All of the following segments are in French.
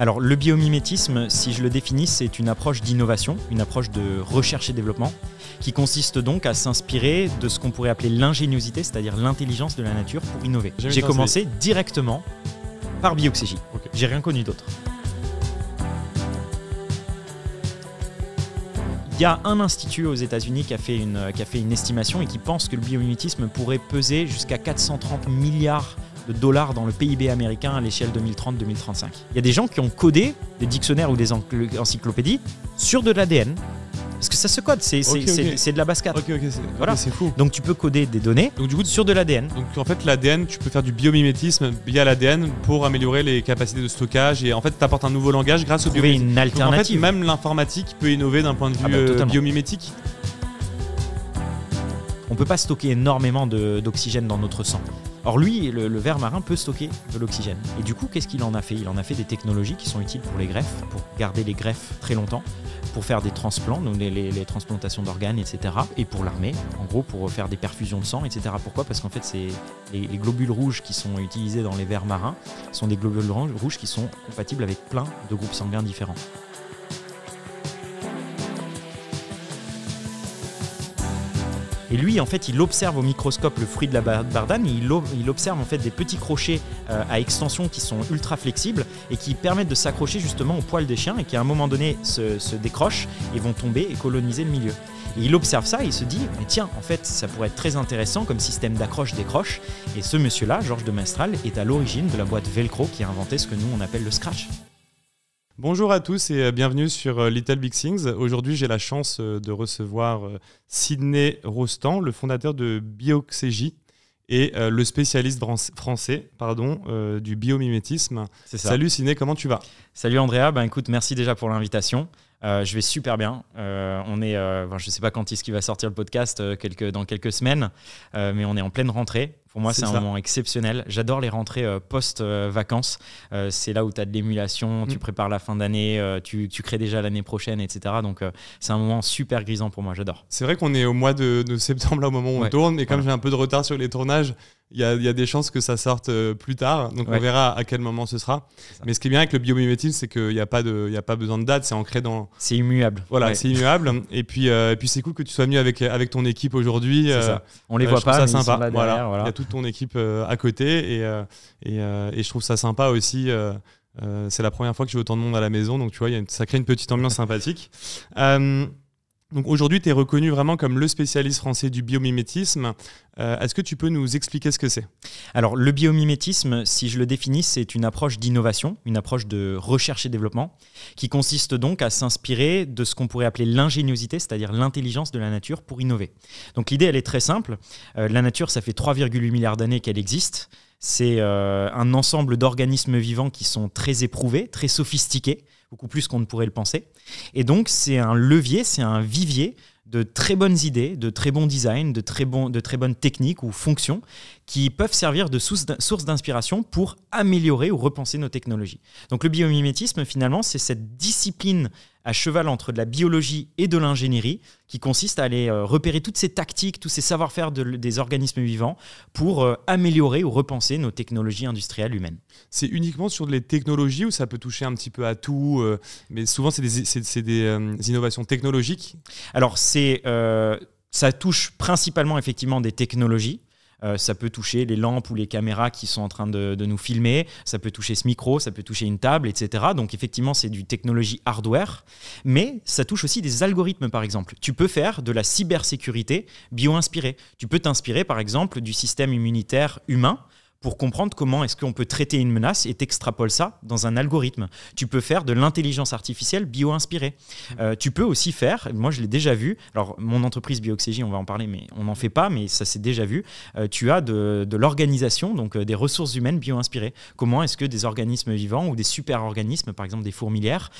Alors le biomimétisme, si je le définis, c'est une approche d'innovation, une approche de recherche et développement, qui consiste donc à s'inspirer de ce qu'on pourrait appeler l'ingéniosité, c'est-à-dire l'intelligence de la nature pour innover. J'ai commencé directement par Bioxégie. J'ai rien connu d'autre. Il y a un institut aux États-Unis qui, a fait une, qui a fait une estimation et qui pense que le biomimétisme pourrait peser jusqu'à 430 milliards de dollars dans le PIB américain à l'échelle 2030-2035. Il y a des gens qui ont codé des dictionnaires ou des encyclopédies sur de l'ADN. Parce que ça se code, c'est de la bascade. Ok, ok, c'est fou. Donc tu peux coder des données donc, du coup, sur de l'ADN. Donc en fait, l'ADN, tu peux faire du biomimétisme via l'ADN pour améliorer les capacités de stockage et en fait, tu apportes un nouveau langage grâce au biomimétisme. une alternative. en fait, même l'informatique peut innover d'un point de ah vue bah, euh, biomimétique. On peut pas stocker énormément d'oxygène dans notre sang. Or lui, le, ver marin peut stocker de l'oxygène. Et du coup, qu'est-ce qu'il en a fait Il en a fait des technologies qui sont utiles pour les greffes, pour garder les greffes très longtemps, pour faire des transplants, donc les, transplantations d'organes, etc. Et pour l'armée, en gros, pour faire des perfusions de sang, etc. Pourquoi Parce qu'en fait, les, les, globules rouges qui sont utilisés dans les vers marins sont des globules rouges qui sont compatibles avec plein de groupes sanguins différents. Et lui, en fait, il observe au microscope le fruit de la bardane, il, observe en fait des petits crochets euh, à extension qui sont ultra flexibles et qui permettent de s'accrocher justement au poil des chiens et qui à un moment donné se, décrochent et vont tomber et coloniser le milieu. il observe ça et il se dit, tiens, en fait, ça pourrait être très intéressant comme système d'accroche-décroche. Et ce monsieur-là, Georges de Mestral, est à l'origine de la boîte Velcro qui a inventé ce que nous on appelle le scratch. Bonjour à tous et euh, bienvenue sur euh, Little Big Things. Aujourd'hui, j'ai la chance euh, de recevoir Sidney Rostand, le fondateur de Bioxégie et le spécialiste français pardon, du biomimétisme. Salut Sidney, comment tu vas Salut Andrea, ben, écoute, merci déjà pour l'invitation. je vais super bien. on est, je ne sais pas quand est-ce qu'il va sortir le podcast dans quelques semaines, mais on est en pleine rentrée. Pour moi, c'est un moment exceptionnel. J'adore les rentrées euh, post-vacances. Euh, c'est là où tu as de l'émulation, tu mm. prépares la fin d'année, euh, tu, crées déjà l'année prochaine, etc. Donc, c'est un moment super grisant pour moi. J'adore. C'est vrai qu'on est au mois de, septembre, là, au moment où on tourne. Et comme j'ai un peu de retard sur les tournages, il y, a, des chances que ça sorte plus tard. Donc, on verra à quel moment ce sera. Mais ce qui est bien avec le biomimétisme, c'est qu'il n'y a, pas de, y a pas besoin de date. C'est ancré dans. C'est immuable. Voilà, c'est immuable. et puis, puis c'est cool que tu sois venu avec, avec ton équipe aujourd'hui. On les voit pas. C'est sympa. voilà toute ton équipe euh, à côté. Et, euh, euh, et, je trouve ça sympa aussi. c'est la première fois que j'ai autant de monde à la maison, donc tu vois, y a une, ça crée une petite ambiance sympathique. Donc aujourd'hui, tu es reconnu vraiment comme le spécialiste français du biomimétisme. Euh, est-ce que tu peux nous expliquer ce que c'est Alors le biomimétisme, si je le définis, c'est une approche d'innovation, une approche de recherche et développement, qui consiste donc à s'inspirer de ce qu'on pourrait appeler l'ingéniosité, c'est-à-dire l'intelligence de la nature pour innover. Donc l'idée, elle est très simple. Euh, la nature, ça fait 3,8 milliards d'années qu'elle existe. C'est euh, un ensemble d'organismes vivants qui sont très éprouvés, très sophistiqués beaucoup plus qu'on ne pourrait le penser. Et donc, c'est un levier, c'est un vivier de très bonnes idées, de très bons designs, de très, de très bonnes techniques ou fonctions qui peuvent servir de source d'inspiration pour améliorer ou repenser nos technologies. Donc le biomimétisme, finalement, c'est cette discipline à cheval entre de la biologie et de l'ingénierie, qui consiste à aller euh, repérer toutes ces tactiques, tous ces savoir-faire des organismes vivants pour euh, améliorer ou repenser nos technologies industrielles humaines. C'est uniquement sur les technologies ou ça peut toucher un petit peu à tout, euh, mais souvent c'est des, innovations technologiques Alors c'est... ça touche principalement effectivement des technologies, euh, ça peut toucher les lampes ou les caméras qui sont en train de, nous filmer, ça peut toucher ce micro, ça peut toucher une table, etc. Donc effectivement, c'est du technologie hardware, mais ça touche aussi des algorithmes, par exemple. Tu peux faire de la cybersécurité bio-inspirée. Tu peux t'inspirer, par exemple, du système immunitaire humain pour comprendre comment est-ce qu'on peut traiter une menace et t'extrapole ça dans un algorithme. Tu peux faire de l'intelligence artificielle bio-inspirée. Mmh. Euh, tu peux aussi faire, moi je l'ai déjà vu, alors mon entreprise Bioxégie, on va en parler, mais on n'en fait pas, mais ça s'est déjà vu. Euh, tu as de, l'organisation, donc euh, des ressources humaines bio-inspirées. Comment est-ce que des organismes vivants ou des super-organismes, par exemple des fourmilières,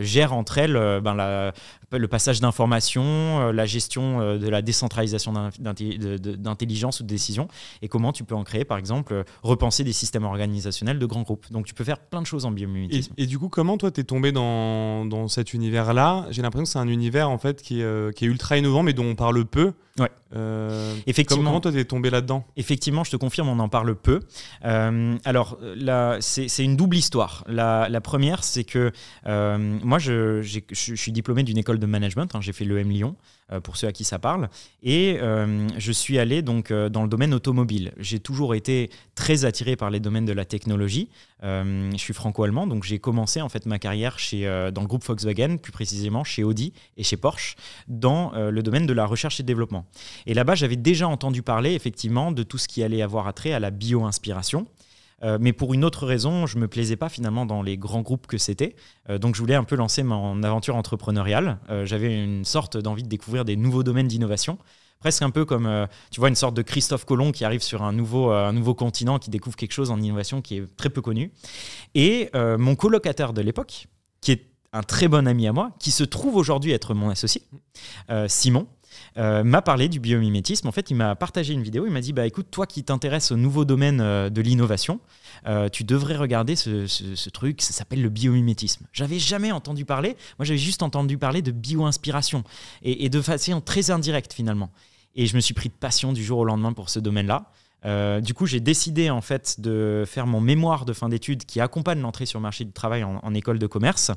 gèrent entre elles ben, la, le passage d'informations, euh, la gestion euh, de la décentralisation d'intelligence ou de décision, et comment tu peux en créer, par exemple, euh, repenser des systèmes organisationnels de grands groupes. Donc tu peux faire plein de choses en biomimétisme. Et, du coup, comment toi, tu es tombé dans, dans cet univers-là J'ai l'impression que c'est un univers en fait qui est, qui est, ultra innovant, mais dont on parle peu. Ouais. Euh, Effectivement. Comment, toi, t'es tombé là-dedans Effectivement, je te confirme, on en parle peu. Euh, alors, c'est une double histoire. La, première, c'est que euh, moi, je, suis diplômé d'une école de management. Hein, j'ai fait l'EM Lyon. Euh, pour ceux à qui ça parle. Et euh, je suis allé donc euh, dans le domaine automobile. J'ai toujours été très attiré par les domaines de la technologie. je suis franco-allemand, donc j'ai commencé en fait ma carrière chez, dans le groupe Volkswagen, plus précisément chez Audi et chez Porsche, dans le domaine de la recherche et développement. Et là-bas, j'avais déjà entendu parler effectivement de tout ce qui allait avoir attrait à la bio-inspiration. Euh, mais pour une autre raison, je me plaisais pas finalement dans les grands groupes que c'était. Euh, donc je voulais un peu lancer mon aventure entrepreneuriale. Euh, j'avais une sorte d'envie de découvrir des nouveaux domaines d'innovation. Presque un peu comme, tu vois, une sorte de Christophe Colomb qui arrive sur un nouveau, un nouveau continent, qui découvre quelque chose en innovation qui est très peu connu. Et mon colocataire de l'époque, qui est un très bon ami à moi, qui se trouve aujourd'hui être mon associé, Simon, euh, m'a parlé du biomimétisme. En fait, il m'a partagé une vidéo. Il m'a dit bah écoute, toi qui t'intéresses au nouveau domaine euh, de l'innovation, euh, tu devrais regarder ce, truc. Ça s'appelle le biomimétisme. J'avais jamais entendu parler. Moi, j'avais juste entendu parler de bio-inspiration et, et de façon très indirecte finalement. Et je me suis pris de passion du jour au lendemain pour ce domaine-là. Euh, du coup, j'ai décidé en fait de faire mon mémoire de fin d'études qui accompagne l'entrée sur le marché du travail en, école de commerce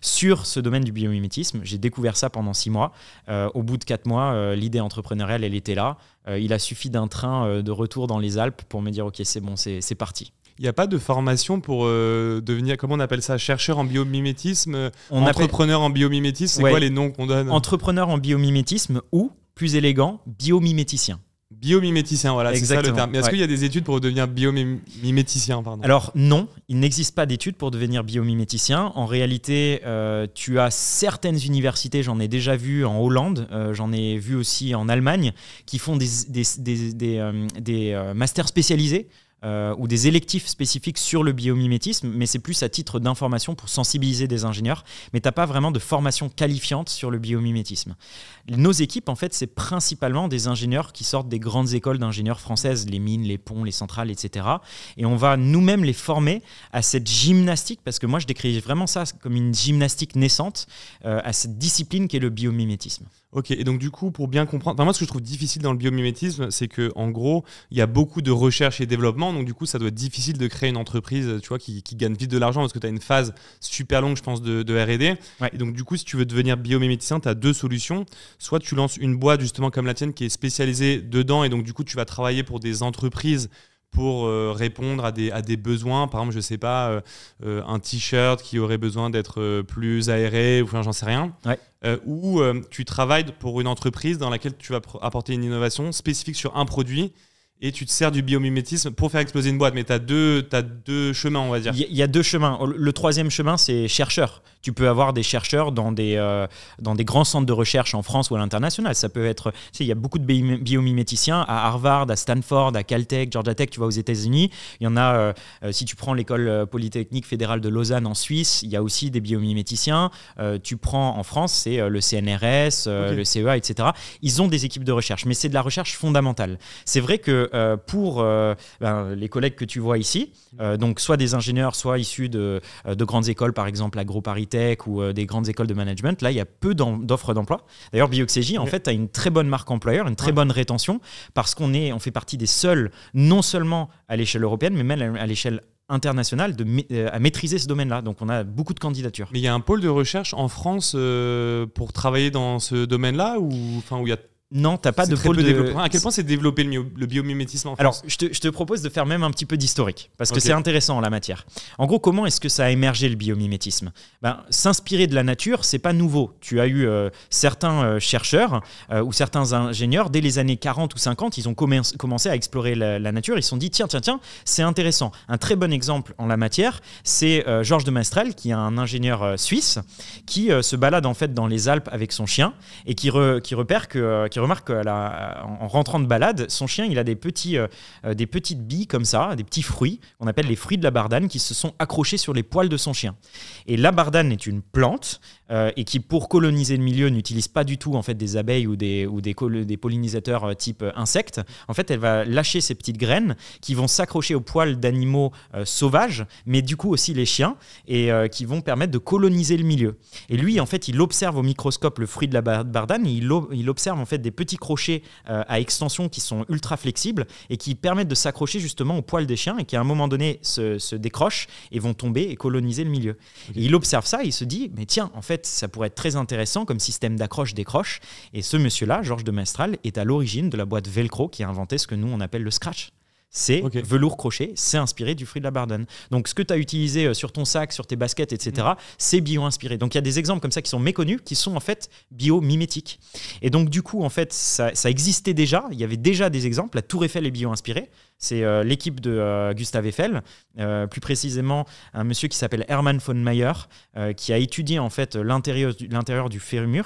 sur ce domaine du biomimétisme. J'ai découvert ça pendant six mois. Euh, au bout de quatre mois, euh, l'idée entrepreneuriale, elle était là. il a suffi d'un train de retour dans les Alpes pour me dire ok, c'est bon, c'est parti. Il n'y a pas de formation pour devenir, comment on appelle ça, chercheur en biomimétisme, entrepreneur en biomimétisme, c'est quoi les noms qu'on donne Entrepreneur en biomimétisme ou, plus élégant, biomiméticien. Biomiméticien, voilà, c'est ça le terme. Mais est-ce qu'il y a des études pour devenir biomiméticien Alors non, il n'existe pas d'études pour devenir biomiméticien. En réalité, euh, tu as certaines universités, j'en ai déjà vu en Hollande, euh, j'en ai vu aussi en Allemagne, qui font des, des, des euh, masters spécialisés euh, ou des électifs spécifiques sur le biomimétisme, mais c'est plus à titre d'information pour sensibiliser des ingénieurs, mais tu pas vraiment de formation qualifiante sur le biomimétisme. Nos équipes, en fait, c'est principalement des ingénieurs qui sortent des grandes écoles d'ingénieurs françaises, les mines, les ponts, les centrales, etc. Et on va nous-mêmes les former à cette gymnastique, parce que moi, je décris vraiment ça comme une gymnastique naissante, euh, à cette discipline qu'est le biomimétisme. Ok, et donc du coup, pour bien comprendre, enfin, moi ce que je trouve difficile dans le biomimétisme, c'est que en gros, il y a beaucoup de recherche et développement, donc du coup, ça doit être difficile de créer une entreprise, tu vois, qui, gagne vite de l'argent parce que tu as une phase super longue, je pense, de, R&D. Et donc du coup, si tu veux devenir biomiméticien, tu as deux solutions. Soit tu lances une boîte justement comme la tienne qui est spécialisée dedans, et donc du coup, tu vas travailler pour des entreprises pour euh, répondre à des, à des besoins. Par exemple, je sais pas, euh, euh, un t-shirt qui aurait besoin d'être plus aéré, ou enfin, j'en sais rien. ou tu travailles pour une entreprise dans laquelle tu vas apporter une innovation spécifique sur un produit et tu te sers du biomimétisme pour faire exploser une boîte. Mais tu as, deux, as deux chemins, on va dire. Il y a deux chemins. Le troisième chemin, c'est chercheur. Tu peux avoir des chercheurs dans des, euh, dans des grands centres de recherche en France ou à l'international. Ça peut être, il y a beaucoup de biomiméticiens à Harvard, à Stanford, à Caltech, Georgia Tech, tu vas aux États-Unis. Il y en a, euh, euh, si tu prends l'école polytechnique fédérale de Lausanne en Suisse, il y a aussi des biomiméticiens. tu prends en France, c'est le CNRS, le CEA, etc. Ils ont des équipes de recherche, mais c'est de la recherche fondamentale. C'est vrai que euh, pour euh, ben, les collègues que tu vois ici, euh, donc soit des ingénieurs, soit issus de, grandes écoles, par exemple AgroParisTech ou des grandes écoles de management, là, il y a peu d'offres d'emploi. D'ailleurs, BioXégie, en fait, a une très bonne marque employeur, une très bonne rétention, parce qu'on on fait partie des seuls, non seulement à l'échelle européenne, mais même à l'échelle internationale, de, à maîtriser ce domaine-là. Donc on a beaucoup de candidatures. Mais il y a un pôle de recherche en France pour travailler dans ce domaine-là ou enfin où il y a non, t'as pas de pôle de... À quel point c'est développé le, le biomimétisme en Alors, je te, propose de faire même un petit peu d'historique, parce que c'est intéressant en la matière. En gros, comment est-ce que ça a émergé le biomimétisme ben, S'inspirer de la nature, c'est pas nouveau. Tu as eu euh, certains euh, chercheurs euh, ou certains ingénieurs, dès les années 40 ou 50, ils ont commencé, à explorer la, nature. Ils se sont dit, tiens, tiens, tiens, c'est intéressant. Un très bon exemple en la matière, c'est Georges de Mastrel, qui est un ingénieur suisse, qui se balade en fait dans les Alpes avec son chien et qui, qui repère que remarque qu'en rentrant de balade, son chien, il a des, petits, euh, euh, des petites billes comme ça, des petits fruits, qu'on appelle les fruits de la bardane, qui se sont accrochés sur les poils de son chien. Et la bardane est une plante euh, et qui, pour coloniser le milieu, n'utilise pas du tout en fait des abeilles ou des, ou des, des pollinisateurs type insectes. En fait, elle va lâcher ces petites graines qui vont s'accrocher aux poils d'animaux sauvages, mais du coup aussi les chiens, et qui vont permettre de coloniser le milieu. Et lui, en fait, il observe au microscope le fruit de la bardane, il, il observe en fait des petits crochets euh, à extension qui sont ultra flexibles et qui permettent de s'accrocher justement aux poils des chiens et qui à un moment donné se, décrochent et vont tomber et coloniser le milieu. il observe ça et il se dit, mais tiens, en fait, ça pourrait être très intéressant comme système d'accroche-décroche. Et ce monsieur-là, Georges de Mestral, est à l'origine de la boîte Velcro qui a inventé ce que nous on appelle le scratch c'est velours crochet, c'est inspiré du fruit de la Bardenne. Donc ce que tu as utilisé euh, sur ton sac, sur tes baskets, etc., mm. c'est bio inspiré. Donc il y a des exemples comme ça qui sont méconnus, qui sont en fait bio-mimétiques. Et donc du coup, en fait, ça, ça existait déjà, il y avait déjà des exemples, la tour Eiffel est bio inspirée, c'est euh, l'équipe de euh, Gustave Eiffel, euh, plus précisément un monsieur qui s'appelle Hermann von Mayer, qui a étudié en fait l'intérieur du, l'intérieur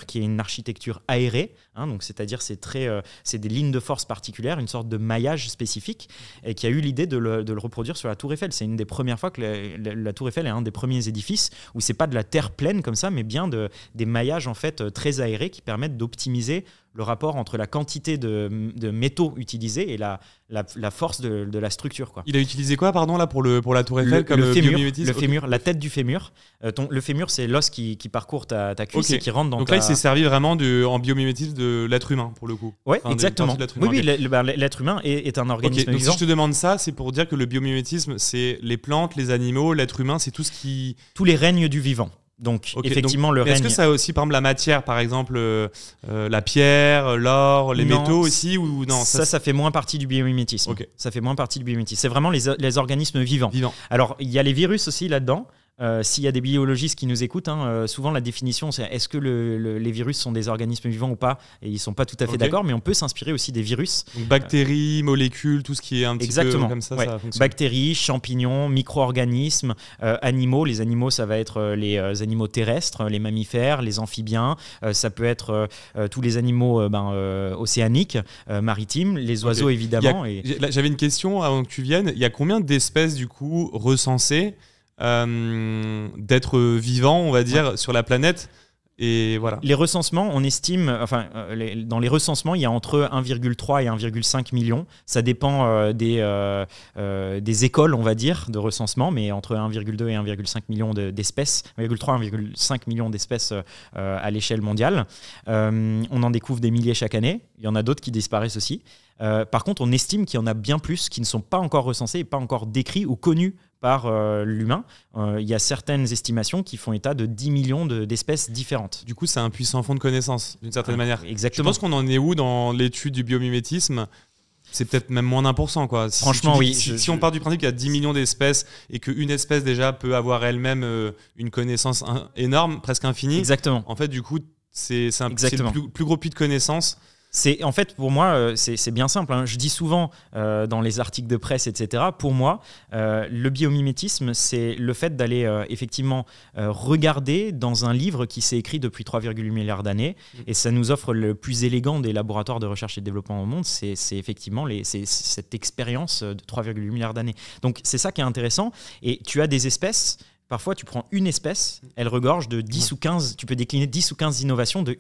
qui est une architecture aérée, hein, c'est-à-dire c'est très, c'est des lignes de force particulières, une sorte de maillage spécifique, et qui a eu l'idée de le, reproduire sur la Tour Eiffel. C'est une des premières fois que la, Tour Eiffel est un des premiers édifices où c'est pas de la terre pleine comme ça, mais bien des maillages en fait très aérés qui permettent d'optimiser le rapport entre la quantité de, de métaux utilisés et la, la, force de, de, la structure. Quoi. Il a utilisé quoi, pardon, là, pour, le, pour la tour Eiffel comme le euh, fémur, le fémur la tête du fémur. Euh, le fémur, c'est l'os qui, qui, parcourt ta, ta cuisse et qui rentre dans Donc là, il s'est servi vraiment du en biomimétisme de l'être humain, pour le coup. Ouais, exactement. oui, oui, humain bah, est, un organisme si je te demande ça, c'est pour dire que le biomimétisme, c'est les plantes, les animaux, l'être humain, c'est tout ce qui... Tous les règnes du vivant. Donc effectivement le le Est-ce que ça a aussi par exemple la matière par exemple euh, euh, la pierre, l'or, les métaux aussi ou non ça, ça fait moins partie du biomimétisme. Ça fait moins partie du biomimétisme. C'est vraiment les, organismes vivants. Alors il y a les virus aussi là-dedans. Euh, s'il y a des biologistes qui nous écoutent, hein, euh, souvent la définition, c'est est-ce que les virus sont des organismes vivants ou pas Et ils ne sont pas tout à fait d'accord, mais on peut s'inspirer aussi des virus. Donc, bactéries, molécules, tout ce qui est un petit peu comme ça, Bactéries, champignons, micro-organismes, euh, animaux. Les animaux, ça va être les animaux terrestres, les mammifères, les amphibiens. ça peut être tous les animaux ben, océaniques, maritimes, les oiseaux évidemment. J'avais une question avant que tu viennes. Il y a combien d'espèces du coup recensées euh, d'être vivant, on va dire, sur la planète. Et voilà. Les recensements, on estime, euh, enfin, euh, dans les recensements, il y a entre 1,3 et 1,5 millions Ça dépend des, des écoles, on va dire, de recensement, mais entre 1,2 et 1,5 million d'espèces, 1,3 1,3 1,5 millions d'espèces à l'échelle mondiale. on en découvre des milliers chaque année. Il y en a d'autres qui disparaissent aussi. par contre, on estime qu'il y en a bien plus qui ne sont pas encore recensés et pas encore décrits ou connus par euh, l'humain, euh, il y a certaines estimations qui font état de 10 millions d'espèces différentes. Du coup, c'est un puissant fond de connaissances, d'une certaine ah, manière. Exactement. Je pense qu'on en est où dans l'étude du biomimétisme c'est peut-être même moins d'un pour cent. Quoi. Franchement, oui. Si, on part du principe qu'il y a 10 millions d'espèces et qu'une espèce déjà peut avoir elle-même euh, une connaissance énorme, presque infinie. Exactement. En fait, du coup, c'est un plus, plus, gros puits de connaissances c'est en fait pour moi, euh, c'est bien simple. Hein. Je dis souvent euh, dans les articles de presse, etc. Pour moi, euh, le biomimétisme, c'est le fait d'aller effectivement regarder dans un livre qui s'est écrit depuis 3,8 milliards d'années, mm. et ça nous offre le plus élégant des laboratoires de recherche et de développement au monde. C'est effectivement cette expérience de 3,8 milliards d'années. Donc c'est ça qui est intéressant. Et tu as des espèces Parfois, tu prends une espèce, elle regorge de 10 ou 15, tu peux décliner 10 ou 15 innovations de,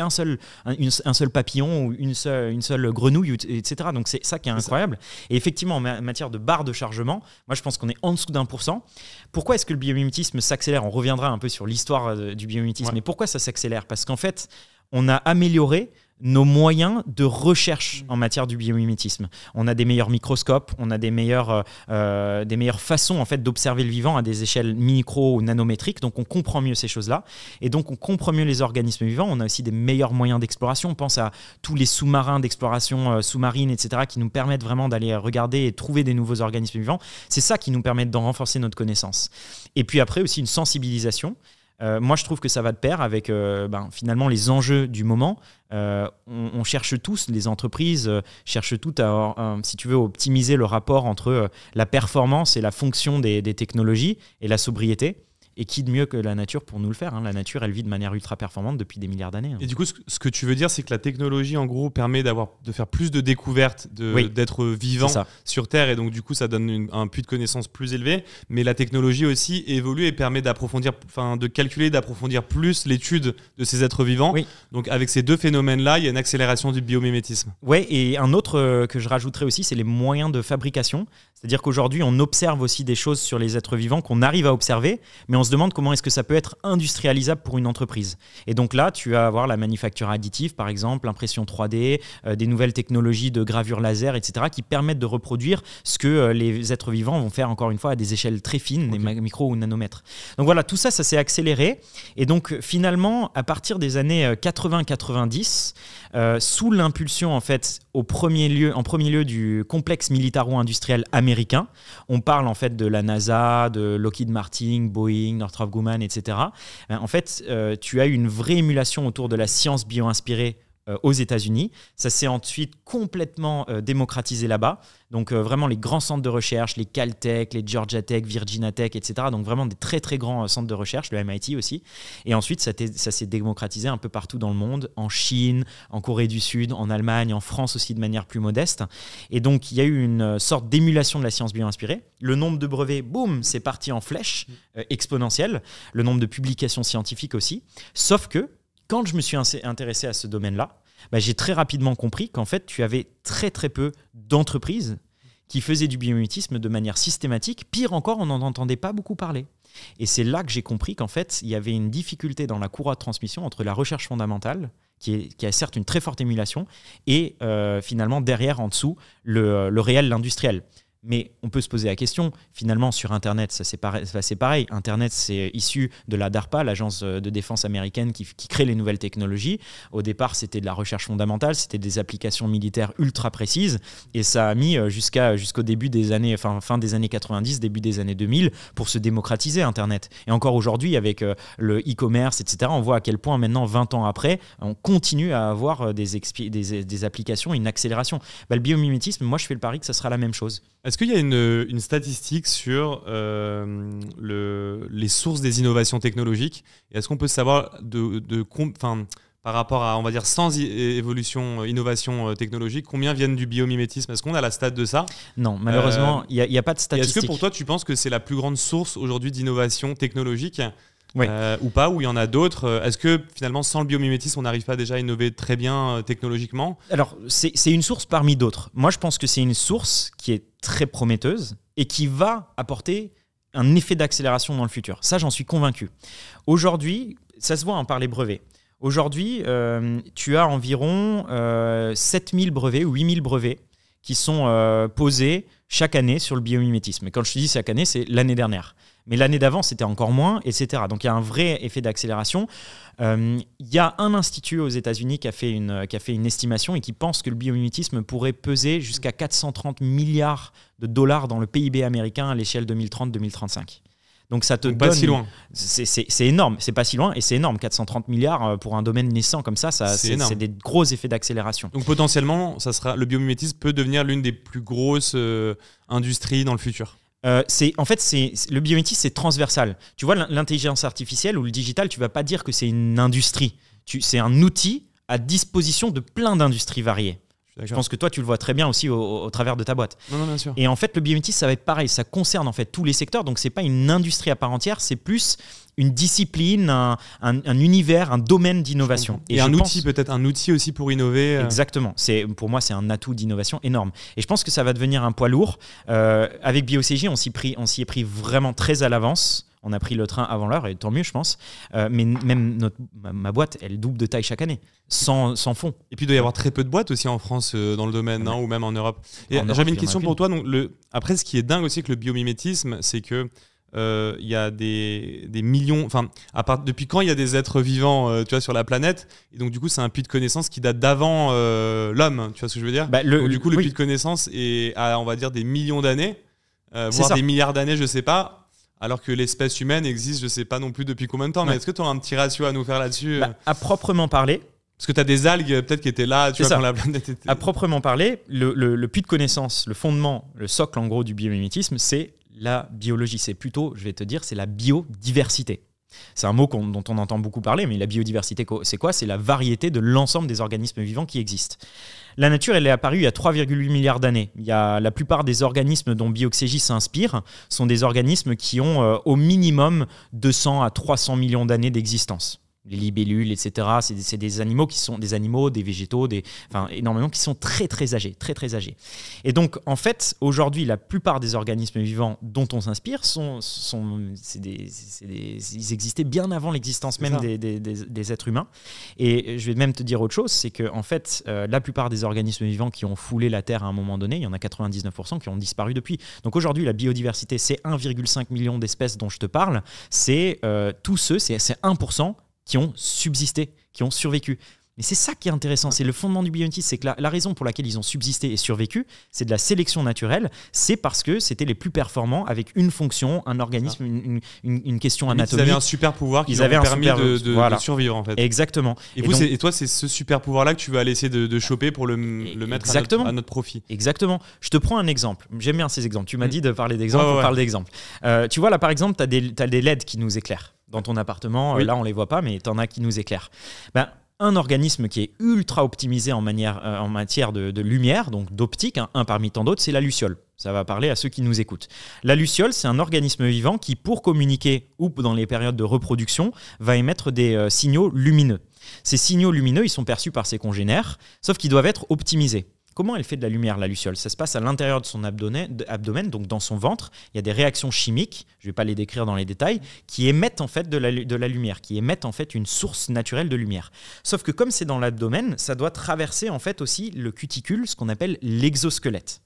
un, seul, un, seul papillon ou une seule, une seule grenouille, etc. Donc, c'est ça qui est, incroyable. Et effectivement, en matière de barre de chargement, moi, je pense qu'on est en dessous d'un pour cent. Pourquoi est-ce que le biomimétisme s'accélère On reviendra un peu sur l'histoire euh, du biomimétisme. Mais pourquoi ça s'accélère Parce qu'en fait, on a amélioré nos moyens de recherche mm. en matière du biomimétisme. On a des meilleurs microscopes, on a des meilleures, euh, euh, des meilleures façons en fait d'observer le vivant à des échelles micro ou nanométriques, donc on comprend mieux ces choses-là, et donc on comprend mieux les organismes vivants. On a aussi des meilleurs moyens d'exploration. On pense à tous les sous-marins d'exploration euh, sous-marine, etc., qui nous permettent vraiment d'aller regarder et trouver des nouveaux organismes vivants. C'est ça qui nous permet d'en renforcer notre connaissance. Et puis après aussi une sensibilisation. Euh, moi, je trouve que ça va de pair avec euh, ben, finalement les enjeux du moment. Euh, on, cherche tous, les entreprises cherchent toutes à, si tu veux, optimiser le rapport entre la performance et la fonction des technologies et la sobriété. Et qui de mieux que la nature pour nous le faire hein. La nature, elle vit de manière ultra performante depuis des milliards d'années. Hein. Et du coup, ce que tu veux dire, c'est que la technologie, en gros, permet d'avoir, de faire plus de découvertes, d'être vivants vivant sur Terre, et donc du coup, ça donne un puits de connaissances plus élevé. Mais la technologie aussi évolue et permet d'approfondir, enfin, de calculer, d'approfondir plus l'étude de ces êtres vivants. Donc, avec ces deux phénomènes-là, il y a une accélération du biomimétisme. Oui, et un autre euh, que je rajouterais aussi, c'est les moyens de fabrication. C'est-à-dire qu'aujourd'hui, on observe aussi des choses sur les êtres vivants qu'on arrive à observer, mais on on se demande comment est-ce que ça peut être industrialisable pour une entreprise. Et donc là, tu vas avoir la manufacture additive, par exemple, l'impression 3D, euh, des nouvelles technologies de gravure laser, etc., qui permettent de reproduire ce que euh, les êtres vivants vont faire, encore une fois, à des échelles très fines, des micro ou nanomètres. Donc voilà, tout ça, ça s'est accéléré. Et donc finalement, à partir des années 80-90, euh, sous l'impulsion, en fait, au premier lieu, en premier lieu du complexe militaro-industriel américain, on parle en fait de la NASA, de Lockheed Martin, Boeing, Northrop Grumman, etc. Ben, en fait, euh, tu as une vraie émulation autour de la science bio-inspirée euh, aux États-Unis. Ça s'est ensuite complètement euh, démocratisé là-bas. Donc euh, vraiment les grands centres de recherche, les Caltech, les Georgia Tech, Virginia Tech, etc. Donc vraiment des très très grands centres de recherche, le MIT aussi. Et ensuite ça, ça s'est démocratisé un peu partout dans le monde, en Chine, en Corée du Sud, en Allemagne, en France aussi de manière plus modeste. Et donc il y a eu une sorte d'émulation de la science bio-inspirée. Le nombre de brevets, boum, c'est parti en flèche mm. exponentielle. Le nombre de publications scientifiques aussi. Sauf que quand je me suis intéressé à ce domaine-là, bah, j'ai très rapidement compris qu'en fait, tu avais très très peu d'entreprises qui faisaient du biomimétisme de manière systématique. Pire encore, on n'en entendait pas beaucoup parler. Et c'est là que j'ai compris qu'en fait, il y avait une difficulté dans la courroie de transmission entre la recherche fondamentale, qui, a certes une très forte émulation, et euh, finalement derrière, en dessous, le, le réel, l'industriel. Mais on peut se poser la question, finalement, sur Internet, ça c'est pareil, pareil, Internet, c'est issu de la DARPA, l'agence euh, de défense américaine qui, crée les nouvelles technologies. Au départ, c'était de la recherche fondamentale, c'était des applications militaires ultra précises, et ça a mis euh, jusqu'au début des années, fin des années 90, début des années 2000, pour se démocratiser Internet. Et encore aujourd'hui, avec euh, le e-commerce, etc., on voit à quel point maintenant, 20 ans après, on continue à avoir des, des, applications, une accélération. Bah, le biomimétisme, moi, je fais le pari que ça sera la même chose. Est-ce qu'il y a une, statistique sur euh, le, les sources des innovations technologiques Est-ce qu'on peut savoir de, par rapport à, on va dire, sans évolution, euh, innovation euh, technologique, combien viennent du biomimétisme Est-ce qu'on a la stat de ça Non, malheureusement, il n'y a, a, pas de statistique. Est-ce que pour toi, tu penses que c'est la plus grande source aujourd'hui d'innovation technologique euh, ou pas, ou il y en a d'autres. Euh, est-ce que finalement, sans le biomimétisme, on n'arrive pas déjà à innover très bien euh, technologiquement Alors, c'est une source parmi d'autres. Moi, je pense que c'est une source qui est très prometteuse et qui va apporter un effet d'accélération dans le futur. Ça, j'en suis convaincu. Aujourd'hui, ça se voit en hein, par les brevets. Aujourd'hui, tu as environ 7000 brevets ou 8000 brevets qui sont posés chaque année sur le biomimétisme. Et quand je te dis chaque année, c'est l'année dernière. Mais l'année d'avant, c'était encore moins, etc. Donc il y a un vrai effet d'accélération. Euh, il y a un institut aux États-Unis qui, a fait une, estimation et qui pense que le biomimétisme pourrait peser jusqu'à 430 milliards de dollars dans le PIB américain à l'échelle 2030-2035. Donc ça te donne. Pas si loin. C'est énorme. C'est pas si loin et c'est énorme. 430 milliards euh, pour un domaine naissant comme ça, c'est des gros effets d'accélération. Donc potentiellement, ça sera le biomimétisme peut devenir l'une des plus grosses euh, industries dans le futur. Euh, c'est en fait c'est le biométisme c'est transversal. Tu vois l'intelligence artificielle ou le digital, tu vas pas dire que c'est une industrie. C'est un outil à disposition de plein d'industries variées. Je pense que toi, tu le vois très bien aussi au, travers de ta boîte. Non, non, bien sûr. Et en fait, le biométisme, ça va être pareil. Ça concerne en fait tous les secteurs. Donc, c'est pas une industrie à part entière. C'est plus une discipline, un, univers, un domaine d'innovation. Et, un outil, peut-être un outil aussi pour innover. Euh. Exactement. C'est pour moi, c'est un atout d'innovation énorme. Et je pense que ça va devenir un poids lourd. Euh, avec BioCG, on s'y est pris vraiment très à l'avance on a pris le train avant l'heure, et tant mieux, je pense. Euh, mais même ma, boîte, elle double de taille chaque année, sans, sans fond. Et puis, il doit y avoir très peu de boîtes aussi en France, euh, dans le domaine, hein, ou même en Europe. j'avais une question pour toi. Donc, le... Après, ce qui est dingue aussi avec le biomimétisme, c'est que euh, il y a des, millions, enfin, depuis quand il y a des êtres vivants, tu vois, sur la planète Et donc, du coup, c'est un puits de connaissances qui date d'avant l'homme, tu vois ce que je veux dire bah, Du coup, le puits de connaissances est à, on va dire, des millions d'années, voire des milliards d'années, je sais pas, alors que l'espèce humaine existe, je ne sais pas non plus depuis combien de temps, mais est-ce que tu as un petit ratio à nous faire là-dessus euh bah, À proprement parler, parce que tu as des algues peut-être qui étaient là, tu vois, la planète À proprement parler, le, puits de connaissance, le fondement, le socle en gros du biomimétisme, c'est la biologie. C'est plutôt, je vais te dire, c'est la biodiversité. C'est un mot dont on entend beaucoup parler, mais la biodiversité, c'est quoi C'est la variété de l'ensemble des organismes vivants qui existent. La nature, elle est apparue il y a 3,8 milliards d'années. la plupart des organismes dont Bioxégie s'inspire sont des organismes qui ont euh, au minimum 200 à 300 millions d'années d'existence les libellules, etc. C'est des, des, animaux qui sont des animaux, des végétaux, des, enfin, énormément qui sont très très âgés, très très âgés. Et donc en fait, aujourd'hui, la plupart des organismes vivants dont on s'inspire sont, sont des, des, ils existaient bien avant l'existence même des, êtres humains. Et je vais même te dire autre chose, c'est que en fait, euh, la plupart des organismes vivants qui ont foulé la Terre à un moment donné, il y en a 99% qui ont disparu depuis. Donc aujourd'hui, la biodiversité, c'est 1,5 million d'espèces dont je te parle. C'est euh, tous ceux, c'est 1% qui ont subsisté, qui ont survécu. Mais c'est ça qui est intéressant, c'est le fondement du bionisme, c'est que la, raison pour laquelle ils ont subsisté et survécu, c'est de la sélection naturelle, c'est parce que c'était les plus performants avec une fonction, un organisme, une, question anatomique. Ils avaient un super pouvoir qui leur avaient permis de, survivre en fait. Exactement. Et, vous, et, toi, c'est ce super pouvoir-là que tu vas laisser de, choper pour le, mettre à notre, profit. Exactement. Je te prends un exemple. J'aime bien ces exemples. Tu m'as mm. dit de parler d'exemples, on parle d'exemples. Euh, tu vois là par exemple, tu as, des LED qui nous éclairent dans ton appartement. Euh, là, on les voit pas, mais tu en as qui nous éclairent. Ben, un organisme qui est ultra optimisé en, euh, matière de, lumière, donc d'optique, hein, un parmi tant d'autres, c'est la luciole. Ça va parler à ceux qui nous écoutent. La luciole, c'est un organisme vivant qui, pour communiquer ou dans les périodes de reproduction, va émettre des euh, signaux lumineux. Ces signaux lumineux, ils sont perçus par ses congénères, sauf qu'ils doivent être optimisés. Comment elle fait de la lumière, la luciole Ça se passe à l'intérieur de son abdomen, donc dans son ventre. Il y a des réactions chimiques, je ne vais pas les décrire dans les détails, qui émettent en fait de la, lumière, qui émettent en fait une source naturelle de lumière. Sauf que comme c'est dans l'abdomen, ça doit traverser en fait aussi le cuticule, ce qu'on appelle l'exosquelette.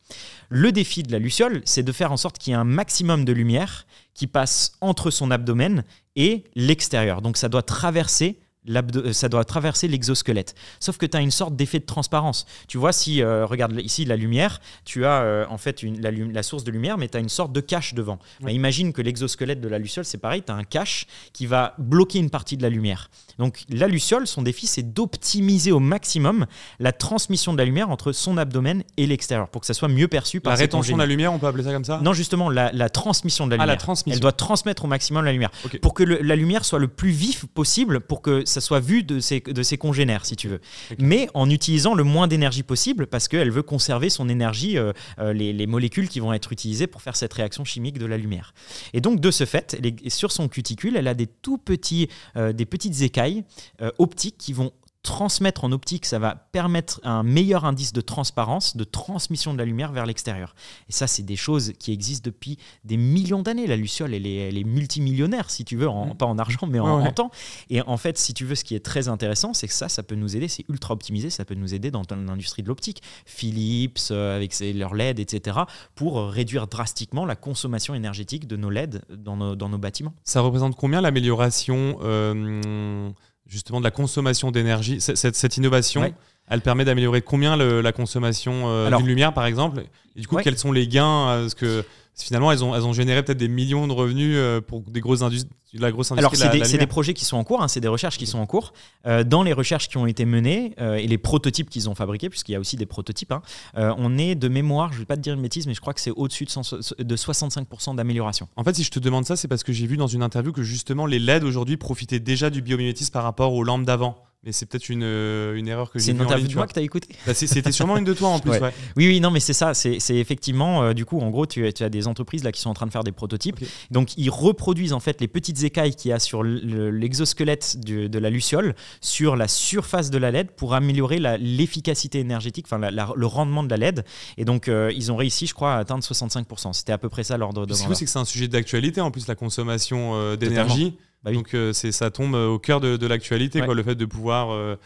Le défi de la luciole, c'est de faire en sorte qu'il y ait un maximum de lumière qui passe entre son abdomen et l'extérieur. Donc ça doit traverser euh, ça doit traverser l'exosquelette. Sauf que tu as une sorte d'effet de transparence. Tu vois, si, euh, regarde ici la lumière, tu as euh, en fait une, la, source de lumière, mais tu as une sorte de cache devant. imagine que l'exosquelette de la luciole, c'est pareil, tu as un cache qui va bloquer une partie de la lumière. Donc la luciole, son défi, c'est d'optimiser au maximum la transmission de la lumière entre son abdomen et l'extérieur pour que ça soit mieux perçu par La rétention de la lumière, on peut appeler ça comme ça Non, justement, la, transmission de la ah, lumière. Elle doit transmettre au maximum la lumière. Pour que la lumière soit le plus vif possible, pour que ça soit vu de ses, de ses congénères, si tu veux. Mais en utilisant le moins d'énergie possible parce qu'elle veut conserver son énergie, euh, euh, les, molécules qui vont être utilisées pour faire cette réaction chimique de la lumière. Et donc, de ce fait, sur son cuticule, elle a des tout petits, euh, des petites écailles optiques qui vont transmettre en optique, ça va permettre un meilleur indice de transparence, de transmission de la lumière vers l'extérieur. Et ça, c'est des choses qui existent depuis des millions d'années. La luciole, elle est, multimillionnaire, si tu veux, mm. pas en argent, mais en, temps. Et en fait, si tu veux, ce qui est très intéressant, c'est que ça, ça peut nous aider, c'est ultra optimisé, ça peut nous aider dans l'industrie de l'optique. Philips, euh, avec ses, leurs LED, etc., pour réduire drastiquement la consommation énergétique de nos LED dans nos, bâtiments. Ça représente combien l'amélioration euh, justement de la consommation d'énergie. Cette, cette, innovation, elle permet d'améliorer combien la consommation euh, d'une lumière, par exemple Et du coup, quels sont les gains euh, ce que finalement, elles ont, elles ont généré peut-être des millions de revenus euh, pour des grosses industries, la grosse industrie. Alors, c'est des, projets qui sont en cours, hein, c'est des recherches qui sont en cours. Euh, dans les recherches qui ont été menées euh, et les prototypes qu'ils ont fabriqués, puisqu'il y a aussi des prototypes, hein, on est de mémoire, je ne vais pas te dire une bêtise, mais je crois que c'est au-dessus de, de 65% d'amélioration. En fait, si je te demande ça, c'est parce que j'ai vu dans une interview que justement les LED aujourd'hui profitaient déjà du biomimétisme par rapport aux lampes d'avant mais c'est peut-être une, euh, une, erreur que j'ai C'est une interview de moi que tu as écouté bah, C'était sûrement une de toi en plus. Oui, oui, non, mais c'est ça. C'est effectivement, euh, du coup, en gros, tu, tu, as des entreprises là qui sont en train de faire des prototypes. Donc, ils reproduisent en fait les petites écailles qu'il y a sur l'exosquelette de la luciole sur la surface de la LED pour améliorer l'efficacité énergétique, enfin le rendement de la LED. Et donc, euh, ils ont réussi, je crois, à atteindre 65%. C'était à peu près ça l'ordre de. Ce c'est que c'est un sujet d'actualité en plus, la consommation d'énergie. Bah donc euh, c'est ça tombe euh, au cœur de, l'actualité, quoi, le fait de pouvoir euh,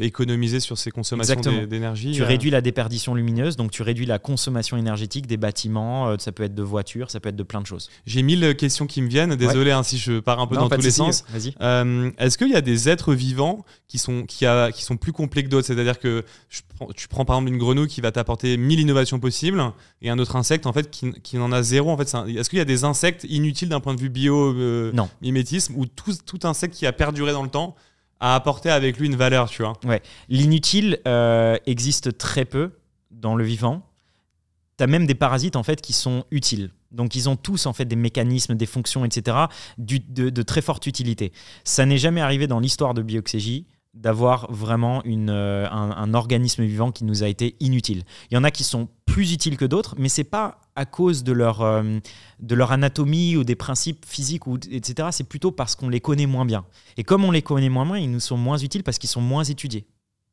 économiser sur ses consommations d'énergie. Tu réduis la déperdition lumineuse, donc tu réduis la consommation énergétique des bâtiments, ça peut être de voitures, ça peut être de plein de choses. J'ai mille questions qui me viennent, désolé hein, si je pars un peu dans tous les sens. Est-ce qu'il y a des êtres vivants qui sont, qui a, qui sont plus complets que d'autres C'est-à-dire que tu prends par exemple une grenouille qui va t'apporter mille innovations possibles et un autre insecte en fait qui, qui en a zéro. En fait, Est-ce qu'il y a des insectes inutiles d'un point de vue bio, mimétisme tout, insecte qui a perduré dans le temps a apporté avec lui une valeur, tu vois. L'inutile euh, existe très peu dans le vivant. Tu as même des parasites en fait qui sont utiles. Donc ils ont tous en fait des mécanismes, des fonctions, etc. de, de, très forte utilité. Ça n'est jamais arrivé dans l'histoire de Bioxégie d'avoir vraiment euh, un, organisme vivant qui nous a été inutile. Il y en a qui sont plus utiles que d'autres, mais c'est pas à cause de leur, euh, de leur anatomie ou des principes physiques, ou, etc. C'est plutôt parce qu'on les connaît moins bien. Et comme on les connaît moins bien, ils nous sont moins utiles parce qu'ils sont moins étudiés.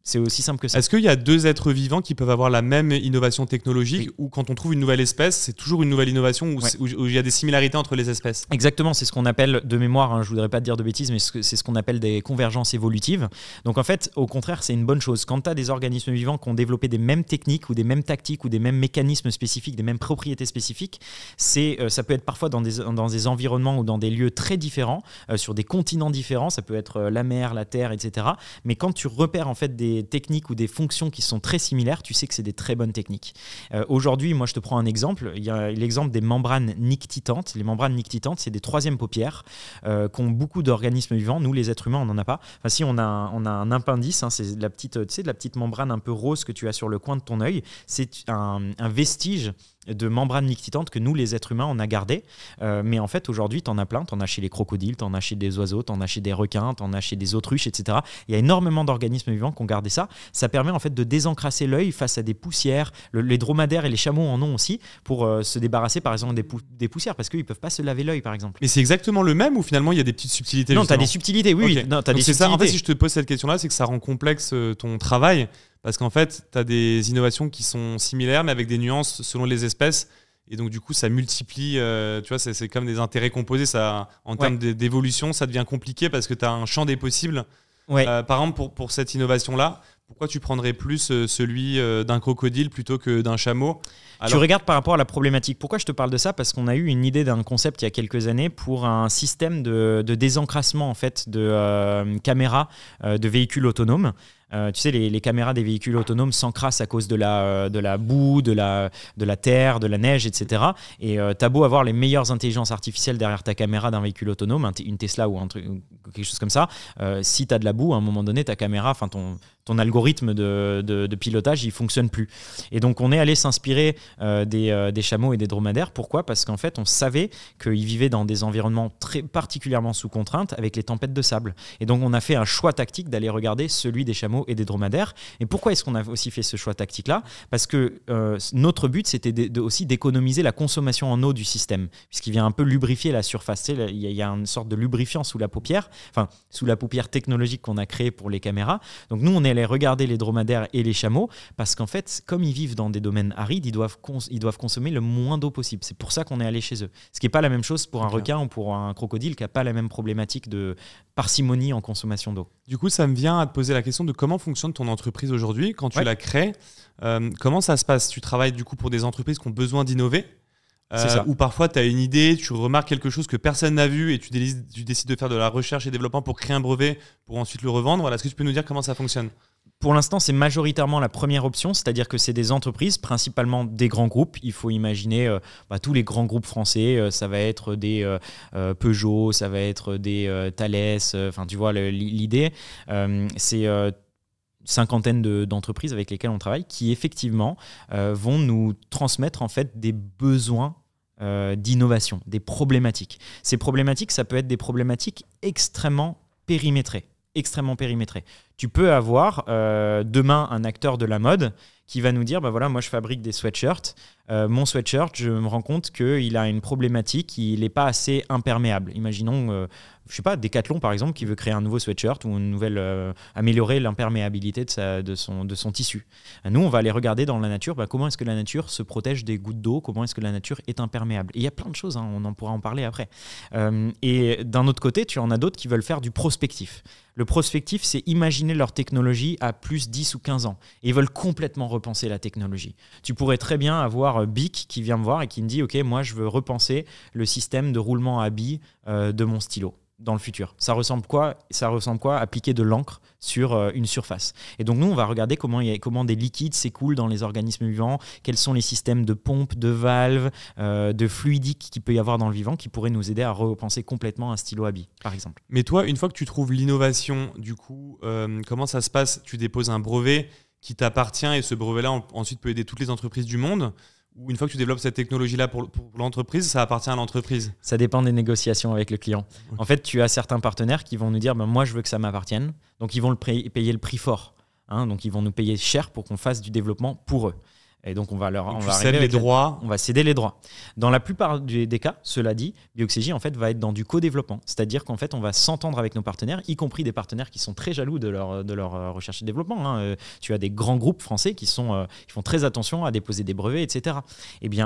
C'est aussi simple que ça. Est-ce qu'il y a deux êtres vivants qui peuvent avoir la même innovation technologique ou quand on trouve une nouvelle espèce, c'est toujours une nouvelle innovation où, il y a des similarités entre les espèces Exactement, c'est ce qu'on appelle de mémoire, hein, je voudrais pas te dire de bêtises, mais c'est ce qu'on appelle des convergences évolutives. Donc en fait, au contraire, c'est une bonne chose. Quand tu as des organismes vivants qui ont développé des mêmes techniques ou des mêmes tactiques ou des mêmes mécanismes spécifiques, des mêmes propriétés spécifiques, c'est euh, ça peut être parfois dans des, dans des environnements ou dans des lieux très différents, euh, sur des continents différents, ça peut être euh, la mer, la terre, etc. Mais quand tu repères en fait des techniques ou des fonctions qui sont très similaires, tu sais que c'est des très bonnes techniques. Euh, aujourd'hui, moi je te prends un exemple, il y a l'exemple des membranes nictitantes. Les membranes nictitantes, c'est des troisième paupières euh, qu'ont beaucoup d'organismes vivants. Nous, les êtres humains, on n'en a pas. Enfin, si on a, un, on a un appendice, hein, c'est la petite, tu de la petite membrane un peu rose que tu as sur le coin de ton œil. C'est un vestige de membranes nictitantes que nous, les êtres humains, on a gardées. Euh, mais en fait, aujourd'hui, t'en as plein. T'en as chez les crocodiles, en as chez des oiseaux, en as chez des requins, en as chez des autruches, etc. Il y a énormément d'organismes vivants qui ont gardé ça. Ça permet en fait de désencrasser l'œil face à des poussières. les dromadaires et les chameaux en ont aussi pour euh, se débarrasser, par exemple, des, poussières parce qu'ils peuvent pas se laver l'œil, par exemple. Mais c'est exactement le même ou finalement il y a des petites subtilités Non, as des subtilités, oui. oui non, des subtilités. Ça, en fait, si je te pose cette question-là, c'est que ça rend complexe euh, ton travail parce qu'en fait, tu as des innovations qui sont similaires, mais avec des nuances selon les espèces. Et donc, du coup, ça multiplie, euh, tu vois, c'est comme des intérêts composés. Ça, en termes d'évolution, ça devient compliqué parce que tu as un champ des possibles. Euh, par exemple, pour, pour cette innovation-là, pourquoi tu prendrais plus euh, celui d'un crocodile plutôt que d'un chameau Tu regardes par rapport à la problématique. Pourquoi je te parle de ça Parce qu'on a eu une idée d'un concept il y a quelques années pour un système de, de désencrassement en fait de caméra caméras de véhicules autonomes. Euh, tu sais, les, caméras des véhicules autonomes s'encrassent à cause de la, euh, de la boue, de la, de la terre, de la neige, etc. Et euh, t'as beau avoir les meilleures intelligences artificielles derrière ta caméra d'un véhicule autonome, une Tesla ou quelque chose comme ça, euh, si t'as de la boue, à un moment donné, ta caméra, enfin ton, ton algorithme de, pilotage, il fonctionne plus. Et donc, on est allé s'inspirer euh, euh, des, chameaux et des dromadaires. Pourquoi Parce qu'en fait, on savait qu'ils vivaient dans des environnements très particulièrement sous contrainte avec les tempêtes de sable. Et donc, on a fait un choix tactique d'aller regarder celui des chameaux et des dromadaires. Et pourquoi est-ce qu'on a aussi fait ce choix tactique-là Parce que euh, notre but, c'était de, aussi d'économiser la consommation en eau du système, puisqu'il vient un peu lubrifier la surface. Il y, y, a une sorte de lubrifiant sous la paupière, enfin, sous la paupière technologique qu'on a créée pour les caméras. Donc, nous, on est aller regarder les dromadaires et les chameaux parce qu'en fait, comme ils vivent dans des domaines arides, ils doivent, ils doivent consommer le moins d'eau possible. C'est pour ça qu'on est allé chez eux. Ce qui n'est pas la même chose pour un requin ou pour un crocodile qui n'a pas la même problématique de parcimonie en consommation d'eau. Du coup, ça me vient à te poser la question de comment fonctionne ton entreprise aujourd'hui quand tu la crées. Euh, comment ça se passe Tu travailles du coup pour des entreprises qui ont besoin d'innover euh, ou parfois, tu as une idée, tu remarques quelque chose que personne n'a vu et tu, décides de faire de la recherche et développement pour créer un brevet pour ensuite le revendre. Voilà, est-ce que tu peux nous dire comment ça fonctionne pour l'instant, c'est majoritairement la première option, c'est-à-dire que c'est des entreprises, principalement des grands groupes. Il faut imaginer euh, bah, tous les grands groupes français, euh, ça va être des Peugeot, ça va être des Thales, enfin tu vois l'idée. c'est cinquantaine d'entreprises avec lesquelles on travaille qui effectivement euh, vont nous transmettre en fait des besoins euh, d'innovation, des problématiques. Ces problématiques, ça peut être des problématiques extrêmement périmétrées extrêmement périmétrées tu peux avoir euh, demain un acteur de la mode qui va nous dire bah voilà moi je fabrique des sweatshirts euh, mon sweatshirt je me rends compte qu'il a une problématique il n'est pas assez imperméable imaginons euh, je sais pas Decathlon par exemple qui veut créer un nouveau sweatshirt ou une nouvelle améliorer l'imperméabilité de, sa, de, son, de son tissu nous on va aller regarder dans la nature bah, comment est-ce que la nature se protège des gouttes d'eau comment est-ce que la nature est imperméable il y a plein de choses hein, on en pourra en parler après et d'un autre côté tu en as d'autres qui veulent faire du prospectif le prospectif c'est imaginer leur technologie à plus 10 ou 15 ans. Et ils veulent complètement repenser la technologie. Tu pourrais très bien avoir euh, Bic qui vient me voir et qui me dit, OK, moi je veux repenser le système de roulement à billes euh, de mon stylo dans le futur. Ça ressemble quoi Ça ressemble quoi appliquer de l'encre sur euh, une surface. Et donc nous, on va regarder comment, y comment des liquides s'écoulent dans les organismes vivants, quels sont les systèmes de pompes, de valves, euh, de fluidiques qu'il peut y avoir dans le vivant qui pourraient nous aider à repenser complètement un stylo à billes, par exemple. Mais toi, une fois que tu trouves l'innovation, du coup, euh, comment ça se passe Tu déposes un brevet qui t'appartient et ce brevet-là ensuite peut aider toutes les entreprises du monde ou une fois que tu développes cette technologie-là pour, l'entreprise, ça appartient à l'entreprise Ça dépend des négociations avec le client. En fait, tu as certains partenaires qui vont nous dire ben, Moi, je veux que ça m'appartienne. Donc, ils vont le payer le prix fort. Hein. donc, ils vont nous payer cher pour qu'on fasse du développement pour eux. Et donc, on va leur. on va les droits. on va céder les droits. Dans la plupart des, cas, cela dit, Bioxégie, en fait, va être dans du co-développement. C'est-à-dire qu'en fait, on va s'entendre avec nos partenaires, y compris des partenaires qui sont très jaloux de leur, de leur euh, recherche et développement. Hein. Euh, tu as des grands groupes français qui, sont, euh, qui font très attention à déposer des brevets, etc. Eh bien,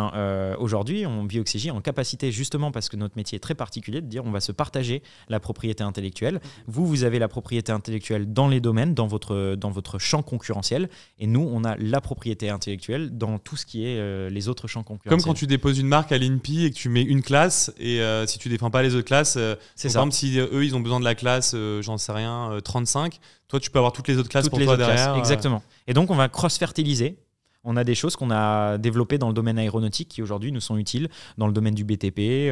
aujourd'hui, on est en capacité, justement parce que notre métier est très particulier, de dire on va se partager la propriété intellectuelle. Vous, vous avez la propriété intellectuelle dans les domaines, dans votre, dans votre champ concurrentiel. Et nous, on a la propriété intellectuelle dans tout ce qui est euh, les autres champs concurrents. Comme quand tu déposes une marque à l'INPI et que tu mets une classe, et euh, si tu défends pas les autres classes, euh, c'est ça. Par exemple, si eux, ils ont besoin de la classe, j'en sais rien, 35, toi, tu peux avoir toutes les autres classes pour les toi derrière. exactement. Et donc, on va cross-fertiliser on a des choses qu'on a développées dans le domaine aéronautique qui aujourd'hui nous sont utiles dans le domaine du BTP,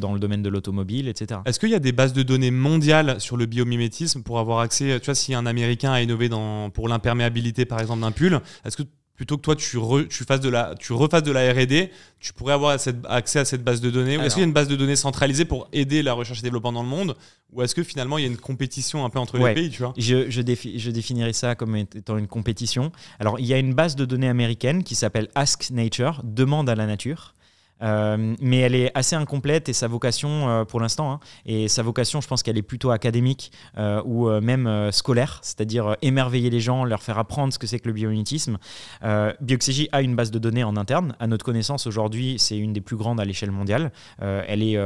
dans le domaine de l'automobile, etc. Est-ce qu'il y a des bases de données mondiales sur le biomimétisme pour avoir accès, tu vois, si un Américain a innové dans, pour l'imperméabilité par exemple d'un pull, est-ce que plutôt que toi tu, fasses de la, tu refasses de la RD, tu pourrais avoir accès à cette base de données Est-ce qu'il y a une base de données centralisée pour aider la recherche et développement dans le monde Ou est-ce que finalement il y a une compétition un peu entre les pays tu vois je, je, définirais ça comme étant une compétition. Alors il y a une base de données américaine qui s'appelle Ask Nature, demande à la nature. Euh, mais elle est assez incomplète et sa vocation euh, pour l'instant, hein, et sa vocation, je pense qu'elle est plutôt académique euh, ou même scolaire, c'est-à-dire émerveiller les gens, leur faire apprendre ce que c'est que le biomimétisme. Bioxégie a une base de données en interne. À notre connaissance, aujourd'hui, c'est une des plus grandes à l'échelle mondiale. elle est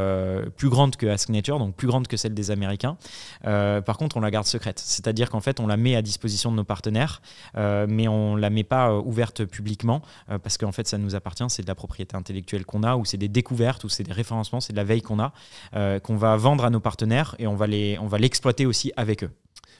plus grande que Ask Nature, donc plus grande que celle des Américains. par contre, on la garde secrète, c'est-à-dire qu'en fait, on la met à disposition de nos partenaires, mais on la met pas ouverte publiquement parce qu'en fait, ça nous appartient, c'est de la propriété intellectuelle qu'on ou où c'est des découvertes, ou c'est des référencements, c'est de la veille qu'on a, euh, qu'on va vendre à nos partenaires et on va l'exploiter aussi avec eux.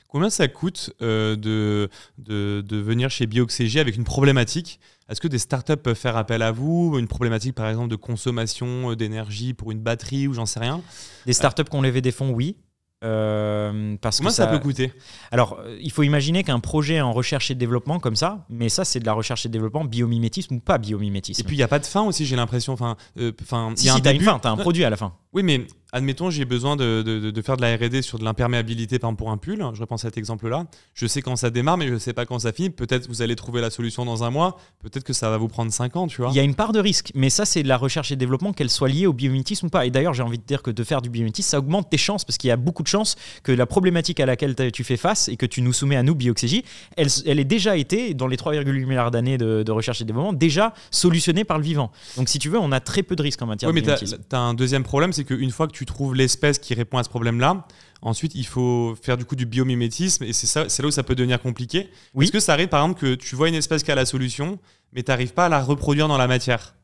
Combien ça coûte euh, de, de, venir chez BioXG avec une problématique Est-ce que des startups peuvent faire appel à vous Une problématique, par exemple, de consommation euh, d'énergie pour une batterie ou j'en sais rien Des startups qui ont levé des fonds, oui. Euh, parce que ça... ça... peut coûter Alors, euh, il faut imaginer qu'un projet en recherche et développement comme ça, mais ça, c'est de la recherche et développement, biomimétisme ou pas biomimétisme. Et puis, il n'y a pas de fin aussi, j'ai l'impression. Enfin, euh, enfin, si, y a une fin, tu as un produit à la fin. Oui, mais admettons, j'ai besoin de, faire de la RD sur de l'imperméabilité pour un pull, je repense à cet exemple-là. Je sais quand ça démarre, mais je ne sais pas quand ça finit. Peut-être vous allez trouver la solution dans un mois, peut-être que ça va vous prendre 5 ans, tu vois. Il y a une part de risque, mais ça, c'est de la recherche et développement, qu'elle soit liée au biomimétisme ou pas. Et d'ailleurs, j'ai envie de dire que de faire du biomimétisme, ça augmente tes chances, parce qu'il y a beaucoup de chances que la problématique à laquelle tu fais face et que tu nous soumets à nous, Bioxégie, elle, elle déjà été, dans les 3,8 milliards d'années de, recherche et développement, déjà solutionnée par le vivant. Donc si tu veux, on a très peu de risques en matière de biomimétisme. mais tu as, un deuxième problème, c'est qu'une fois que tu trouves l'espèce qui répond à ce problème-là. Ensuite, il faut faire du coup du biomimétisme et c'est ça, c'est là où ça peut devenir compliqué. Est-ce que ça arrive par exemple que tu vois une espèce qui a la solution, mais tu n'arrives pas à la reproduire dans la matière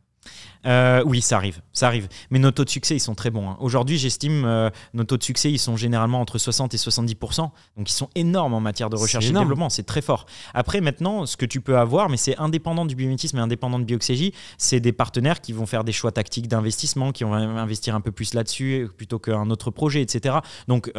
euh, oui, ça arrive, ça arrive. Mais nos taux de succès, ils sont très bons. Hein. Aujourd'hui, j'estime euh, nos taux de succès, ils sont généralement entre 60 et 70 donc ils sont énormes en matière de recherche et développement. C'est très fort. Après, maintenant, ce que tu peux avoir, mais c'est indépendant du biométisme et indépendant de Bioxégie, c'est des partenaires qui vont faire des choix tactiques d'investissement, qui vont investir un peu plus là-dessus euh, plutôt qu'un autre projet, etc. Donc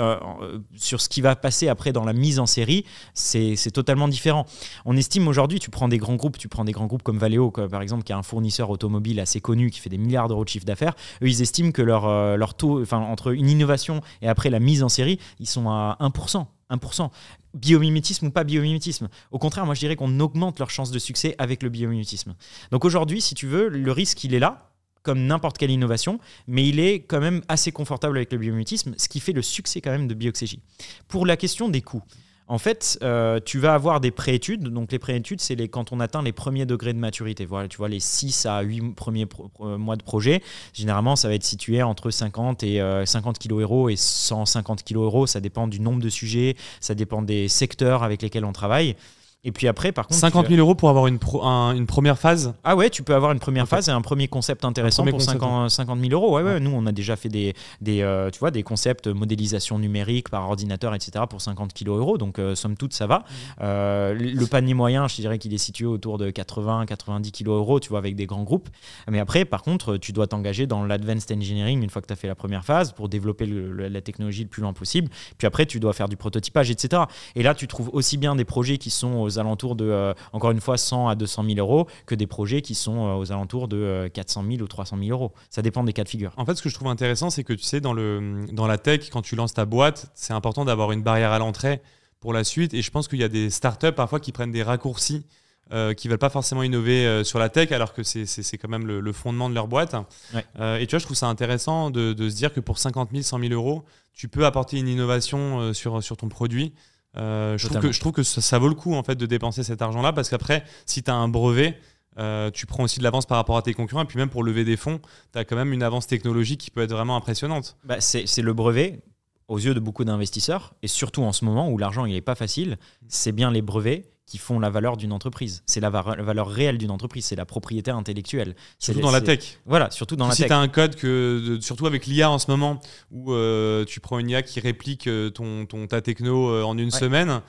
sur ce qui va passer après dans la mise en série, c'est totalement différent. On estime aujourd'hui, tu prends des grands groupes, tu prends des grands groupes comme Valeo, par exemple, qui est un fournisseur automobile assez connu qui fait des milliards d'euros de chiffre d'affaires, eux, ils estiment que leur, euh, leur taux, enfin, entre une innovation et après la mise en série, ils sont à 1%. 1%. Biomimétisme ou pas biomimétisme. Au contraire, moi je dirais qu'on augmente leurs chances de succès avec le biomimétisme. Donc aujourd'hui, si tu veux, le risque, il est là, comme n'importe quelle innovation, mais il est quand même assez confortable avec le biomimétisme, ce qui fait le succès quand même de Bioxégie. Pour la question des coûts, en fait, euh, tu vas avoir des préétudes. Donc, les préétudes, c'est les, quand on atteint les premiers degrés de maturité. Voilà, tu vois, les 6 à 8 premiers euh, mois de projet, généralement, ça va être situé entre 50 et 50 kg euros et 150 kg euros. Ça dépend du nombre de sujets, ça dépend des secteurs avec lesquels on travaille. Et puis après, par contre. 50 000 euros pour avoir une, pro, une première phase Ah ouais, tu peux avoir une première phase et un premier concept intéressant pour 50, 000 euros. Ouais, ouais, Nous, on a déjà fait des, des, euh, tu vois, des concepts modélisation numérique par ordinateur, etc. pour 50 kilos euros. Donc, euh, somme toute, ça va. Mmh. Euh, le panier moyen, je dirais qu'il est situé autour de 80-90 kilos euros, tu vois, avec des grands groupes. Mais après, par contre, tu dois t'engager dans l'advanced engineering une fois que tu as fait la première phase pour développer la technologie le plus loin possible. Puis après, tu dois faire du prototypage, etc. Et là, tu trouves aussi bien des projets qui sont alentours de, euh, encore une fois, 100 à 200 000 euros que des projets qui sont euh, aux alentours de 400 euh, 000 ou 300 000 euros. Ça dépend des cas de figure. En fait, ce que je trouve intéressant, c'est que tu sais, dans, le, dans la tech, quand tu lances ta boîte, c'est important d'avoir une barrière à l'entrée pour la suite. Et je pense qu'il y a des startups parfois qui prennent des raccourcis. Euh, qui veulent pas forcément innover sur la tech alors que c'est quand même le, fondement de leur boîte. et tu vois, je trouve ça intéressant de, de, se dire que pour 50 000, 100 000 euros, tu peux apporter une innovation sur, sur ton produit. Euh, je, trouve que, ça, vaut le coup en fait de dépenser cet argent-là parce qu'après, si tu as un brevet, euh, tu prends aussi de l'avance par rapport à tes concurrents et puis même pour lever des fonds, tu as quand même une avance technologique qui peut être vraiment impressionnante. Bah, c'est le brevet aux yeux de beaucoup d'investisseurs et surtout en ce moment où l'argent n'est pas facile, mm. c'est bien les brevets qui font la valeur d'une entreprise. C'est la, valeur réelle d'une entreprise, c'est la propriété intellectuelle. Surtout dans la tech. Voilà, surtout dans la tech. Si tu as un code, que, surtout avec l'IA en ce moment, où euh, tu prends une IA qui réplique euh, ton, ton ta techno euh, en une semaine.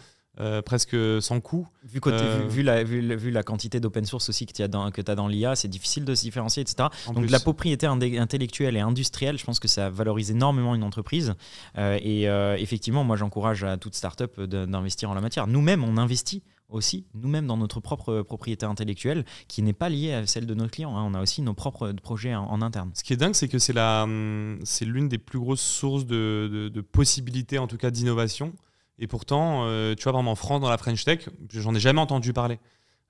presque sans coût. Vu, côté, vu, la, vu, la quantité d'open source aussi que tu as dans, dans l'IA, c'est difficile de se différencier, etc. Donc la propriété intellectuelle et industrielle, je pense que ça valorise énormément une entreprise. et effectivement, moi j'encourage à toute startup d'investir en la matière. Nous-mêmes, on investit aussi, nous-mêmes, dans notre propre propriété intellectuelle, qui n'est pas liée à celle de nos clients. Hein. On a aussi nos propres projets en, interne. Ce qui est dingue, c'est que c'est hum, l'une des plus grosses sources de, de, possibilités, en tout cas d'innovation. Et pourtant, euh, tu vois, vraiment en France, dans la French Tech, j'en ai jamais entendu parler.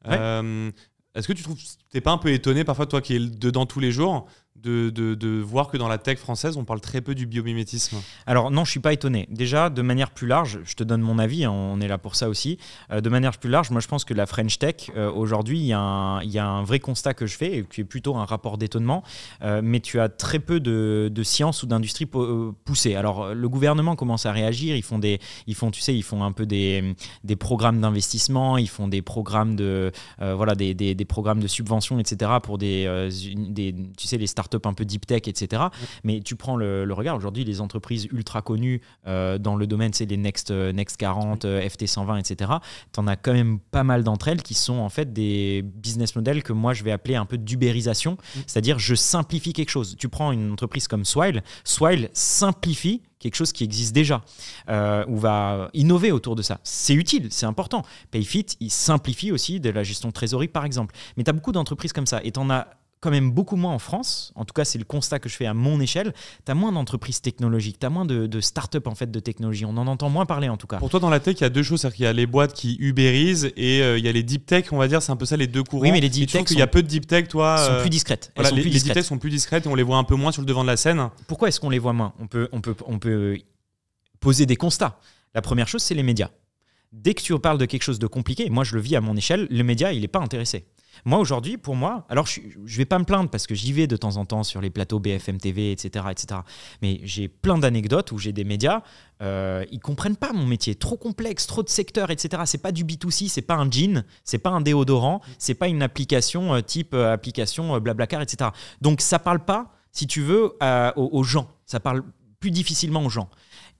Euh, est-ce que tu trouves, t'es pas un peu étonné parfois, toi qui es dedans tous les jours, de, voir que dans la tech française, on parle très peu du biomimétisme Alors non, je suis pas étonné. Déjà, de manière plus large, je te donne mon avis, hein, on est là pour ça aussi. Euh, de manière plus large, moi je pense que la French Tech, euh, aujourd'hui, il y, a un vrai constat que je fais, qui est plutôt un rapport d'étonnement, euh, mais tu as très peu de, sciences ou d'industries poussées, Alors le gouvernement commence à réagir, ils font, des, ils font, tu sais, ils font un peu des, programmes d'investissement, ils font des programmes de, voilà, des, programmes de subvention, etc. pour des, des tu sais, les startups un peu deep tech, etc. Mais tu prends le, regard, aujourd'hui, les entreprises ultra connues euh, dans le domaine, c'est les Next, euh, Next 40, FT 120, etc. Tu en as quand même pas mal d'entre elles qui sont en fait des business models que moi je vais appeler un peu d'ubérisation, mm. c'est-à-dire je simplifie quelque chose. Tu prends une entreprise comme Swile, Swile simplifie quelque chose qui existe déjà euh, ou va innover autour de ça. C'est utile, c'est important. PayFit, il simplifie aussi de la gestion trésorerie, par exemple. Mais tu as beaucoup d'entreprises comme ça et tu en as quand même beaucoup moins en France, en tout cas c'est le constat que je fais à mon échelle, tu as moins d'entreprises technologiques, tu as moins de, start-up en fait de technologie, on en entend moins parler en tout cas. Pour toi dans la tech, il y a deux choses, c'est-à-dire qu'il y a les boîtes qui ubérisent et euh, il y a les deep tech, on va dire, c'est un peu ça les deux courants. Oui, mais les deep tech, Il y a peu de deep tech, toi sont euh, plus sont les, plus discrètes. les, deep tech sont plus discrètes et on les voit un peu moins sur le devant de la scène. Pourquoi est-ce qu'on les voit moins on peut, on, peut, on peut poser des constats. La première chose, c'est les médias. Dès que tu parles de quelque chose de compliqué, moi je le vis à mon échelle, le média, il n'est pas intéressé. Moi, aujourd'hui, pour moi, alors je ne vais pas me plaindre parce que j'y vais de temps en temps sur les plateaux BFM TV, etc. etc. mais j'ai plein d'anecdotes où j'ai des médias, euh, ils comprennent pas mon métier. Trop complexe, trop de secteurs, etc. C'est pas du B2C, c'est pas un jean, c'est pas un déodorant, c'est pas une application euh, type euh, application euh, Blablacar, etc. Donc ça parle pas, si tu veux, aux gens. Ça parle plus difficilement aux gens.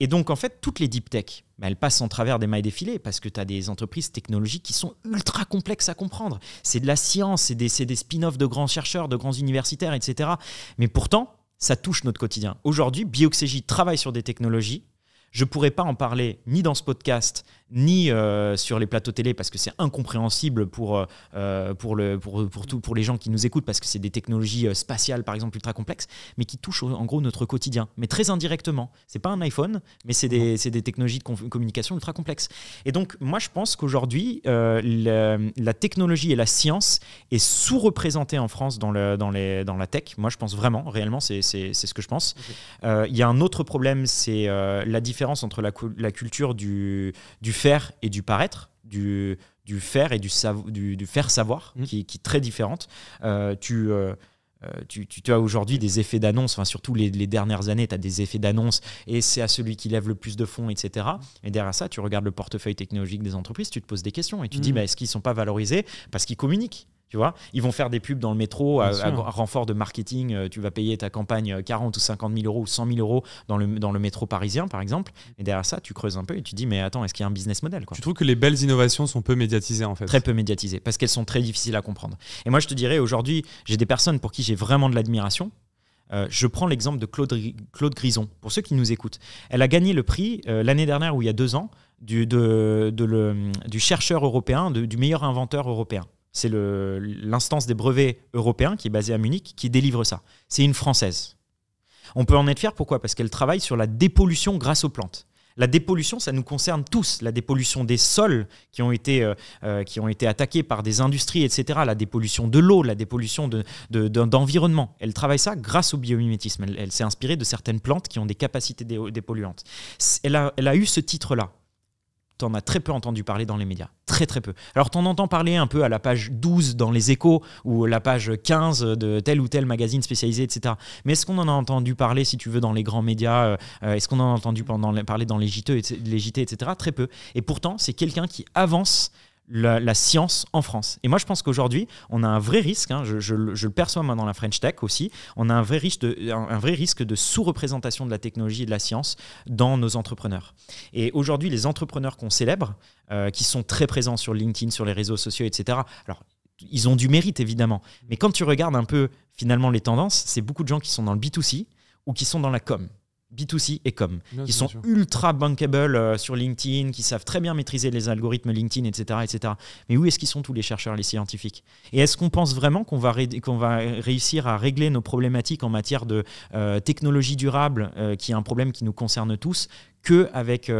Et donc, en fait, toutes les deep tech, bah, elles passent en travers des mailles défilées parce que tu as des entreprises technologiques qui sont ultra complexes à comprendre. C'est de la science, c'est des, spin-offs de grands chercheurs, de grands universitaires, etc. Mais pourtant, ça touche notre quotidien. Aujourd'hui, BioXégie travaille sur des technologies. Je ne pourrais pas en parler ni dans ce podcast, ni euh, sur les plateaux télé parce que c'est incompréhensible pour, euh, euh, pour, le, pour, pour, tout, pour les gens qui nous écoutent parce que c'est des technologies spatiales par exemple ultra complexes, mais qui touchent en gros notre quotidien, mais très indirectement. C'est pas un iPhone, mais c'est des, des, technologies de communication ultra complexes. Et donc moi je pense qu'aujourd'hui la, technologie et la science est sous-représentée en France dans, le, dans, les, dans la tech. Moi je pense vraiment, réellement c'est ce que je pense. Il y a un autre problème, c'est la différence entre la, la culture du, du faire et du paraître, du, du faire et du, du, faire savoir, mm. qui, est très différente. Euh, euh, euh, tu, tu, tu, as aujourd'hui des effets d'annonce, enfin, surtout les, dernières années, tu as des effets d'annonce et c'est à celui qui lève le plus de fonds, etc. Et derrière ça, tu regardes le portefeuille technologique des entreprises, tu te poses des questions et tu dis mm. bah, est-ce qu'ils ne sont pas valorisés parce qu'ils communiquent vois, ils vont faire des pubs dans le métro à, renfort de marketing. Euh, tu vas payer ta campagne 40 euh, ou 50 000 euros ou 100 000 euros dans le, dans le métro parisien, par exemple. Et derrière ça, tu creuses un peu et tu dis, mais attends, est-ce qu'il y a un business model Tu trouves que les belles innovations sont peu médiatisées en fait Très peu médiatisées parce qu'elles sont très difficiles à comprendre. Et moi, je te dirais, aujourd'hui, j'ai des personnes pour qui j'ai vraiment de l'admiration. Euh, je prends l'exemple de Claude, Claude, Grison, pour ceux qui nous écoutent. Elle a gagné le prix l'année dernière ou il y a deux ans du, du chercheur européen, du meilleur inventeur européen c'est l'instance des brevets européens qui est basée à Munich qui délivre ça. C'est une Française. On peut en être fier, pourquoi Parce qu'elle travaille sur la dépollution grâce aux plantes. La dépollution, ça nous concerne tous. La dépollution des sols qui ont été, euh, euh, attaqués par des industries, etc. La dépollution de l'eau, la dépollution d'environnement. elle travaille ça grâce au biomimétisme. Elle, s'est inspirée de certaines plantes qui ont des capacités dépolluantes. Elle elle a eu ce titre-là t'en as très peu entendu parler dans les médias. Très très peu. Alors t'en entends parler un peu à la page 12 dans les échos ou la page 15 de tel ou tel magazine spécialisé, etc. Mais est-ce qu'on en a entendu parler, si tu veux, dans les grands médias euh, euh, Est-ce qu'on en a entendu parler dans les JT, e, les e, etc. Très peu. Et pourtant, c'est quelqu'un qui avance la, science en France. Et moi, je pense qu'aujourd'hui, on a un vrai risque, hein, je, le perçois moi dans la French Tech aussi, on a un vrai risque de, un, vrai risque de sous-représentation de la technologie et de la science dans nos entrepreneurs. Et aujourd'hui, les entrepreneurs qu'on célèbre, euh, qui sont très présents sur LinkedIn, sur les réseaux sociaux, etc., alors ils ont du mérite évidemment, mais quand tu regardes un peu finalement les tendances, c'est beaucoup de gens qui sont dans le B2C ou qui sont dans la com. B2C et com, ils qui sont ultra bankable euh, sur LinkedIn, qui savent très bien maîtriser les algorithmes LinkedIn, etc. etc. Mais où est-ce qu'ils sont tous les chercheurs, les scientifiques Et est-ce qu'on pense vraiment qu'on va, qu'on va réussir à régler nos problématiques en matière de euh, technologie durable, euh, qui est un problème qui nous concerne tous, que avec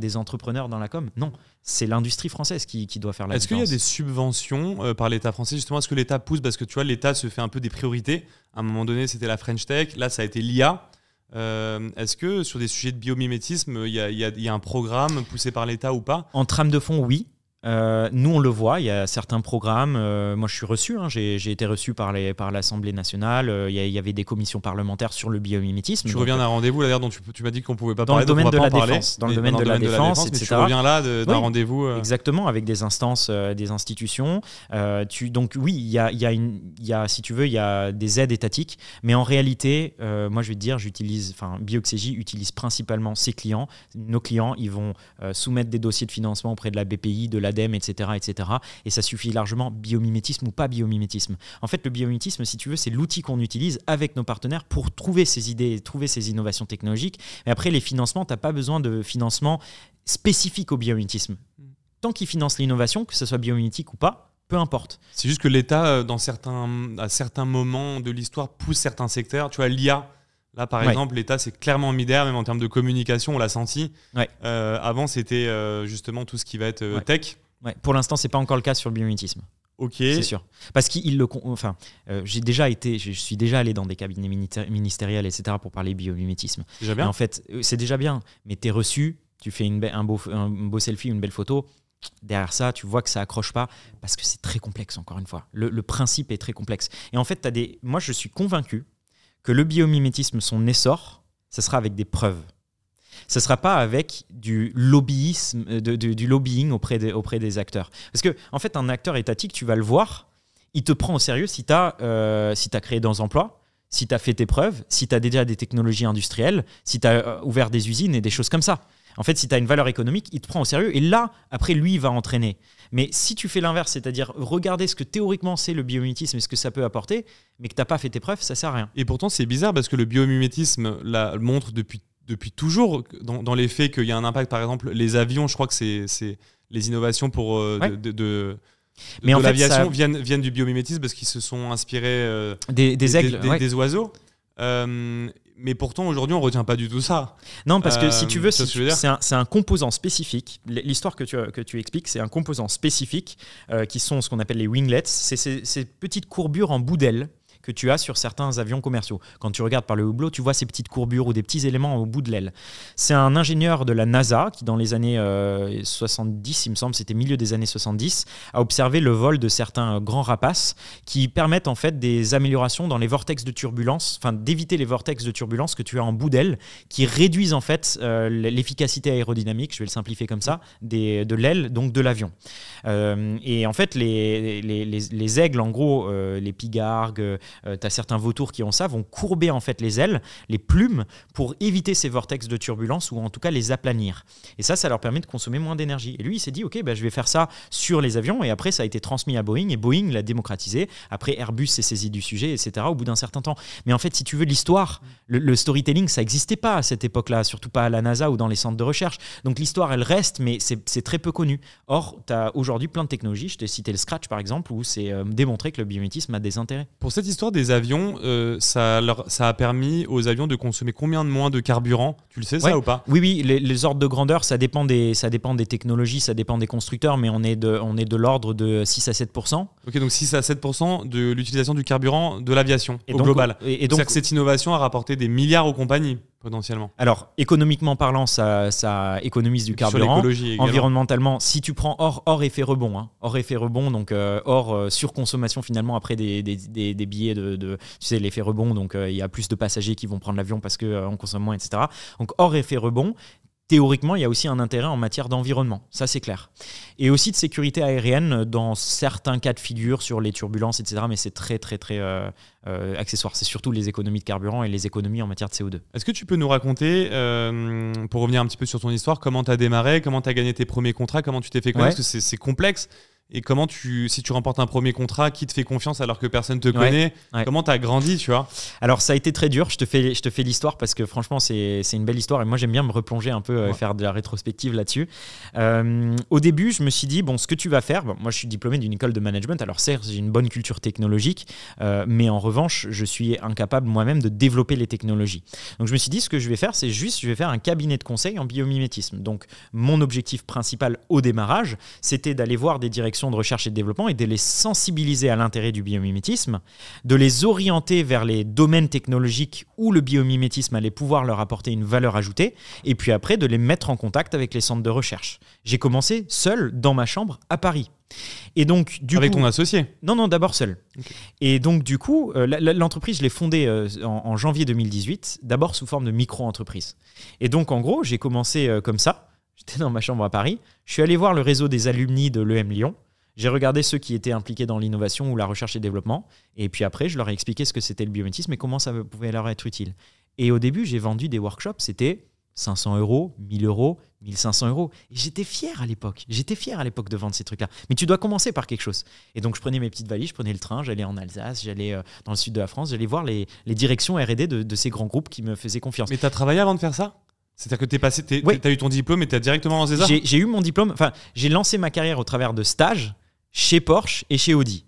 des entrepreneurs dans la com Non c'est l'industrie française qui, qui, doit faire la Est-ce qu'il y a des subventions par l'État français Justement, est-ce que l'État pousse Parce que tu vois, l'État se fait un peu des priorités. À un moment donné, c'était la French Tech. Là, ça a été l'IA. Euh, Est-ce que sur des sujets de biomimétisme, il y, y a, un programme poussé par l'État ou pas En trame de fond, oui. Euh, nous, on le voit, il y a certains programmes. Euh, moi, je suis reçu, hein, j'ai été reçu par l'Assemblée par nationale. Euh, il, y avait des commissions parlementaires sur le biomimétisme. Tu reviens d'un rendez-vous, d'ailleurs, dont tu, m'as dit qu'on pouvait pas dans parler. Le domaine de la défense, dans, le domaine de la, défense, etc. Tu reviens là d'un rendez-vous. Exactement, avec des instances, des institutions. tu, donc, oui, il y a, y, a il a, si tu veux, il y a des aides étatiques. Mais en réalité, moi, je vais te dire, j'utilise, enfin, BioXégie utilise principalement ses clients. Nos clients, ils vont soumettre des dossiers de financement auprès de la BPI, de la etc., etc. Et ça suffit largement, biomimétisme ou pas biomimétisme. En fait, le biomimétisme, si tu veux, c'est l'outil qu'on utilise avec nos partenaires pour trouver ces idées, trouver ces innovations technologiques. Mais après, les financements, tu n'as pas besoin de financement spécifique au biomimétisme. Tant qu'ils financent l'innovation, que ce soit biomimétique ou pas, peu importe. C'est juste que l'État, euh, dans certains, à certains moments de l'histoire, pousse certains secteurs. Tu vois, l'IA, là par exemple, l'État c'est clairement mis même en termes de communication, on l'a senti. Euh, avant, c'était euh, justement tout ce qui va être tech pour l'instant, c'est pas encore le cas sur le biomimétisme. Ok. C'est sûr. Parce qu'il le. Enfin, euh, j'ai déjà été. Je suis déjà allé dans des cabinets ministériels, etc., pour parler biomimétisme. Déjà en fait, c'est déjà bien. Mais tu euh, es reçu, tu fais une un, beau, selfie, une belle photo. Derrière ça, tu vois que ça accroche pas parce que c'est très complexe, encore une fois. Le, principe est très complexe. Et en fait, as des. Moi, je suis convaincu que le biomimétisme, son essor, ce sera avec des preuves. Ce ne sera pas avec du lobbyisme, euh, du lobbying auprès, auprès des acteurs. Parce que, en fait, un acteur étatique, tu vas le voir, il te prend au sérieux si tu as, euh, as créé dans emplois, si tu as fait tes preuves, si tu as déjà des technologies industrielles, si tu as euh, ouvert des usines et des choses comme ça. En fait, si tu as une valeur économique, il te prend au sérieux et là, après, lui, il va entraîner. Mais si tu fais l'inverse, c'est-à-dire regarder ce que théoriquement c'est le biomimétisme et ce que ça peut apporter, mais que tu n'as pas fait tes preuves, ça sert à rien. Et pourtant, c'est bizarre parce que le biomimétisme la montre depuis depuis toujours dans, les faits qu'il y a un impact. Par exemple, les avions, je crois que c'est les innovations pour euh, de, l'aviation viennent, viennent du biomimétisme parce qu'ils se sont inspirés euh, des, oiseaux. Euh, mais pourtant, aujourd'hui, on retient pas du tout ça. Non, parce que si tu veux, c'est un, composant spécifique. L'histoire que tu, que tu expliques, c'est un composant spécifique qui sont ce qu'on appelle les winglets. C'est ces, ces petites courbures en bout d'aile que tu as sur certains avions commerciaux. Quand tu regardes par le hublot, tu vois ces petites courbures ou des petits éléments au bout de l'aile. C'est un ingénieur de la NASA qui, dans les années 70, euh, il me semble, c'était milieu des années 70, a observé le vol de certains grands rapaces qui permettent en fait des améliorations dans les vortex de turbulence, enfin d'éviter les vortex de turbulence que tu as en bout d'aile, qui réduisent en fait euh, l'efficacité aérodynamique, je vais le simplifier comme ça, de l'aile, donc de l'avion. Euh, et en fait, les, les, les, aigles, en gros, les pigargues, euh, t'as as certains vautours qui ont ça, vont courber en fait les ailes, les plumes, pour éviter ces vortex de turbulence ou en tout cas les aplanir. Et ça, ça leur permet de consommer moins d'énergie. Et lui, il s'est dit, ok, bah, je vais faire ça sur les avions. Et après, ça a été transmis à Boeing et Boeing l'a démocratisé. Après, Airbus s'est saisi du sujet, etc. Au bout d'un certain temps. Mais en fait, si tu veux l'histoire, le, storytelling, ça n'existait pas à cette époque-là, surtout pas à la NASA ou dans les centres de recherche. Donc l'histoire, elle reste, mais c'est très peu connu. Or, tu as aujourd'hui plein de technologies. Je t'ai cité le Scratch, par exemple, où c'est euh, démontré que le biométisme a des intérêts. Pour cette histoire des avions, euh, ça, leur, ça a permis aux avions de consommer combien de moins de carburant Tu le sais ça ou pas Oui, oui, les, ordres de grandeur, ça dépend, des, ça dépend des technologies, ça dépend des constructeurs, mais on est de, on est de l'ordre de 6 à 7 Ok, donc 6 à 7 de l'utilisation du carburant de l'aviation au global. Et, donc, cest cette innovation a rapporté des milliards aux compagnies. Potentiellement. Alors, économiquement parlant, ça, économise du carburant. Environnementalement, si tu prends hors, hors effet rebond, hein, hors effet rebond, donc euh, hors euh, surconsommation finalement après des, billets de, Tu sais, l'effet rebond, donc euh, il y a plus de passagers qui vont prendre l'avion parce qu'on consomme moins, etc. Donc, hors effet rebond, théoriquement, il y a aussi un intérêt en matière d'environnement, ça c'est clair. Et aussi de sécurité aérienne dans certains cas de figure sur les turbulences, etc. Mais c'est très très très euh, euh, accessoire. C'est surtout les économies de carburant et les économies en matière de CO2. Est-ce que tu peux nous raconter, euh, pour revenir un petit peu sur ton histoire, comment tu as démarré, comment tu as gagné tes premiers contrats, comment tu t'es fait connaître Parce que c'est complexe et comment tu, si tu remportes un premier contrat, qui te fait confiance alors que personne te connaît Comment tu as grandi, tu vois Alors, ça a été très dur. Je te fais, je te fais l'histoire parce que franchement, c'est une belle histoire et moi, j'aime bien me replonger un peu, euh, faire de la rétrospective là-dessus. Euh, au début, je me suis dit, bon, ce que tu vas faire, moi, je suis diplômé d'une école de management. Alors, certes, j'ai une bonne culture technologique, euh, mais en revanche, je suis incapable moi-même de développer les technologies. Donc, je me suis dit, ce que je vais faire, c'est juste, je vais faire un cabinet de conseil en biomimétisme. Donc, mon objectif principal au démarrage, c'était d'aller voir des directions de recherche et de développement et de les sensibiliser à l'intérêt du biomimétisme, de les orienter vers les domaines technologiques où le biomimétisme allait pouvoir leur apporter une valeur ajoutée, et puis après de les mettre en contact avec les centres de recherche. J'ai commencé seul dans ma chambre à Paris. Et donc, du Avec ton associé Non, non, d'abord seul. Et donc, du coup, euh, l'entreprise, je l'ai fondée euh, en, janvier 2018, d'abord sous forme de micro-entreprise. Et donc, en gros, j'ai commencé euh, comme ça. J'étais dans ma chambre à Paris. Je suis allé voir le réseau des alumni de l'EM Lyon. J'ai regardé ceux qui étaient impliqués dans l'innovation ou la recherche et développement. Et puis après, je leur ai expliqué ce que c'était le biométisme et comment ça pouvait leur être utile. Et au début, j'ai vendu des workshops. C'était 500 euros, 1000 euros, 1500 euros. Et j'étais fier à l'époque. J'étais fier à l'époque de vendre ces trucs-là. Mais tu dois commencer par quelque chose. Et donc, je prenais mes petites valises, je prenais le train, j'allais en Alsace, j'allais euh, dans le sud de la France, j'allais voir les, directions RD de, ces grands groupes qui me faisaient confiance. Mais tu as travaillé avant de faire ça c'est-à-dire que tu passé, as eu ton diplôme et tu as directement lancé ça J'ai eu mon diplôme, enfin, j'ai lancé ma carrière au travers de stages chez Porsche et chez Audi.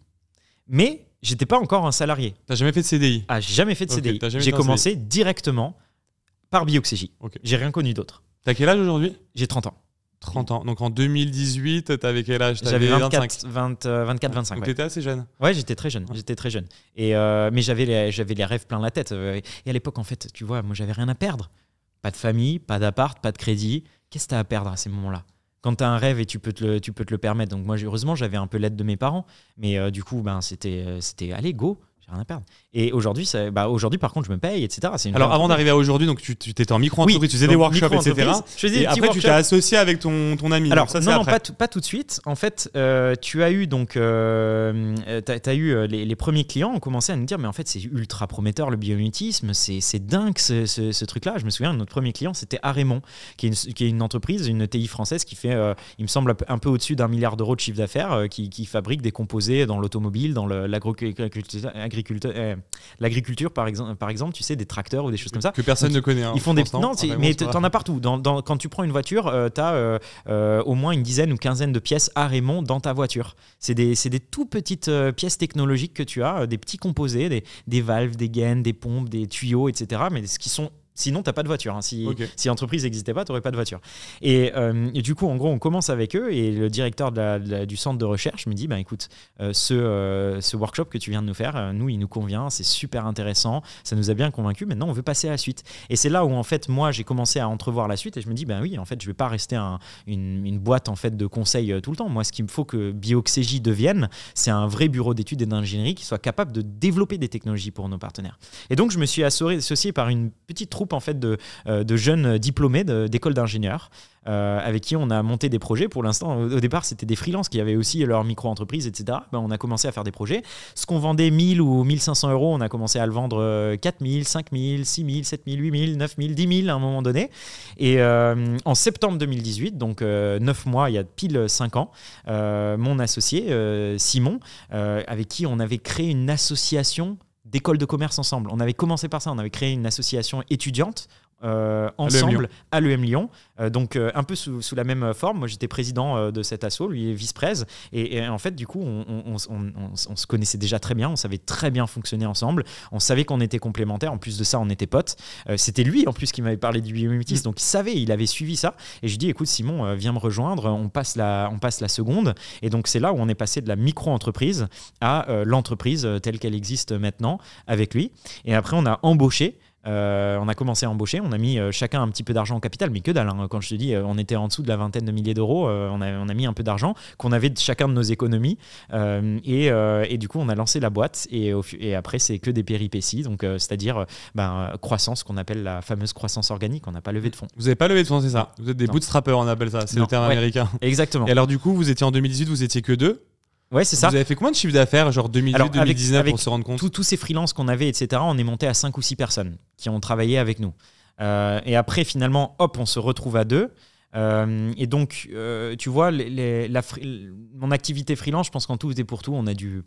Mais j'étais pas encore un salarié. T'as jamais fait de CDI ah, j'ai jamais fait de CDI. J'ai commencé directement par Bioxégie. J'ai rien connu d'autre. T'as quel âge aujourd'hui J'ai 30 ans. 30 ans. Donc en 2018, t'avais quel âge J'avais 24, 25 25. Donc tu t'étais assez jeune. Ouais, j'étais très jeune. J'étais très jeune. Et euh, mais j'avais les, j'avais les rêves plein la tête. Euh, et à l'époque, en fait, tu vois, moi j'avais rien à perdre. Pas de famille, pas d'appart, pas de crédit. Qu'est-ce que t'as à perdre à ces moments-là quand tu as un rêve et tu peux, te le, tu peux te le permettre. Donc moi, heureusement, j'avais un peu l'aide de mes parents. Mais euh, du coup, ben, c'était, euh, c'était allez, go, j'ai rien à perdre. Et aujourd'hui, bah aujourd'hui, par contre, je me paye, etc. c'est Alors, avant d'arriver à aujourd'hui, donc tu t'étais en micro-entreprise, tu faisais des workshops, etc. et après, tu t'es associé avec ton, ton ami. Alors, ça, non, pas, pas, tout de suite. En fait, euh, tu as eu donc, euh, as, eu euh, les, premiers clients ont commencé à nous dire, mais en fait, c'est ultra prometteur le biomimétisme, c'est dingue ce, ce, truc-là. Je me souviens, notre premier client, c'était Arémon, qui, est une, entreprise, une TI française qui fait, euh, il me semble, un peu au-dessus d'un milliard d'euros de chiffre d'affaires, qui, qui, fabrique des composés dans l'automobile, dans l'agriculture L'agriculture, par exemple, tu sais, des tracteurs ou des choses comme ça. Que personne ne connaît. Hein, ils font des. Non, mais t'en as partout. quand tu prends une voiture, euh, t'as tu euh, euh, au moins une dizaine ou quinzaine de pièces à Raymond dans ta voiture. C'est des, des, tout petites pièces technologiques que tu as, des petits composés, des, des valves, des gaines, des pompes, des tuyaux, etc. Mais ce qui sont Sinon, t'as pas de voiture. Hein. Si, si l'entreprise n'existait pas, t'aurais pas de voiture. Et, euh, du coup, en gros, on commence avec eux et le directeur du centre de recherche me dit, ben écoute, euh, ce, euh, ce, workshop que tu viens de nous faire, nous, il nous convient, c'est super intéressant, ça nous a bien convaincu maintenant, on veut passer à la suite. Et c'est là où, en fait, moi, j'ai commencé à entrevoir la suite et je me dis, ben oui, en fait, je vais pas rester une, une, boîte en fait de conseils tout le temps. Moi, ce qu'il me faut que Bioxégie devienne, c'est un vrai bureau d'études et d'ingénierie qui soit capable de développer des technologies pour nos partenaires. Et donc, je me suis associé par une petite troupe en fait de, euh, jeunes diplômés d'école d'ingénieurs. Euh, avec qui on a monté des projets. Pour l'instant, au, départ, c'était des freelances qui avaient aussi leur micro-entreprise, etc. Ben, on a commencé à faire des projets. Ce qu'on vendait 1000 ou 1500 euros, on a commencé à le vendre 4000, 5000, 6000, 7000, 8000, 9000, 10 000 à un moment donné. Et euh, en septembre 2018, donc 9 mois, il y a pile 5 ans, mon associé, Simon, avec qui on avait créé une association d'école de commerce ensemble. On avait commencé par ça, on avait créé une association étudiante euh, ensemble à l'EM Lyon. Euh, donc euh, un peu sous, la même forme. Moi j'étais président de cet asso, lui est vice prés Et, en fait du coup on, se connaissait déjà très bien, on savait très bien fonctionner ensemble, on savait qu'on était complémentaires, en plus de ça on était potes. C'était lui en plus qui m'avait parlé du biomimétisme, mm. donc il savait, il avait suivi ça. Et je lui dis écoute Simon, viens me rejoindre, on passe la, on passe la seconde. Et donc c'est là où on est passé de la micro-entreprise à l'entreprise telle qu'elle existe maintenant avec lui. Et après on a embauché euh, on a commencé à embaucher, on a mis euh, chacun un petit peu d'argent en capital, mais que dalle. Hein. Quand je te dis, euh, on était en dessous de la vingtaine de milliers d'euros, on, a, mis un peu d'argent qu'on avait de chacun de nos économies. et, du coup, on a lancé la boîte. Et, et après, c'est que des péripéties, donc c'est-à-dire ben, croissance, qu'on appelle la fameuse croissance organique. On n'a pas levé de fonds. Vous n'avez pas levé de fonds, c'est ça Vous êtes des bootstrappers, on appelle ça. C'est le terme américain. Exactement. Et alors, du coup, vous étiez en 2018, vous étiez que deux. Ouais, c'est ça. Vous avez fait combien de chiffres d'affaires, genre 2018-2019 pour se rendre compte Tous ces freelances qu'on avait, etc., on est monté à 5 ou 6 personnes qui ont travaillé avec nous. Euh, et après, finalement, hop, on se retrouve à deux. Euh, et donc, euh, tu vois, mon activité freelance, je pense qu'en tout et pour tout, on a dû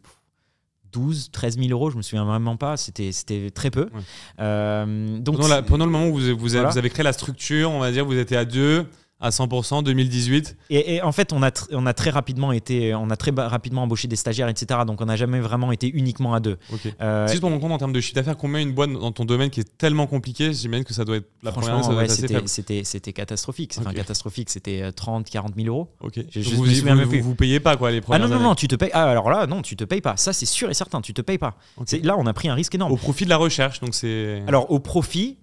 12, 13 000 euros, je me souviens vraiment pas, c'était très peu. donc pendant, le moment où vous, vous avez créé la structure, on va dire, vous étiez à deux à 100% 2018. Et, en fait, on a, on a très rapidement été, on a très rapidement embauché des stagiaires, etc. Donc on n'a jamais vraiment été uniquement à deux. Juste euh, pour si compte en termes de chiffre d'affaires, combien une boîte dans ton domaine qui est tellement compliqué, j'imagine que ça doit être la franchement, c'était, c'était, catastrophique. catastrophique, c'était 30, 40 000 euros. Ok. Je, vous, me vous, vous, payez pas quoi les premières. Ah non non non, tu te payes. Ah, alors là non, tu te payes pas. Ça c'est sûr et certain, tu te payes pas. Là on a pris un risque énorme. Au profit de la recherche, donc c'est. Alors au profit,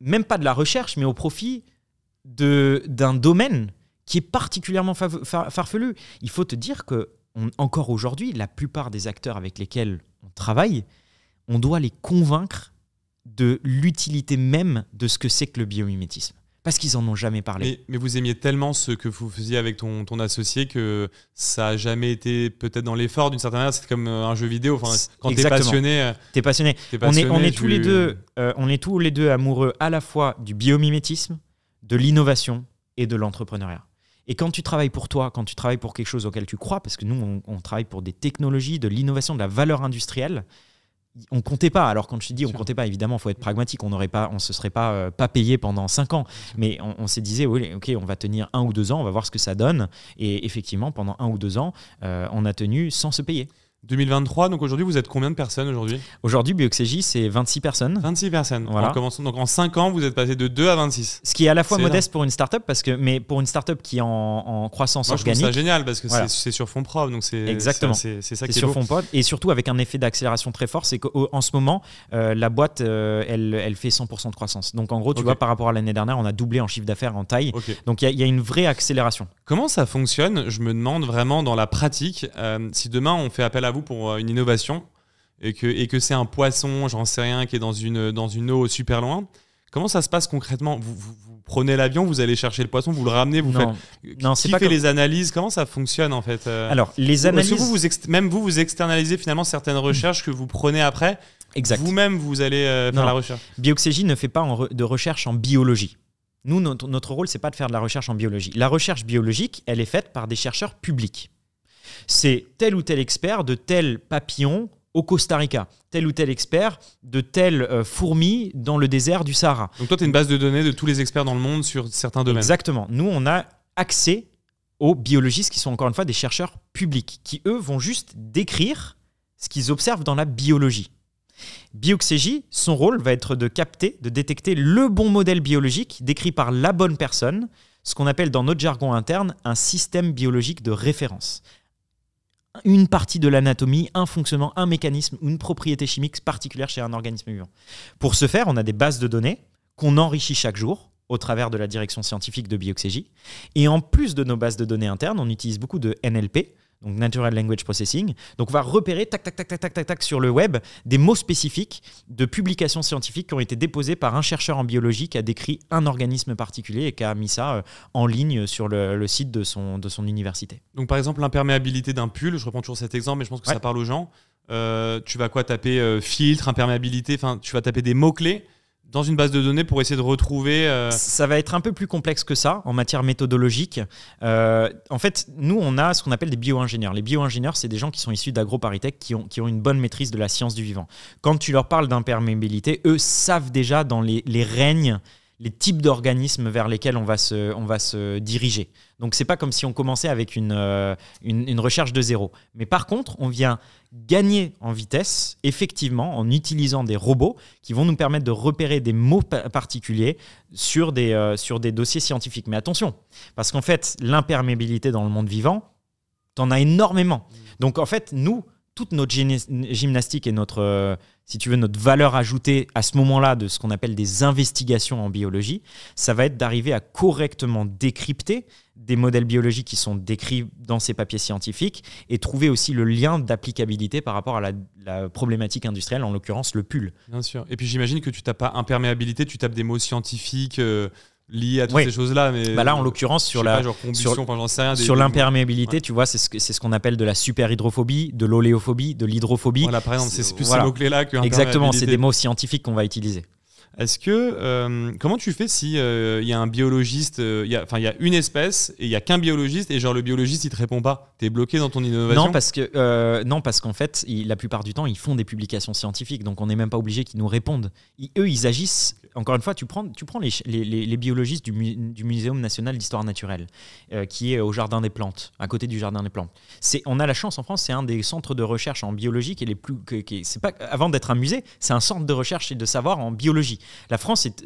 même pas de la recherche, mais au profit d'un domaine qui est particulièrement farfelu. Il faut te dire que encore aujourd'hui, la plupart des acteurs avec lesquels on travaille, on doit les convaincre de l'utilité même de ce que c'est que le biomimétisme. Parce qu'ils en ont jamais parlé. Mais, vous aimiez tellement ce que vous faisiez avec ton, associé que ça a jamais été peut-être dans l'effort d'une certaine manière. C'est comme euh, un jeu vidéo. Enfin, quand tu es passionné. Euh, passionné. on est, on tous les deux, euh, on est tous les deux amoureux à la fois du biomimétisme de l'innovation et de l'entrepreneuriat. Et quand tu travailles pour toi, quand tu travailles pour quelque chose auquel tu crois, parce que nous, on, travaille pour des technologies, de l'innovation, de la valeur industrielle, on comptait pas. Alors quand je te dis on comptait pas, évidemment, il faut être pragmatique. On n'aurait pas, on se serait pas euh, payé pendant 5 ans, mais on, s'est disait ok, on va tenir un ou deux ans, on va voir ce que ça donne. Et effectivement, pendant un ou deux ans, euh, on a tenu sans se payer. 2023, donc aujourd'hui, vous êtes combien de personnes aujourd'hui Aujourd'hui, BioXJ, c'est 26 personnes. 26 personnes. Voilà. donc en 5 ans, vous êtes passé de 2 à 26. Ce qui est à la fois modeste pour une startup, parce que, mais pour une startup qui est en, croissance organique. c'est génial parce que c'est sur fond propre. Donc c'est, Exactement. C'est, ça qui est, C'est sur fond propre Et surtout avec un effet d'accélération très fort, c'est qu'en ce moment, euh, la boîte, euh, elle, elle fait 100% de croissance. Donc en gros, tu vois, par rapport à l'année dernière, on a doublé en chiffre d'affaires, en taille. Donc il y, a une vraie accélération. Comment ça fonctionne Je me demande vraiment dans la pratique, euh, si demain on fait appel à vous pour euh, une innovation et que, et que c'est un poisson, j'en sais rien, qui est dans une, dans une eau super loin. Comment ça se passe concrètement vous, vous, prenez l'avion, vous allez chercher le poisson, vous le ramenez, vous faites. fait les analyses Comment ça fonctionne en fait euh Alors les analyses. Vous, même vous, vous externalisez finalement certaines recherches que vous prenez après. Exact. Vous-même, vous allez euh, faire la recherche. Bioxégie ne fait pas de recherche en biologie. Nous, notre, notre rôle, c'est pas de faire de la recherche en biologie. La recherche biologique, elle est faite par des chercheurs publics c'est tel ou tel expert de tel papillon au Costa Rica, tel ou tel expert de tel euh, fourmi dans le désert du Sahara. Donc toi, tu as une base de données de tous les experts dans le monde sur certains domaines. Exactement. Nous, on a accès aux biologistes qui sont encore une fois des chercheurs publics, qui eux vont juste décrire ce qu'ils observent dans la biologie. Bioxégie, son rôle va être de capter, de détecter le bon modèle biologique décrit par la bonne personne, ce qu'on appelle dans notre jargon interne un système biologique de référence une partie de l'anatomie, un fonctionnement, un mécanisme une propriété chimique particulière chez un organisme vivant. Pour ce faire, on a des bases de données qu'on enrichit chaque jour au travers de la direction scientifique de Bioxégie. Et en plus de nos bases de données internes, on utilise beaucoup de NLP, donc Natural Language Processing. Donc on va repérer tac, tac, tac, tac, tac, tac, tac sur le web des mots spécifiques de publications scientifiques qui ont été déposées par un chercheur en biologie qui a décrit un organisme particulier et qui a mis ça euh, en ligne sur le, site de son, de son université. Donc par exemple l'imperméabilité d'un pull, je reprends toujours cet exemple, mais je pense que ça parle aux gens. Euh, tu vas quoi taper euh, filtre, imperméabilité, enfin tu vas taper des mots-clés dans une base de données pour essayer de retrouver euh, Ça va être un peu plus complexe que ça en matière méthodologique. Euh, en fait, nous, on a ce qu'on appelle des bio-ingénieurs. Les bio-ingénieurs, c'est des gens qui sont issus d'AgroParisTech, qui ont, qui ont une bonne maîtrise de la science du vivant. Quand tu leur parles d'imperméabilité, eux savent déjà dans les, les règnes les types d'organismes vers lesquels on va se, on va se diriger. Donc c'est pas comme si on commençait avec euh, une, une, recherche de zéro. Mais par contre, on vient gagner en vitesse, effectivement, en utilisant des robots qui vont nous permettre de repérer des mots particuliers sur des, euh, sur des dossiers scientifiques. Mais attention, parce qu'en fait, l'imperméabilité dans le monde vivant, tu en as énormément. Mmh. Donc en fait, nous, toute notre gymnastique et notre, euh, si tu veux, notre valeur ajoutée à ce moment-là de ce qu'on appelle des investigations en biologie, ça va être d'arriver à correctement décrypter des modèles biologiques qui sont décrits dans ces papiers scientifiques et trouver aussi le lien d'applicabilité par rapport à la, problématique industrielle, en l'occurrence le pull. Bien sûr. Et puis j'imagine que tu tapes pas imperméabilité, tu tapes des mots scientifiques. Euh, lié à toutes ces choses-là. Mais bah là, en euh, l'occurrence, sur la, sur, l'imperméabilité, tu vois, c'est ce c'est ce qu'on appelle de la superhydrophobie, de l'oléophobie, de l'hydrophobie. Voilà, par exemple, c'est plus ces mots-clés-là que exactement. C'est des mots scientifiques qu'on va utiliser. Est-ce que euh, comment tu fais si il euh, y a un biologiste, enfin il y a une espèce et il y a qu'un biologiste et genre le biologiste il te répond pas, Tu es bloqué dans ton innovation Non parce que non parce qu'en fait la plupart du temps ils font des publications scientifiques donc on n'est même pas obligé qu'ils nous répondent. eux ils agissent encore une fois, tu prends, les, biologistes du, Muséum national d'histoire naturelle, euh, qui est au Jardin des Plantes, à côté du Jardin des Plantes. On a la chance en France, c'est un des centres de recherche en biologie qui est les plus. c'est pas, avant d'être un musée, c'est un centre de recherche et de savoir en biologie. La France est,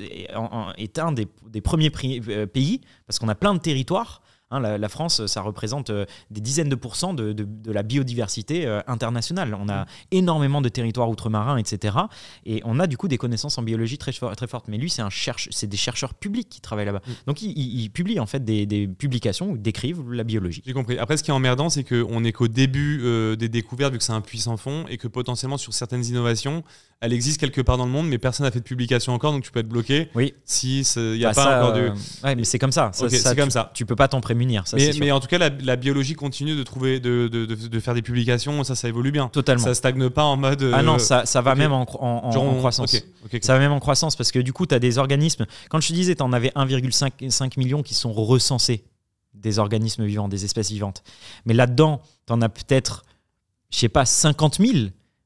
un des premiers euh, pays, parce qu'on a plein de territoires Hein, la, France, ça représente euh, des dizaines de pourcents de, de, la biodiversité euh, internationale. On a mm. énormément de territoires outre-marins, etc. Et on a du coup des connaissances en biologie très, très fortes. Mais lui, c'est cherche, des chercheurs publics qui travaillent là-bas. Mm. Donc il, publie en fait des, publications où décrivent la biologie. J'ai compris. Après, ce qui est emmerdant, c'est qu'on est qu'au début euh, des découvertes, vu que c'est un puissant fond, et que potentiellement sur certaines innovations, elle existe quelque part dans le monde, mais personne n'a fait de publication encore, donc tu peux être bloqué. Oui. Si il n'y a bah, pas encore de. Euh, ouais, mais c'est comme ça. ça, c'est comme ça. Tu peux pas t'en prémunir. mais, en tout cas, la, biologie continue de trouver, de, faire des publications. Ça, ça évolue bien. Totalement. Ça stagne pas en mode. ah non, euh, ça, va même en, croissance. Ça va même en croissance parce que du coup, tu as des organismes. Quand je te disais, tu en avais 1,5 million qui sont recensés des organismes vivants, des espèces vivantes. Mais là-dedans, tu en as peut-être, je sais pas, 50 000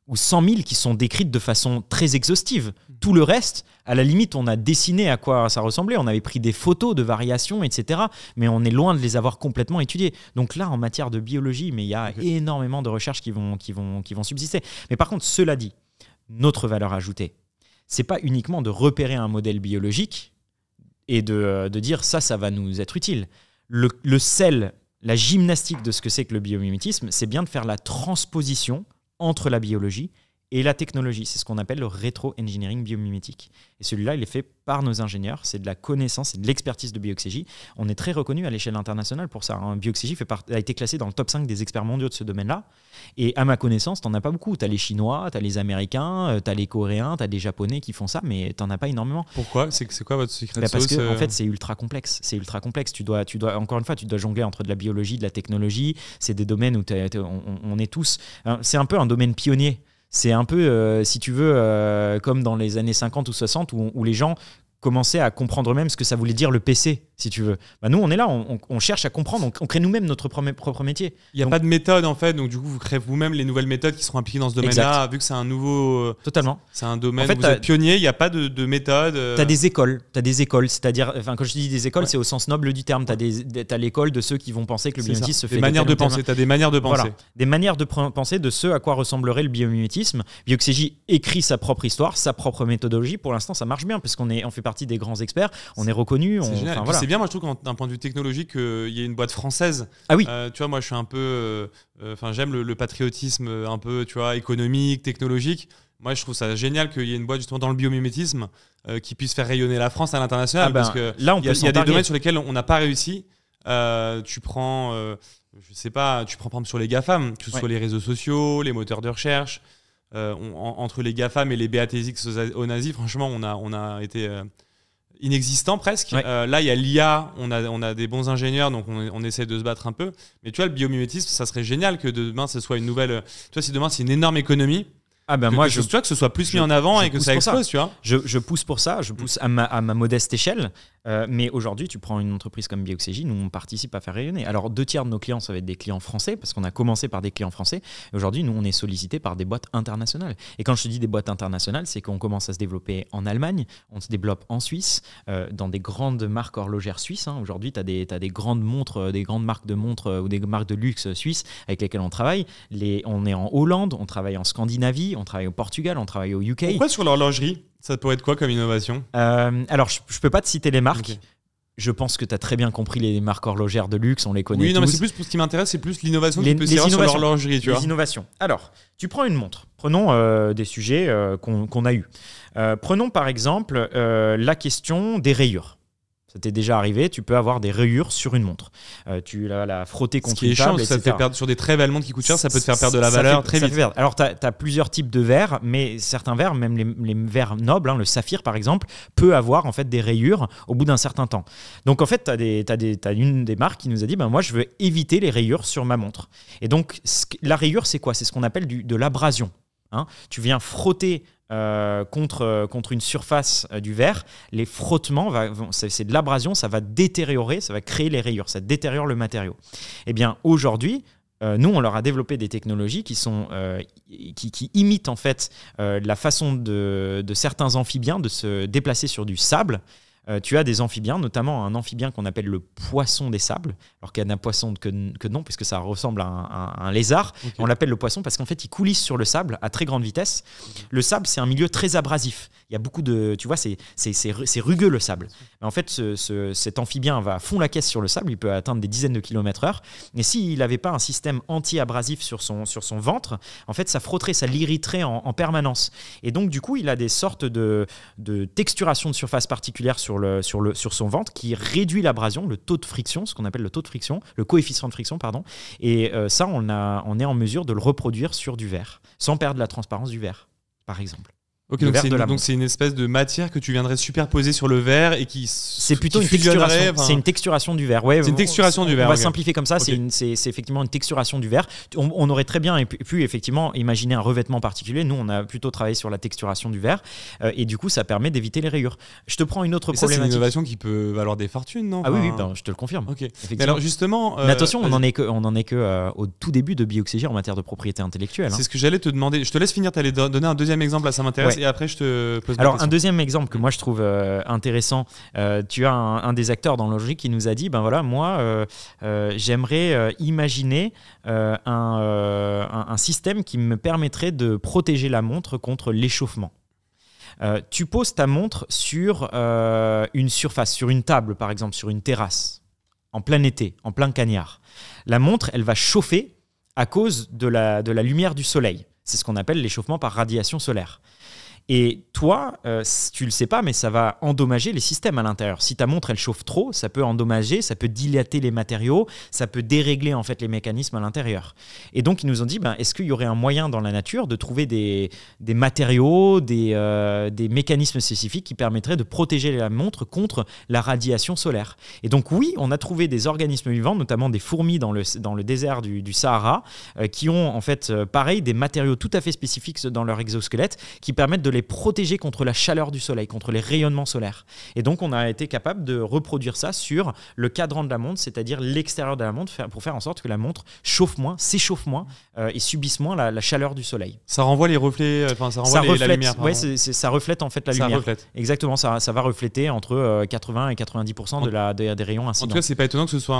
ou 100 000 qui sont décrites de façon très exhaustive. Hmm. Tout le reste, à la limite, on a dessiné à quoi ça ressemblait, on avait pris des photos de variations, etc. Mais on est loin de les avoir complètement étudiées. Donc là, en matière de biologie, mais il y a énormément de recherches qui vont, qui, vont, qui vont subsister. Mais par contre, cela dit, notre valeur ajoutée, c'est pas uniquement de repérer un modèle biologique et de, euh, de dire ça, ça va nous être utile. Le, le sel, la gymnastique de ce que c'est que le biomimétisme, c'est bien de faire la transposition entre la biologie et la technologie. C'est ce qu'on appelle le rétro-engineering biomimétique. Et celui-là, il est fait par nos ingénieurs. C'est de la connaissance et de l'expertise de Bioxégie. On est très reconnu à l'échelle internationale pour ça. Hein. Bioxégie fait a été classé dans le top 5 des experts mondiaux de ce domaine-là. Et à ma connaissance, n'en as pas beaucoup. Tu as les Chinois, tu as les Américains, euh, tu as les Coréens, tu as les Japonais qui font ça, mais tu n'en as pas énormément. Pourquoi C'est quoi votre secret bah, Parce qu'en en euh? fait, c'est ultra complexe. C'est ultra complexe. Tu dois, tu dois, encore une fois, tu dois jongler entre de la biologie, de la technologie. C'est des domaines où on, on est tous. Hein. C'est un peu un domaine pionnier. C'est un peu, euh, si tu veux, euh, comme dans les années 50 ou 60, où, les gens commencer à comprendre même ce que ça voulait dire le PC, si tu veux. Bah nous, on est là, on, cherche à comprendre, on, crée nous-mêmes notre propre, métier. Il n'y a pas de méthode en fait, donc du coup, vous créez vous-même les nouvelles méthodes qui seront appliquées dans ce domaine-là, vu que c'est un nouveau. Euh, Totalement. C'est un domaine en fait, où vous êtes pionnier, il n'y a pas de, méthode. Euh. Tu as des écoles, tu as des écoles, c'est-à-dire, enfin, quand je dis des écoles, c'est au sens noble du terme. Tu as, des, as l'école de ceux qui vont penser que le biomimétisme se fait. Des de penser, tu as des manières de penser. Voilà. Des manières de penser de ce à quoi ressemblerait le biomimétisme. Bioxégie écrit sa propre histoire, sa propre méthodologie. Pour l'instant, ça marche bien, parce qu'on on fait partie des grands experts. On est, reconnu. C'est bien, moi je trouve d'un point de vue technologique, euh, il y a une boîte française. Ah oui. Euh, tu vois, moi je suis un peu, euh, enfin j'aime le, patriotisme un peu, tu vois, économique, technologique. Moi, je trouve ça génial qu'il y ait une boîte justement dans le biomimétisme qui puisse faire rayonner la France à l'international. Ah bah, parce que là, on peut il y a, des domaines sur lesquels on n'a pas réussi. tu prends je sais pas, tu prends par exemple sur les GAFAM, que ce soit les réseaux sociaux, les moteurs de recherche, euh, entre les GAFAM et les BATX aux, nazis, franchement, on a, on a été euh, inexistant presque. Euh, là, il y a l'IA, on a, on a des bons ingénieurs, donc on, on, essaie de se battre un peu. Mais tu vois, le biomimétisme, ça serait génial que demain, ce soit une nouvelle. Tu vois, si demain, c'est une énorme économie, ah ben moi, je, veux que ce soit plus mis en avant et que ça explose, tu vois. Je, pousse pour ça, je pousse à ma, modeste échelle. Euh, mais aujourd'hui, tu prends une entreprise comme Bioxégie, nous on participe à faire rayonner. Alors deux tiers de nos clients, ça va être des clients français, parce qu'on a commencé par des clients français. Aujourd'hui, nous on est sollicité par des boîtes internationales. Et quand je te dis des boîtes internationales, c'est qu'on commence à se développer en Allemagne, on se développe en Suisse, euh, dans des grandes marques horlogères suisses. Hein. Aujourd'hui, tu as, des, des grandes montres, euh, des grandes marques de montres ou des marques de luxe suisses avec lesquelles on travaille. Les, on est en Hollande, on travaille en Scandinavie on travaille au Portugal, on travaille au UK. Pourquoi sur l'horlogerie Ça pourrait être quoi comme innovation euh, Alors, je, ne peux pas te citer les marques. Je pense que tu as très bien compris les marques horlogères de luxe, on les connaît. Oui, non, mais c'est plus pour ce qui m'intéresse, c'est plus l'innovation qui les sur l'horlogerie, les innovations. Alors, tu prends une montre. Prenons euh, des sujets euh, qu'on a eus. prenons par exemple la question des rayures ça déjà arrivé, tu peux avoir des rayures sur une montre. Euh, tu la, la frotter contre une table, ça fait perdre sur des très belles montres qui coûtent cher, ça peut te faire perdre de la valeur très vite. Alors, tu as, plusieurs types de verres, mais certains verres, même les, verres nobles, hein, le saphir par exemple, peut avoir en fait des rayures au bout d'un certain temps. Donc, en fait, tu as, une des marques qui nous a dit ben, moi, je veux éviter les rayures sur ma montre. Et donc, la rayure, c'est quoi C'est ce qu'on appelle de l'abrasion. Hein tu viens frotter euh, contre, euh, contre une surface euh, du verre, les frottements, c'est de l'abrasion, ça va détériorer, ça va créer les rayures, ça détériore le matériau. Eh bien, aujourd'hui, nous, on leur a développé des technologies qui, sont, qui, imitent en fait la façon de, de, certains amphibiens de se déplacer sur du sable euh, tu as des amphibiens, notamment un amphibien qu'on appelle le poisson des sables, alors qu'il y a poisson que, que, non, puisque ça ressemble à un, lézard. On l'appelle le poisson parce qu'en fait, il coulisse sur le sable à très grande vitesse. Le sable, c'est un milieu très abrasif. Il y a beaucoup de. Tu vois, c'est rugueux le sable. en fait, cet amphibien va fond la caisse sur le sable, il peut atteindre des dizaines de kilomètres heure. Et s'il n'avait pas un système anti-abrasif sur son, sur son ventre, en fait, ça frotterait, ça l'irriterait en, permanence. Et donc, du coup, il a des sortes de, de texturation de surface particulière sur sur, le, sur, son ventre qui réduit l'abrasion, le taux de friction, ce qu'on appelle le taux de friction, le coefficient de friction, pardon. Et euh, ça, on, a, on est en mesure de le reproduire sur du verre, sans perdre la transparence du verre, par exemple donc c'est, une, espèce de matière que tu viendrais superposer sur le verre et qui. C'est plutôt une texturation. C'est une texturation du verre. Ouais, c'est une texturation du verre. On va simplifier comme ça. C'est, une, c'est, effectivement une texturation du verre. On, aurait très bien pu, effectivement imaginer un revêtement particulier. Nous, on a plutôt travaillé sur la texturation du verre euh, et du coup, ça permet d'éviter les rayures. Je te prends une autre ça, C'est une innovation qui peut valoir des fortunes, non Ah oui, ben, je te le confirme. Ok. Mais alors justement. attention, euh, on n'en est que, on en est que euh, au tout début de bioxygène en matière de propriété intellectuelle. Hein. C'est ce que j'allais te demander. Je te laisse finir. Tu allais donner un deuxième exemple. à ça m'intéresse après je te pose Alors, un deuxième exemple que moi je trouve euh, intéressant, euh, tu as un, des acteurs dans Logique qui nous a dit ben voilà, moi euh, j'aimerais imaginer un, système qui me permettrait de protéger la montre contre l'échauffement. tu poses ta montre sur une surface, sur une table par exemple, sur une terrasse, en plein été, en plein cagnard. La montre, elle va chauffer à cause de la lumière du soleil. C'est ce qu'on appelle l'échauffement par radiation solaire. Et toi, euh, tu le sais pas, mais ça va endommager les systèmes à l'intérieur. Si ta montre elle chauffe trop, ça peut endommager, ça peut dilater les matériaux, ça peut dérégler en fait les mécanismes à l'intérieur. Et donc ils nous ont dit, ben, est-ce qu'il y aurait un moyen dans la nature de trouver des, matériaux, euh, des, mécanismes spécifiques qui permettraient de protéger la montre contre la radiation solaire Et donc oui, on a trouvé des organismes vivants, notamment des fourmis dans le, dans le désert du, Sahara, euh, qui ont en fait pareil des matériaux tout à fait spécifiques dans leur exosquelette qui permettent de les protéger contre la chaleur du soleil, contre les rayonnements solaires. Et donc, on a été capable de reproduire ça sur le cadran de la montre, c'est-à-dire l'extérieur de la montre, pour faire en sorte que la montre chauffe moins, s'échauffe moins euh, et subisse moins la, chaleur du soleil. Ça renvoie les reflets, euh, enfin, ça reflète, la lumière. ça reflète en fait la lumière. Exactement, ça, va refléter entre 80 euh, et 90% de la, des rayons incidents. En tout cas, c'est pas étonnant que ce soit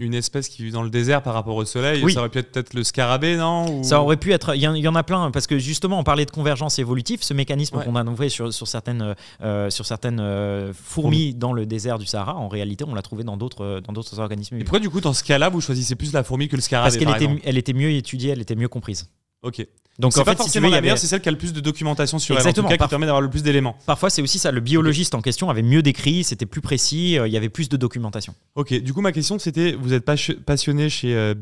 une espèce qui vit dans le désert par rapport au soleil. Ça aurait pu être peut-être le scarabée, non Ça aurait pu être. Il y, y, en a plein, parce que justement, on parlait de convergence évolutive, ce mécanisme qu'on a trouvé sur, certaines, euh, euh, fourmis dans le désert du Sahara, en réalité, on l'a trouvé dans d'autres, euh, organismes. Et pourquoi, du coup, dans ce cas-là, vous choisissez plus la fourmi que le scarabée Parce qu'elle était, mieux étudiée, elle était mieux comprise. Ok. Donc, en fait, forcément la meilleure, c'est celle qui a le plus de documentation sur Exactement. elle, en tout cas, qui permet d'avoir le plus d'éléments. Parfois, c'est aussi ça. Le biologiste en question avait mieux décrit, c'était plus précis, il y avait plus de documentation. Ok. Du coup, ma question, c'était, vous êtes passionné chez euh,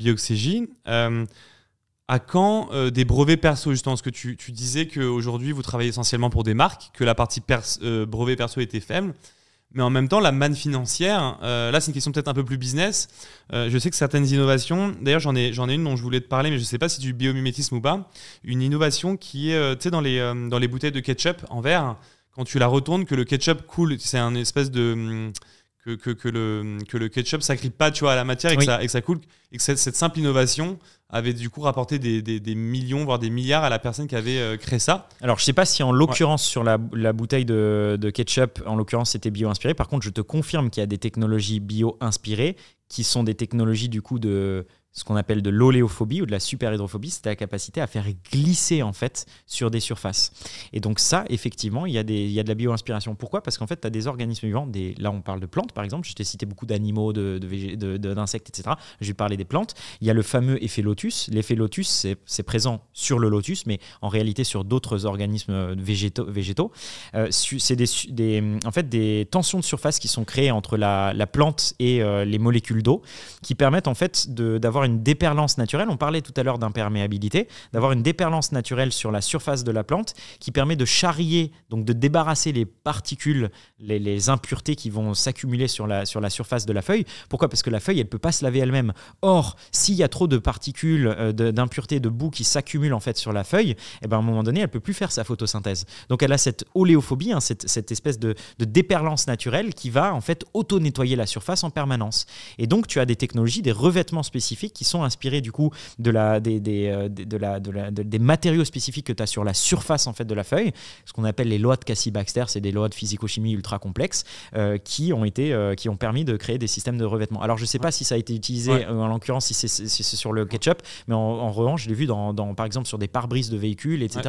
à quand euh, des brevets perso justement Parce que tu, disais qu'aujourd'hui vous travaillez essentiellement pour des marques, que la partie euh, brevet perso était faible, mais en même temps la manne financière, euh, là c'est une question peut-être un peu plus business. je sais que certaines innovations, d'ailleurs j'en ai, ai une dont je voulais te parler, mais je ne sais pas si c'est du biomimétisme ou pas, une innovation qui est, tu sais, dans les, dans les bouteilles de ketchup en verre, quand tu la retournes, que le ketchup coule, c'est un espèce de... Hum, que, le, que le ketchup s'agrippe pas tu vois, à la matière et que, ça, coule. Et que cette, simple innovation avait du coup rapporté des, millions, voire des milliards à la personne qui avait euh, créé ça. Alors je sais pas si en l'occurrence sur la, bouteille de, de ketchup, en l'occurrence c'était bio-inspiré. Par contre, je te confirme qu'il y a des technologies bio-inspirées qui sont des technologies du coup de ce qu'on appelle de l'oléophobie ou de la superhydrophobie, c'est la capacité à faire glisser en fait sur des surfaces. Et donc ça, effectivement, il y a, des, il y a de la bioinspiration. Pourquoi Parce qu'en fait, tu as des organismes vivants, des, là on parle de plantes par exemple, je t'ai cité beaucoup d'animaux, d'insectes, de, de, etc. Je vais parler des plantes. Il y a le fameux effet lotus. L'effet lotus, c'est présent sur le lotus, mais en réalité sur d'autres organismes végétaux. végétaux. Euh, c'est des, en fait des tensions de surface qui sont créées entre la, la plante et euh, les molécules d'eau qui permettent en fait d'avoir une déperlance naturelle. On parlait tout à l'heure d'imperméabilité, d'avoir une déperlance naturelle sur la surface de la plante qui permet de charrier, donc de débarrasser les particules, les, impuretés qui vont s'accumuler sur la, sur la surface de la feuille. Pourquoi Parce que la feuille, elle ne peut pas se laver elle-même. Or, s'il y a trop de particules, euh, d'impuretés, de, boue qui s'accumulent en fait sur la feuille, eh ben, à un moment donné, elle ne peut plus faire sa photosynthèse. Donc elle a cette oléophobie, hein, cette, espèce de, de déperlance naturelle qui va en fait auto-nettoyer la surface en permanence. Et donc tu as des technologies, des revêtements spécifiques qui sont inspirés du coup de la, euh, des, de la, de la, de, des matériaux spécifiques que tu as sur la surface en fait de la feuille, ce qu'on appelle les lois de Cassie-Baxter, c'est des lois de physico-chimie ultra complexes euh, qui ont été euh, qui ont permis de créer des systèmes de revêtement. Alors je sais pas si ça a été utilisé en l'occurrence si c'est sur le ketchup, mais en, revanche je l'ai vu dans, dans, par exemple sur des pare-brises de véhicules, etc.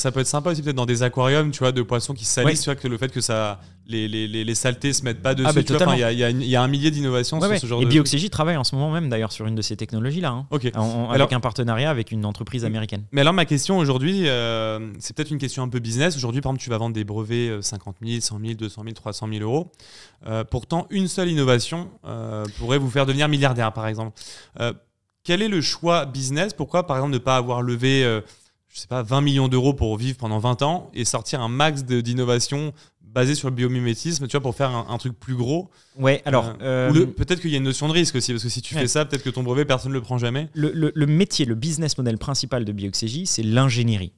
ça, peut être sympa aussi peut-être dans des aquariums, tu vois, de poissons qui salissent, tu vois que le fait que ça les, les, les, saletés se mettent pas ah, bah, dessus. il y, a un millier d'innovations sur ce genre. Et travaille en ce moment même d'ailleurs sur une de ces Technologie technologies-là. Hein, avec un partenariat avec une entreprise mm. américaine. Mais alors, ma question aujourd'hui, euh, c'est peut-être une question un peu business. Aujourd'hui, par exemple, tu vas vendre des brevets 50 000, 100 000, 200 000, 300 000 euros. Euh, pourtant, une seule innovation euh, pourrait vous faire devenir milliardaire, par exemple. quel est le choix business Pourquoi, par exemple, ne pas avoir levé je sais pas, 20 millions d'euros pour vivre pendant 20 ans et sortir un max d'innovation basé sur le biomimétisme, tu vois, pour faire un, truc plus gros. Ouais, alors. Euh, euh, peut-être qu'il y a une notion de risque aussi, parce que si tu fais ça, peut-être que ton brevet, personne ne le prend jamais. Le, métier, le business model principal de Bioxégie, c'est l'ingénierie.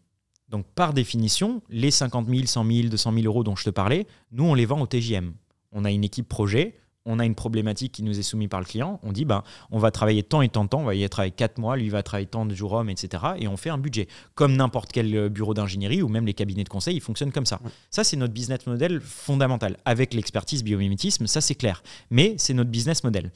Donc, par définition, les 50 000, 100 000, 200 000 euros dont je te parlais, nous, on les vend au TGM. On a une équipe projet, on a une problématique qui nous est soumise par le client, on dit ben, on va travailler tant et tant de temps, on va y travailler 4 mois, lui va travailler tant de jours hommes, etc. Et on fait un budget. Comme n'importe quel euh, bureau d'ingénierie ou même les cabinets de conseil, ils fonctionnent comme ça. Ça, c'est notre business model fondamental. Avec l'expertise biomimétisme, ça c'est clair. Mais c'est notre business model.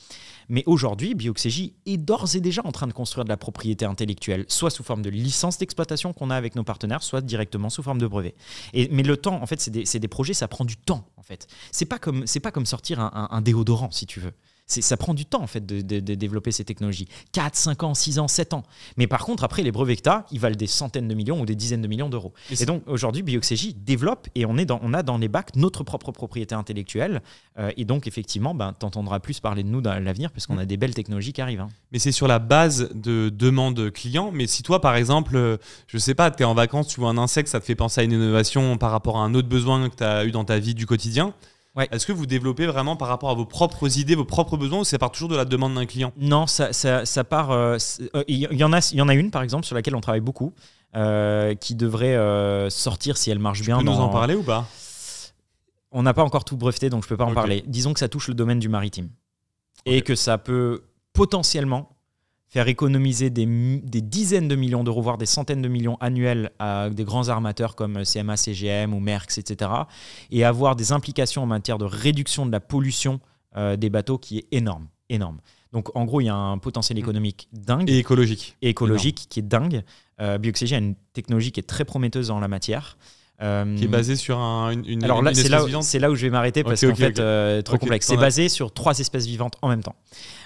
Mais aujourd'hui, BioXJ est d'ores et déjà en train de construire de la propriété intellectuelle, soit sous forme de licence d'exploitation qu'on a avec nos partenaires, soit directement sous forme de brevet. mais le temps, en fait, c'est des, projets, ça prend du temps, en fait. C'est pas comme, pas comme sortir un déodorant, si tu veux ça prend du temps en fait de, développer ces technologies. 4, 5 ans, 6 ans, 7 ans. Mais par contre, après, les brevets que tu ils valent des centaines de millions ou des dizaines de millions d'euros. Et, donc aujourd'hui, Bioxégie développe et on, a dans les bacs notre propre propriété intellectuelle. Euh, et donc effectivement, ben, tu entendras plus parler de nous dans l'avenir parce qu'on mm. a des belles technologies qui arrivent. Hein. Mais c'est sur la base de demandes clients. Mais si toi, par exemple, euh, je sais pas, tu es en vacances, tu vois un insecte, ça te fait penser à une innovation par rapport à un autre besoin que tu as eu dans ta vie du quotidien. Est-ce que vous développez vraiment par rapport à vos propres idées, vos propres besoins, ou ça part toujours de la demande d'un client Non, ça, ça, part. Euh, euh, il y, en a, y en a une, par exemple, sur laquelle on travaille beaucoup, euh, qui devrait sortir si elle marche bien. Tu peux nous en parler ou pas On n'a pas encore tout breveté, donc je ne peux pas en parler. Disons que ça touche le domaine du maritime. Et que ça peut potentiellement faire économiser des, dizaines de millions d'euros, voire des centaines de millions annuels à des grands armateurs comme CMA, CGM ou Merckx, etc., et avoir des implications en matière de réduction de la pollution euh, des bateaux qui est énorme, énorme. Donc en gros, il y a un potentiel mm. économique dingue. Et écologique. Et écologique qui est dingue. Euh, a une technologie qui est très prometteuse en la matière. Euh, qui est basée sur un, une, une, Alors là, c'est là, où je vais m'arrêter parce qu'en fait, euh, c'est trop complexe. C'est basé sur trois espèces vivantes en même temps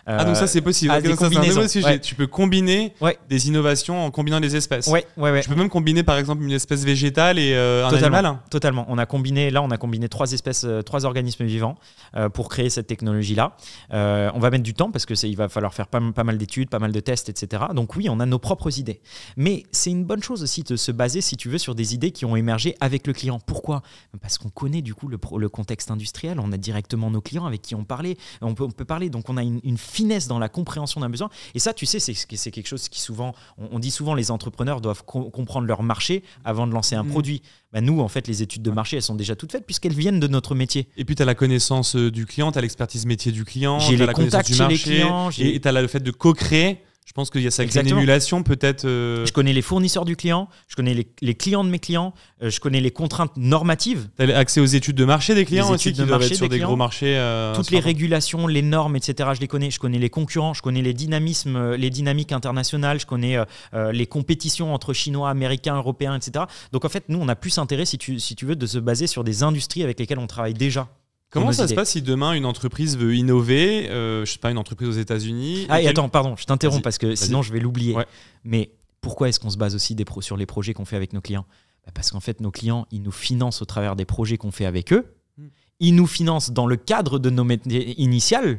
ah, donc ça, c'est possible. Euh, sujet. Tu peux combiner des innovations en combinant des espèces. Ouais, ouais, Tu peux même combiner, par exemple, une espèce végétale et euh, un totalement, animal. Totalement. On a combiné, là, on a combiné trois espèces, euh, trois organismes vivants pour créer cette technologie-là. on va mettre du temps parce que il va falloir faire pas, mal d'études, pas mal de tests, etc. Donc oui, on a nos propres idées. Mais c'est une bonne chose aussi de se baser, si tu veux, sur des idées qui ont émergé avec le client. Pourquoi Parce qu'on connaît du coup le, contexte industriel, on a directement nos clients avec qui on, parlait, on, peut, on peut parler. Donc on a une, une finesse dans la compréhension d'un besoin. Et ça, tu sais, c'est quelque chose qui souvent, on, dit souvent les entrepreneurs doivent comprendre leur marché avant de lancer un mmh. produit. Bah, nous, en fait, les études de marché, elles sont déjà toutes faites puisqu'elles viennent de notre métier. Et puis, tu as la connaissance euh, du client, tu as l'expertise métier du client, tu as la connaissance du marché, et tu as le fait de co-créer je pense qu'il y a ça une émulation peut-être. Euh, je connais les fournisseurs du client, je connais les, clients de mes clients, euh, je connais les contraintes normatives. Tu accès aux études de marché des clients aussi qui doivent être sur des, gros marchés. Euh, Toutes les régulations, les normes, etc. Je les connais. Je connais les concurrents, je connais les dynamismes, les dynamiques internationales, je connais les compétitions entre Chinois, Américains, Européens, etc. Donc en fait, nous, on a plus intérêt, si tu veux, de se baser sur des industries avec lesquelles on travaille déjà. Comment ça se passe si demain une entreprise veut innover, euh, je sais pas, une entreprise aux États-Unis Ah, et attends, pardon, je t'interromps parce que sinon je vais l'oublier. Mais pourquoi est-ce qu'on se base aussi sur les projets qu'on fait avec nos clients bah, Parce qu'en fait, nos clients, ils nous financent au travers des projets qu'on fait avec eux. Hmm. Ils nous financent dans le cadre de nos métiers initiales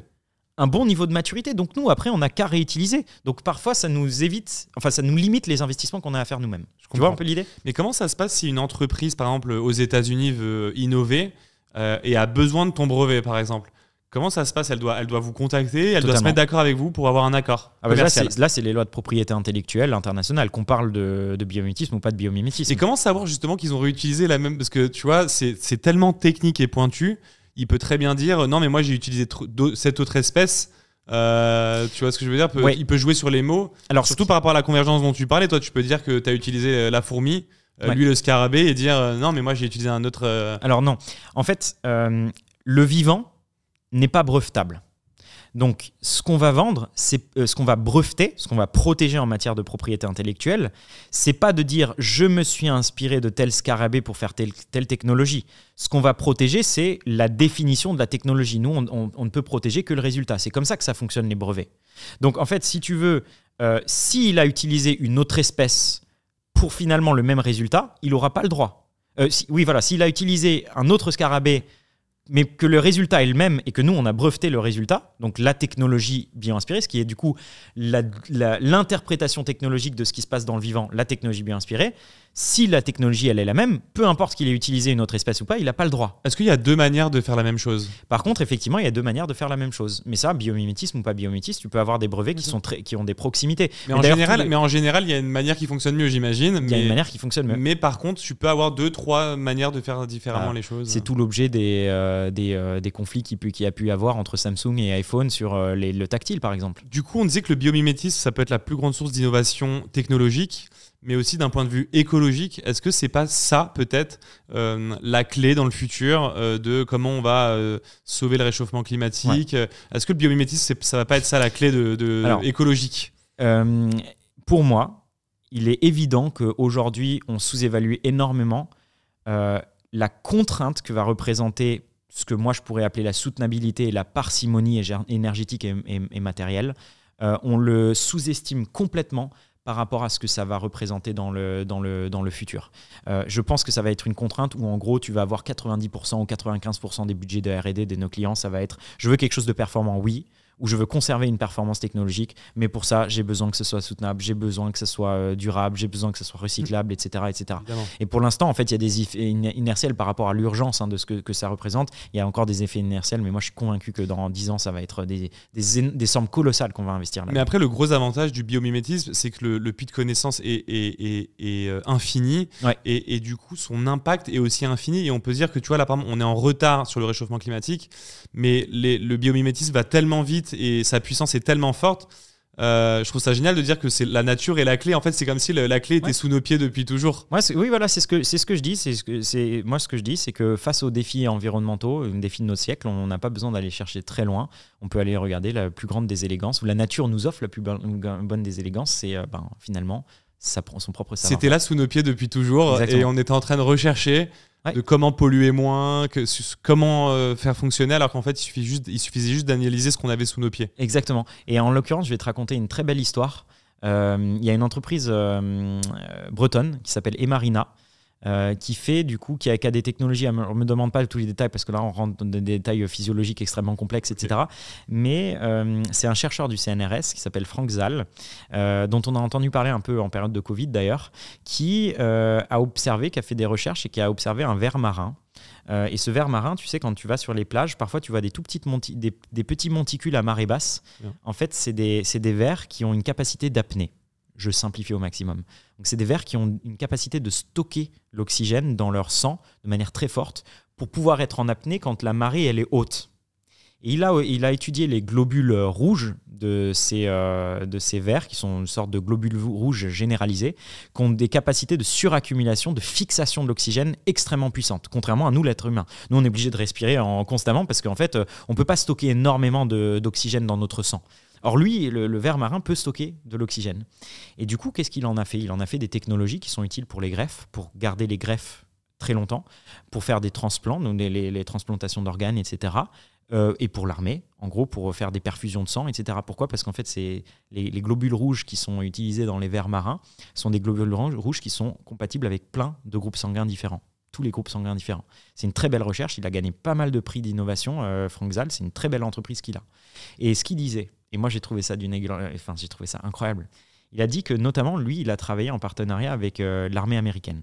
un bon niveau de maturité. Donc nous, après, on n'a qu'à réutiliser. Donc parfois, ça nous évite, enfin, ça nous limite les investissements qu'on a à faire nous-mêmes. Tu vois un peu l'idée Mais comment ça se passe si une entreprise, par exemple, aux États-Unis veut innover euh, et a besoin de ton brevet, par exemple, comment ça se passe elle doit, elle doit vous contacter, elle doit se mettre d'accord avec vous pour avoir un accord. Ah bah là, c'est les lois de propriété intellectuelle internationale, qu'on parle de, de, biomimétisme ou pas de biomimétisme. Et comment savoir justement qu'ils ont réutilisé la même. Parce que tu vois, c'est tellement technique et pointu, il peut très bien dire non, mais moi j'ai utilisé cette autre espèce. Euh, tu vois ce que je veux dire Il peut jouer sur les mots. Alors, surtout par rapport à la convergence dont tu parlais, toi, tu peux dire que tu as utilisé la fourmi euh, lui le scarabée, et dire euh, non, mais moi j'ai utilisé un autre. Euh, Alors non, en fait, le vivant n'est pas brevetable. Donc, ce qu'on va vendre, c'est ce qu'on va breveter, ce qu'on va protéger en matière de propriété intellectuelle. C'est pas de dire je me suis inspiré de tel scarabée pour faire telle, telle technologie. Ce qu'on va protéger, c'est la définition de la technologie. Nous, on, ne peut protéger que le résultat. C'est comme ça que ça fonctionne les brevets. Donc, en fait, si tu veux, s'il a utilisé une autre espèce pour finalement le même résultat, il n'aura pas le droit. Euh, oui, voilà, s'il a utilisé un autre scarabée, mais que le résultat est le même et que nous, on a breveté le résultat, donc la technologie bio-inspirée, ce qui est du coup l'interprétation technologique de ce qui se passe dans le vivant, la technologie bio-inspirée, si la technologie elle est la même, peu importe qu'il ait utilisé une autre espèce ou pas, il n'a pas le droit. Est-ce qu'il y a deux manières de faire la même chose Par contre, effectivement, il y a deux manières de faire la même chose. Mais ça, biomimétisme ou pas biomimétisme, tu peux avoir des brevets qui, mhm. sont très, qui ont des proximités. Mais, en général, mais en général, il y a une manière qui fonctionne mieux, j'imagine. Il y a une manière qui fonctionne mieux. Mais par contre, tu peux avoir deux, trois manières de faire différemment ah, les choses. C'est tout l'objet des, euh, euh, des, conflits qui, pu, qui a pu avoir entre Samsung et iPhone sur euh, le tactile, par exemple. Du coup, on disait que le biomimétisme, ça peut être la plus grande source d'innovation technologique mais aussi d'un point de vue écologique. Est-ce que c'est pas ça peut-être euh, la clé dans le futur euh, de comment on va euh, sauver le réchauffement climatique Est-ce que le biomimétisme, ça va pas être ça la clé de, écologique Pour moi, il est évident qu'aujourd'hui, on sous-évalue énormément la contrainte que va représenter ce que moi je pourrais appeler la soutenabilité et la parcimonie énergétique et, et matérielle. on le sous-estime complètement par rapport à ce que ça va représenter dans le, dans le, dans le futur. Euh, je pense que ça va être une contrainte où en gros tu vas avoir 90% ou 95% des budgets de RD de nos clients, ça va être je veux quelque chose de performant, oui, où je veux conserver une performance technologique, mais pour ça, j'ai besoin que ce soit soutenable, j'ai besoin que ce soit euh, durable, j'ai besoin que ce soit recyclable, etc. etc. Et pour l'instant, en fait, il y a des effets inertiels par rapport à l'urgence hein, de ce que, ça représente. Il y a encore des effets inertiels, mais moi, je suis convaincu que dans 10 ans, ça va être des, sommes colossales qu'on va investir là. Mais après, le gros avantage du biomimétisme, c'est que le, puits de connaissance est, euh, infini, et, du coup, son impact est aussi infini. Et on peut dire que, tu vois, là, par exemple, on est en retard sur le réchauffement climatique, mais le biomimétisme va tellement vite et sa puissance est tellement forte. Euh, je trouve ça génial de dire que c'est la nature et la clé. En fait, c'est comme si la, clé était sous nos pieds depuis toujours. Moi, oui, voilà, c'est ce que c'est ce que je dis. C'est moi ce que je dis, c'est que face aux défis environnementaux, aux euh, défis de notre siècle, on n'a pas besoin d'aller chercher très loin. On peut aller regarder la plus grande des élégances, ou la nature nous offre la plus bonne des élégances. C'est euh, ben, finalement ça prend son propre savoir. C'était là sous nos pieds depuis toujours, et on était en train de rechercher de comment polluer moins, que, comment euh, faire fonctionner, alors qu'en fait, il, il suffisait juste d'analyser ce qu'on avait sous nos pieds. Exactement. Et en l'occurrence, je vais te raconter une très belle histoire. Euh, il y a une entreprise euh, bretonne qui s'appelle Emarina euh, qui fait du coup qui a, des technologies. On me demande pas tous les détails parce que là on rentre dans des détails physiologiques extrêmement complexes, etc. Mais euh, c'est un chercheur du CNRS qui s'appelle Frank Zal, euh, dont on a entendu parler un peu en période de Covid d'ailleurs, qui a observé, qui a fait des recherches et qui a observé un ver marin. et ce ver marin, tu sais, quand tu vas sur les plages, parfois tu vois des tout petites des, petits monticules à marée basse. En fait, c'est des, des vers qui ont une capacité d'apnée. Je simplifie au maximum. Donc c'est des vers qui ont une capacité de stocker l'oxygène dans leur sang de manière très forte pour pouvoir être en apnée quand la marée elle est haute. Et il a, il a étudié les globules rouges de ces, euh, de ces vers, qui sont une sorte de globules rouges généralisés, qui ont des capacités de suraccumulation, de fixation de l'oxygène extrêmement puissantes, contrairement à nous, l'être humain. Nous, on est obligé de respirer en, constamment parce qu'en fait, euh, on ne peut pas stocker énormément d'oxygène dans notre sang. Or, lui, le, ver marin peut stocker de l'oxygène. Et du coup, qu'est-ce qu'il en a fait Il en a fait des technologies qui sont utiles pour les greffes, pour garder les greffes très longtemps, pour faire des transplants, les, transplantations d'organes, etc. Euh, et pour l'armée, en gros, pour faire des perfusions de sang, etc. Pourquoi Parce qu'en fait, les, les globules rouges qui sont utilisés dans les vers marins sont des globules rouges qui sont compatibles avec plein de groupes sanguins différents tous les groupes sanguins différents. C'est une très belle recherche. Il a gagné pas mal de prix d'innovation, euh, Zal. C'est une très belle entreprise qu'il a. Et ce qu'il disait, et moi, j'ai trouvé ça d'une enfin, j'ai trouvé ça incroyable. Il a dit que notamment, lui, il a travaillé en partenariat avec euh, l'armée américaine.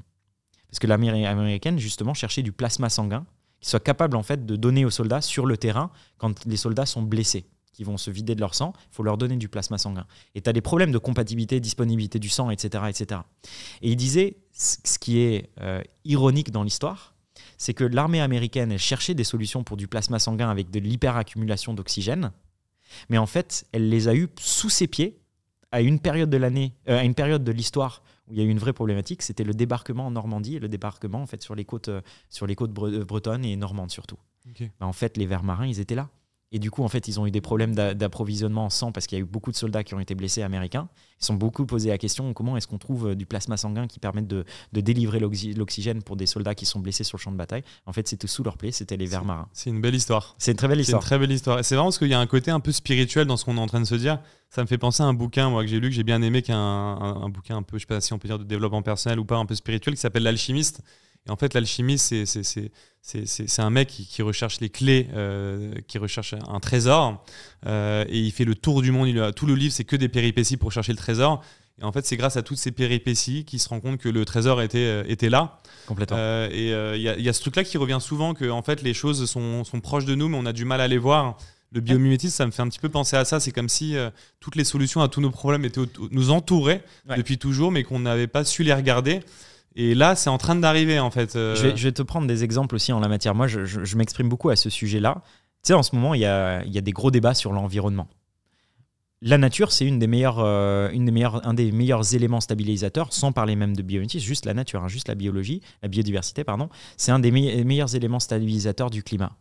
Parce que l'armée américaine, justement, cherchait du plasma sanguin qui soit capable, en fait, de donner aux soldats sur le terrain quand les soldats sont blessés, qui vont se vider de leur sang. Il faut leur donner du plasma sanguin. Et tu as des problèmes de compatibilité, disponibilité du sang, etc. etc. Et il disait, ce qui est euh, ironique dans l'histoire, c'est que l'armée américaine elle cherchait des solutions pour du plasma sanguin avec de l'hyperaccumulation d'oxygène, mais en fait, elle les a eus sous ses pieds à une période de l'année, euh, à une période de l'histoire où il y a eu une vraie problématique, c'était le débarquement en Normandie et le débarquement en fait sur les côtes, euh, sur les côtes euh, bretonnes et normandes surtout. Bah, en fait, les vers marins, ils étaient là. Et du coup, en fait, ils ont eu des problèmes d'approvisionnement en sang parce qu'il y a eu beaucoup de soldats qui ont été blessés américains. Ils sont beaucoup posé la question comment est-ce qu'on trouve euh, du plasma sanguin qui permette de, délivrer l'oxygène pour des soldats qui sont blessés sur le champ de bataille. En fait, c'était sous leur plaie, c'était les vers marins. C'est une belle histoire. C'est une très belle histoire. C'est une très belle histoire. C'est vraiment parce qu'il y a un côté un peu spirituel dans ce qu'on est en train de se dire. Ça me fait penser à un bouquin moi, que j'ai lu, que j'ai bien aimé, qui est un, bouquin un peu, je sais pas si on peut dire de développement personnel ou pas, un peu spirituel, qui s'appelle L'Alchimiste et en fait, l'alchimiste, c'est un mec qui, recherche les clés, euh, qui recherche un trésor, euh, et il fait le tour du monde. Il a, tout le livre, c'est que des péripéties pour chercher le trésor. Et en fait, c'est grâce à toutes ces péripéties qu'il se rend compte que le trésor était, euh, était là. Complètement. et il y, a ce truc-là qui revient souvent, que en fait, les choses sont, proches de nous, mais on a du mal à les voir. Le biomimétisme, ça me fait un petit peu penser à ça. C'est comme si toutes les solutions à tous nos problèmes étaient nous entouraient depuis toujours, mais qu'on n'avait pas su les regarder. Et là, c'est en train d'arriver, en fait. Euh. Je, vais, te prendre des exemples aussi en la matière. Moi, je, m'exprime beaucoup à ce sujet-là. Tu sais, en ce moment, il y a, des gros débats sur l'environnement. La nature, c'est une des meilleures, euh, une des meilleures, un des meilleurs éléments stabilisateurs, sans parler même de bioéthique, juste la nature, hein, juste la biologie, la biodiversité, pardon. C'est un des meilleurs éléments stabilisateurs du climat.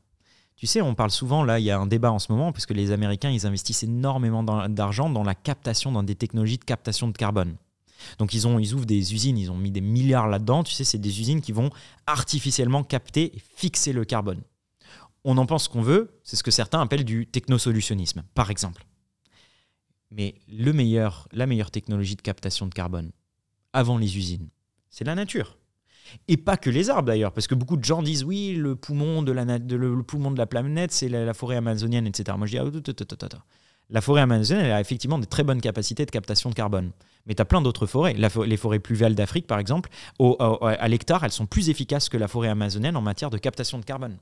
Tu sais, on parle souvent, là, il y a un débat en ce moment, puisque les Américains, ils investissent énormément d'argent dans la captation, dans des technologies de captation de carbone. Donc ils, ouvrent des usines, ils ont mis des milliards là-dedans. Tu sais, c'est des usines qui vont artificiellement capter et fixer le carbone. On en pense qu'on veut, c'est ce que certains appellent du technosolutionnisme, par exemple. Mais meilleur, la meilleure technologie de captation de carbone, avant les usines, c'est la nature. Et pas que les arbres d'ailleurs, parce que beaucoup de gens disent oui, le poumon de la, planète, c'est la, forêt amazonienne, etc. Moi je dis, ah, la forêt amazonienne, elle a effectivement des très bonnes capacités de captation de carbone. Mais tu as plein d'autres forêts. les forêts pluviales d'Afrique, par exemple, à l'hectare, elles sont plus efficaces que la forêt amazonienne en matière de captation de carbone.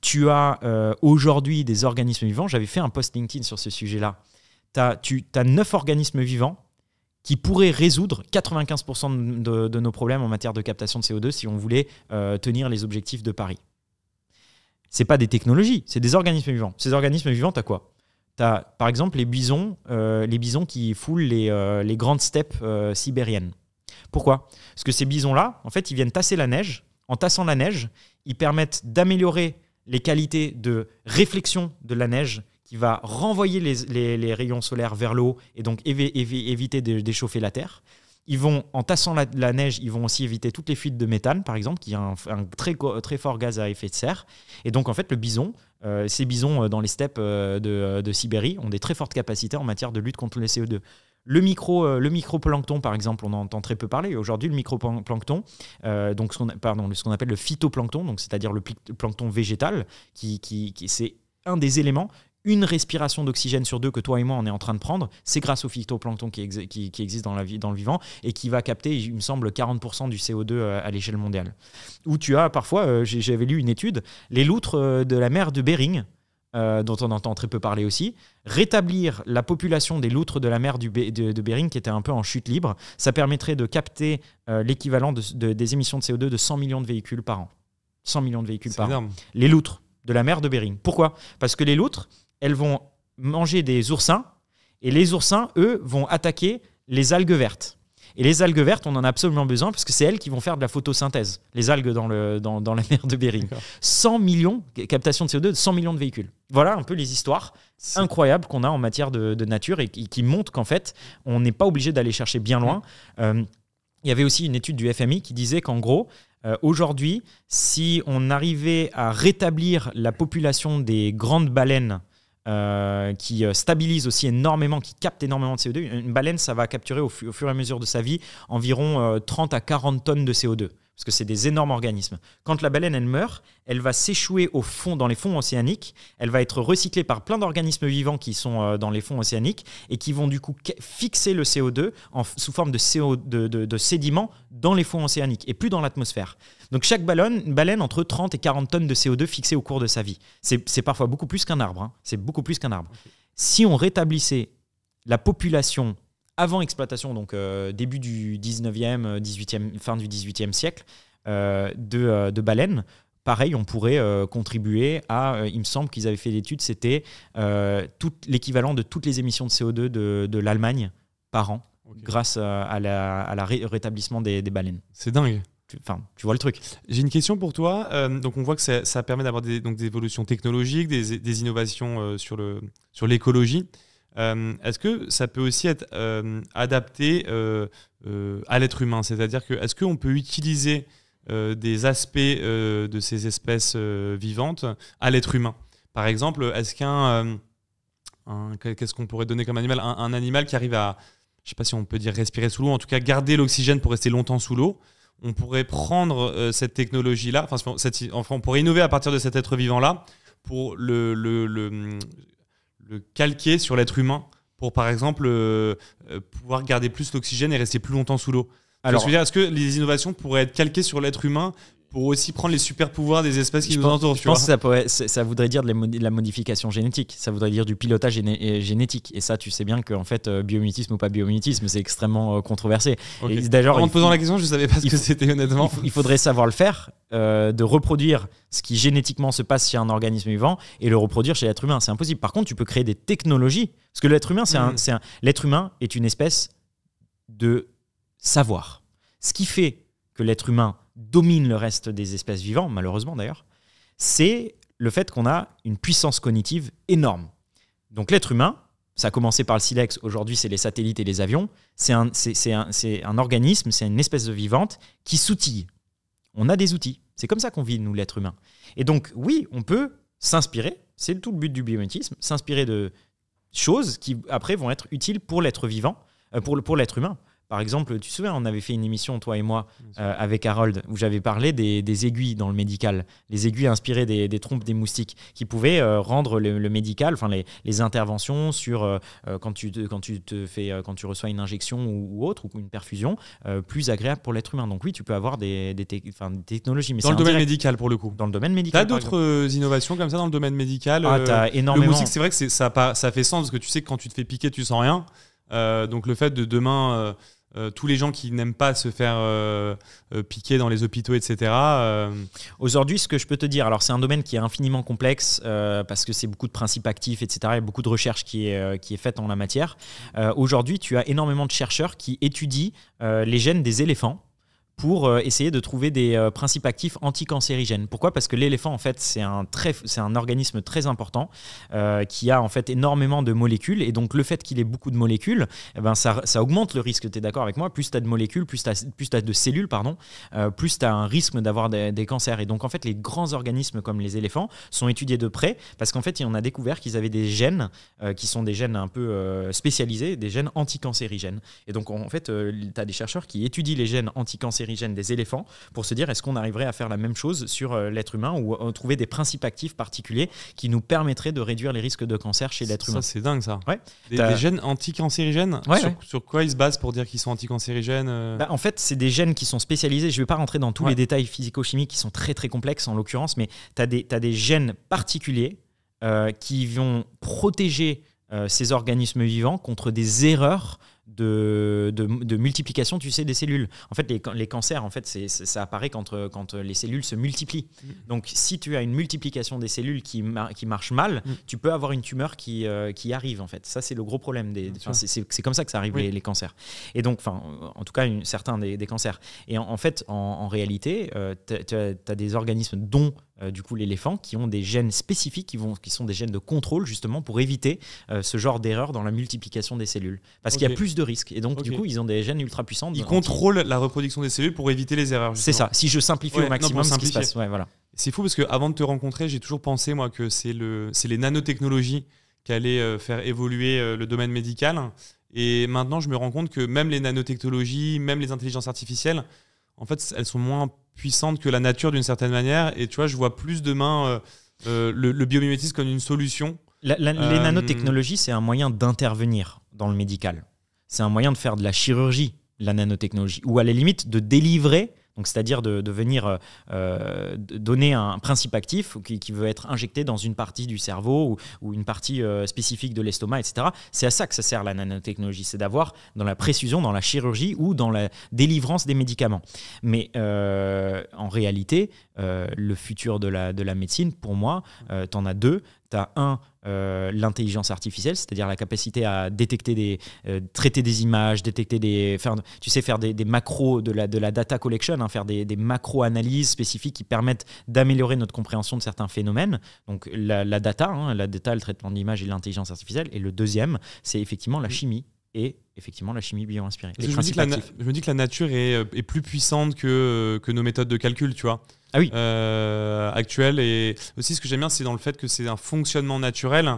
Tu as euh, aujourd'hui des organismes vivants. J'avais fait un post LinkedIn sur ce sujet-là. Tu as neuf organismes vivants qui pourraient résoudre 95% de, nos problèmes en matière de captation de CO2 si on voulait euh, tenir les objectifs de Paris. Ce pas des technologies, c'est des organismes vivants. Ces organismes vivants, tu as quoi par exemple, les bisons, euh, les bisons qui foulent les, euh, grandes steppes euh, sibériennes. Pourquoi Parce que ces bisons-là, en fait, ils viennent tasser la neige. En tassant la neige, ils permettent d'améliorer les qualités de réflexion de la neige qui va renvoyer les, rayons solaires vers l'eau et donc éviter d'échauffer la Terre. Ils vont, en tassant la, neige, ils vont aussi éviter toutes les fuites de méthane, par exemple, qui est un, très, très fort gaz à effet de serre. Et donc, en fait, le bison, euh, ces bisons euh, dans les steppes euh, de, Sibérie ont des très fortes capacités en matière de lutte contre le CO2. Le, micro, le microplancton, par exemple, on en entend très peu parler. Aujourd'hui, le microplancton, donc ce qu'on, pardon, ce qu'on appelle le phytoplancton, donc c'est-à-dire le plancton végétal, qui, qui, qui c'est un des éléments une respiration d'oxygène sur deux que toi et moi on est en train de prendre, c'est grâce au phytoplancton qui, existe dans, la dans le vivant et qui va capter, il me semble, 40% du CO2 euh, à l'échelle mondiale. Où tu as parfois, euh, j'avais lu une étude, les loutres euh, de la mer de Bering, dont on entend très peu parler aussi, rétablir la population des loutres de la mer de, Bering qui était un peu en chute libre, ça permettrait de capter l'équivalent des émissions de CO2 de 100 millions de véhicules par an. 100 millions de véhicules par an. Les loutres de la mer de Bering. Pourquoi Parce que les loutres, elles vont manger des oursins et les oursins, eux, vont attaquer les algues vertes. Et les algues vertes, on en a absolument besoin parce que c'est elles qui vont faire de la photosynthèse, les algues dans, le, dans, la mer de Berry. 100 millions, de captation de CO2 100 millions de véhicules. Voilà un peu les histoires incroyables qu'on a en matière de, nature et qui, montrent qu'en fait, on n'est pas obligé d'aller chercher bien loin. Euh, il y avait aussi une étude du FMI qui disait qu'en gros, euh, aujourd'hui, si on arrivait à rétablir la population des grandes baleines euh, qui euh, stabilise aussi énormément, qui capte énormément de CO2. Une baleine, ça va capturer au, fur et à mesure de sa vie environ 30 euh, à 40 tonnes de CO2 parce que c'est des énormes organismes. Quand la baleine, elle meurt, elle va s'échouer au fond, dans les fonds océaniques, elle va être recyclée par plein d'organismes vivants qui sont euh, dans les fonds océaniques et qui vont du coup fixer le CO2 sous forme de, de, sédiments dans les fonds océaniques et plus dans l'atmosphère. Donc chaque baleine, baleine entre 30 et 40 tonnes de CO2 fixées au cours de sa vie. C'est parfois beaucoup plus qu'un arbre. Hein. C'est beaucoup plus qu'un arbre. Si on rétablissait la population avant exploitation, donc euh, début du 19e, 18e, euh, fin du 18e siècle, euh, de, baleines pareil, on pourrait contribuer à, il me semble qu'ils avaient fait l'étude, c'était tout l'équivalent de toutes les émissions de CO2 de, l'Allemagne par an, grâce à, la, rétablissement des, baleines. C'est dingue. Enfin, tu vois le truc. J'ai une question pour toi. donc, on voit que ça, permet d'avoir des, donc, des évolutions technologiques, des, innovations sur l'écologie. Sur euh, est-ce que ça peut aussi être euh, adapté euh, à l'être humain C'est-à-dire que est-ce qu'on peut utiliser des aspects de ces espèces vivantes à l'être humain Par exemple, est-ce qu'un qu'est-ce qu'on pourrait donner comme animal un, animal qui arrive à, je sais pas si on peut dire respirer sous l'eau, en tout cas garder l'oxygène pour rester longtemps sous l'eau. On pourrait prendre cette technologie-là, enfin, on pourrait innover à partir de cet être vivant-là pour le, le, le calquer sur l'être humain pour, par exemple, euh, euh, pouvoir garder plus l'oxygène et rester plus longtemps sous l'eau. Alors, est-ce que les innovations pourraient être calquées sur l'être humain pour aussi prendre les super pouvoirs des espèces qui nous entourent. Je pense que ça, voudrait dire de la, modification génétique, ça voudrait dire du pilotage euh, génétique. Et ça, tu sais bien que en fait, euh, ou pas biomimétisme, c'est extrêmement euh, controversé. D'ailleurs, en te posant la question, je ne savais pas ce que c'était honnêtement. Il, faudrait savoir le faire, euh, de reproduire ce qui génétiquement se passe chez un organisme vivant et le reproduire chez l'être humain. C'est impossible. Par contre, tu peux créer des technologies, parce que l'être humain, c'est un mmh. l'être humain est une espèce de savoir. Ce qui fait que l'être humain domine le reste des espèces vivantes, malheureusement d'ailleurs, c'est le fait qu'on a une puissance cognitive énorme. Donc l'être humain, ça a commencé par le silex, aujourd'hui c'est les satellites et les avions, c'est un, organisme, c'est une espèce de vivante qui s'outille. On a des outils. C'est comme ça qu'on vit, nous, l'être humain. Et donc, oui, on peut s'inspirer, c'est tout le but du biométisme, s'inspirer de choses qui, après, vont être utiles pour l'être vivant, euh, pour, pour l'être humain. Par exemple, tu te souviens, on avait fait une émission, toi et moi, euh, avec Harold, où j'avais parlé des, aiguilles dans le médical, les aiguilles inspirées des, des trompes des moustiques, qui pouvaient euh, rendre le, médical, enfin les, interventions sur euh, quand, tu quand tu te fais, quand tu reçois une injection ou, autre, ou une perfusion, plus agréable pour l'être humain. Donc oui, tu peux avoir des, des technologies. Mais dans le domaine médical, pour le coup. Dans le domaine médical. as d'autres innovations comme ça dans le domaine médical Ah, as énormément. Le moustique, c'est vrai que ça, ça fait sens, parce que tu sais que quand tu te fais piquer, tu sens rien. donc le fait de demain euh, tous les gens qui n'aiment pas se faire euh, euh, piquer dans les hôpitaux, etc. Aujourd'hui, ce que je peux te dire, alors c'est un domaine qui est infiniment complexe parce que c'est beaucoup de principes actifs, etc. Il y a beaucoup de recherche qui est, qui est faite en la matière. Aujourd'hui, tu as énormément de chercheurs qui étudient les gènes des éléphants pour euh, essayer de trouver des euh, principes actifs anticancérigènes. Pourquoi Parce que l'éléphant, en fait, c'est un, très, c'est un organisme très important euh, qui a en fait énormément de molécules. Et donc, le fait qu'il ait beaucoup de molécules, eh ben, ça, ça, augmente le risque. Tu es d'accord avec moi Plus tu as de molécules, plus tu as, de cellules, pardon, plus tu as un risque d'avoir des, cancers. Et donc, en fait, les grands organismes comme les éléphants sont étudiés de près parce qu'en fait, on a découvert qu'ils avaient des gènes qui sont des gènes un peu spécialisés, des gènes anticancérigènes. Et donc, en fait, tu as des chercheurs qui étudient les gènes anticancérigènes des éléphants pour se dire est-ce qu'on arriverait à faire la même chose sur euh, l'être humain ou euh, trouver des principes actifs particuliers qui nous permettraient de réduire les risques de cancer chez l'être humain. Ça, c'est dingue, ça. Des, gènes anticancérigènes sur, quoi ils se basent pour dire qu'ils sont anticancérigènes euh? bah, En fait, c'est des gènes qui sont spécialisés. Je ne vais pas rentrer dans tous les détails physico-chimiques qui sont très, très complexes en l'occurrence, mais tu as, des gènes particuliers qui vont protéger ces organismes vivants contre des erreurs de, de, multiplication tu sais, des cellules. En fait, les, cancers, en fait, c'est ça apparaît quand, euh, euh, les cellules se multiplient. Mm. Donc, si tu as une multiplication des cellules qui, qui marche mal, mm. tu peux avoir une tumeur qui, euh, qui arrive, en fait. Ça, c'est le gros problème. Des, c'est comme ça que ça arrive, les, cancers. Et donc, en tout cas, certains des, cancers. Et en, fait, en, réalité, tu as, des organismes dont euh, du coup l'éléphant, qui ont des gènes spécifiques, qui, vont, qui sont des gènes de contrôle justement pour éviter euh, ce genre d'erreur dans la multiplication des cellules. Parce qu'il y a plus de risques. Et donc du coup, ils ont des gènes ultra puissants. Ils contrôlent la reproduction des cellules pour éviter les erreurs. C'est ça. Si je simplifie au maximum ce qui se passe. Ouais, voilà. C'est fou parce que avant de te rencontrer, j'ai toujours pensé moi que c'est le, c'est les nanotechnologies qui allaient euh, faire évoluer le domaine médical. Et maintenant, je me rends compte que même les nanotechnologies, même les intelligences artificielles, en fait, elles sont moins puissante que la nature d'une certaine manière. Et tu vois, je vois plus demain euh, euh, le, biomimétisme comme une solution. les euh, nanotechnologies, c'est un moyen d'intervenir dans le médical. C'est un moyen de faire de la chirurgie, la nanotechnologie, ou à la limite de délivrer c'est-à-dire de, venir euh, euh, donner un principe actif qui, veut être injecté dans une partie du cerveau ou, une partie euh, spécifique de l'estomac, etc. C'est à ça que ça sert la nanotechnologie, c'est d'avoir dans la précision, dans la chirurgie ou dans la délivrance des médicaments. Mais en réalité, le futur de la, de la médecine, pour moi, tu en as deux tu un, euh, l'intelligence artificielle, c'est-à-dire la capacité à détecter des, euh, traiter des images, détecter des, faire, tu sais, faire des, macros de la, de la data collection, hein, faire des, macro-analyses spécifiques qui permettent d'améliorer notre compréhension de certains phénomènes. Donc la, data, hein, la data, le traitement d'images et l'intelligence artificielle. Et le deuxième, c'est effectivement la chimie et effectivement la chimie bio-inspirée. Je, me dis que la nature est, euh, plus puissante que, que nos méthodes de calcul, tu vois ah oui. Euh, actuel. Et aussi, ce que j'aime bien, c'est dans le fait que c'est un fonctionnement naturel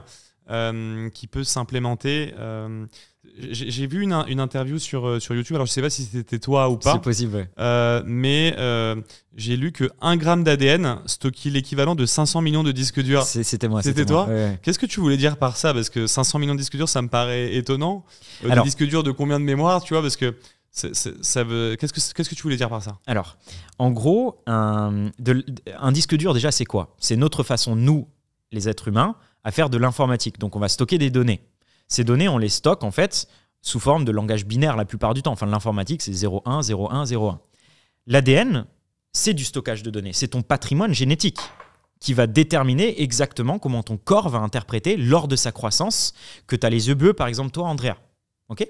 euh, qui peut s'implémenter. Euh, j'ai vu une, une, interview sur, sur YouTube, alors je sais pas si c'était toi ou pas. C'est possible. Euh, mais euh, j'ai lu que 1 gramme d'ADN stockait l'équivalent de 500 millions de disques durs. C'était moi. C'était toi. Qu'est-ce que tu voulais dire par ça Parce que 500 millions de disques durs, ça me paraît étonnant. un alors, des disques durs de combien de mémoire, tu vois Parce que ça veut... Qu'est-ce que tu voulais dire par ça Alors, en gros, un, un disque dur, déjà, c'est quoi C'est notre façon, nous, les êtres humains, à faire de l'informatique. Donc, on va stocker des données. Ces données, on les stocke, en fait, sous forme de langage binaire la plupart du temps. Enfin, l'informatique, c'est 01, 01, 01. L'ADN, c'est du stockage de données. C'est ton patrimoine génétique qui va déterminer exactement comment ton corps va interpréter lors de sa croissance que tu as les yeux bleus, par exemple, toi, Andrea. OK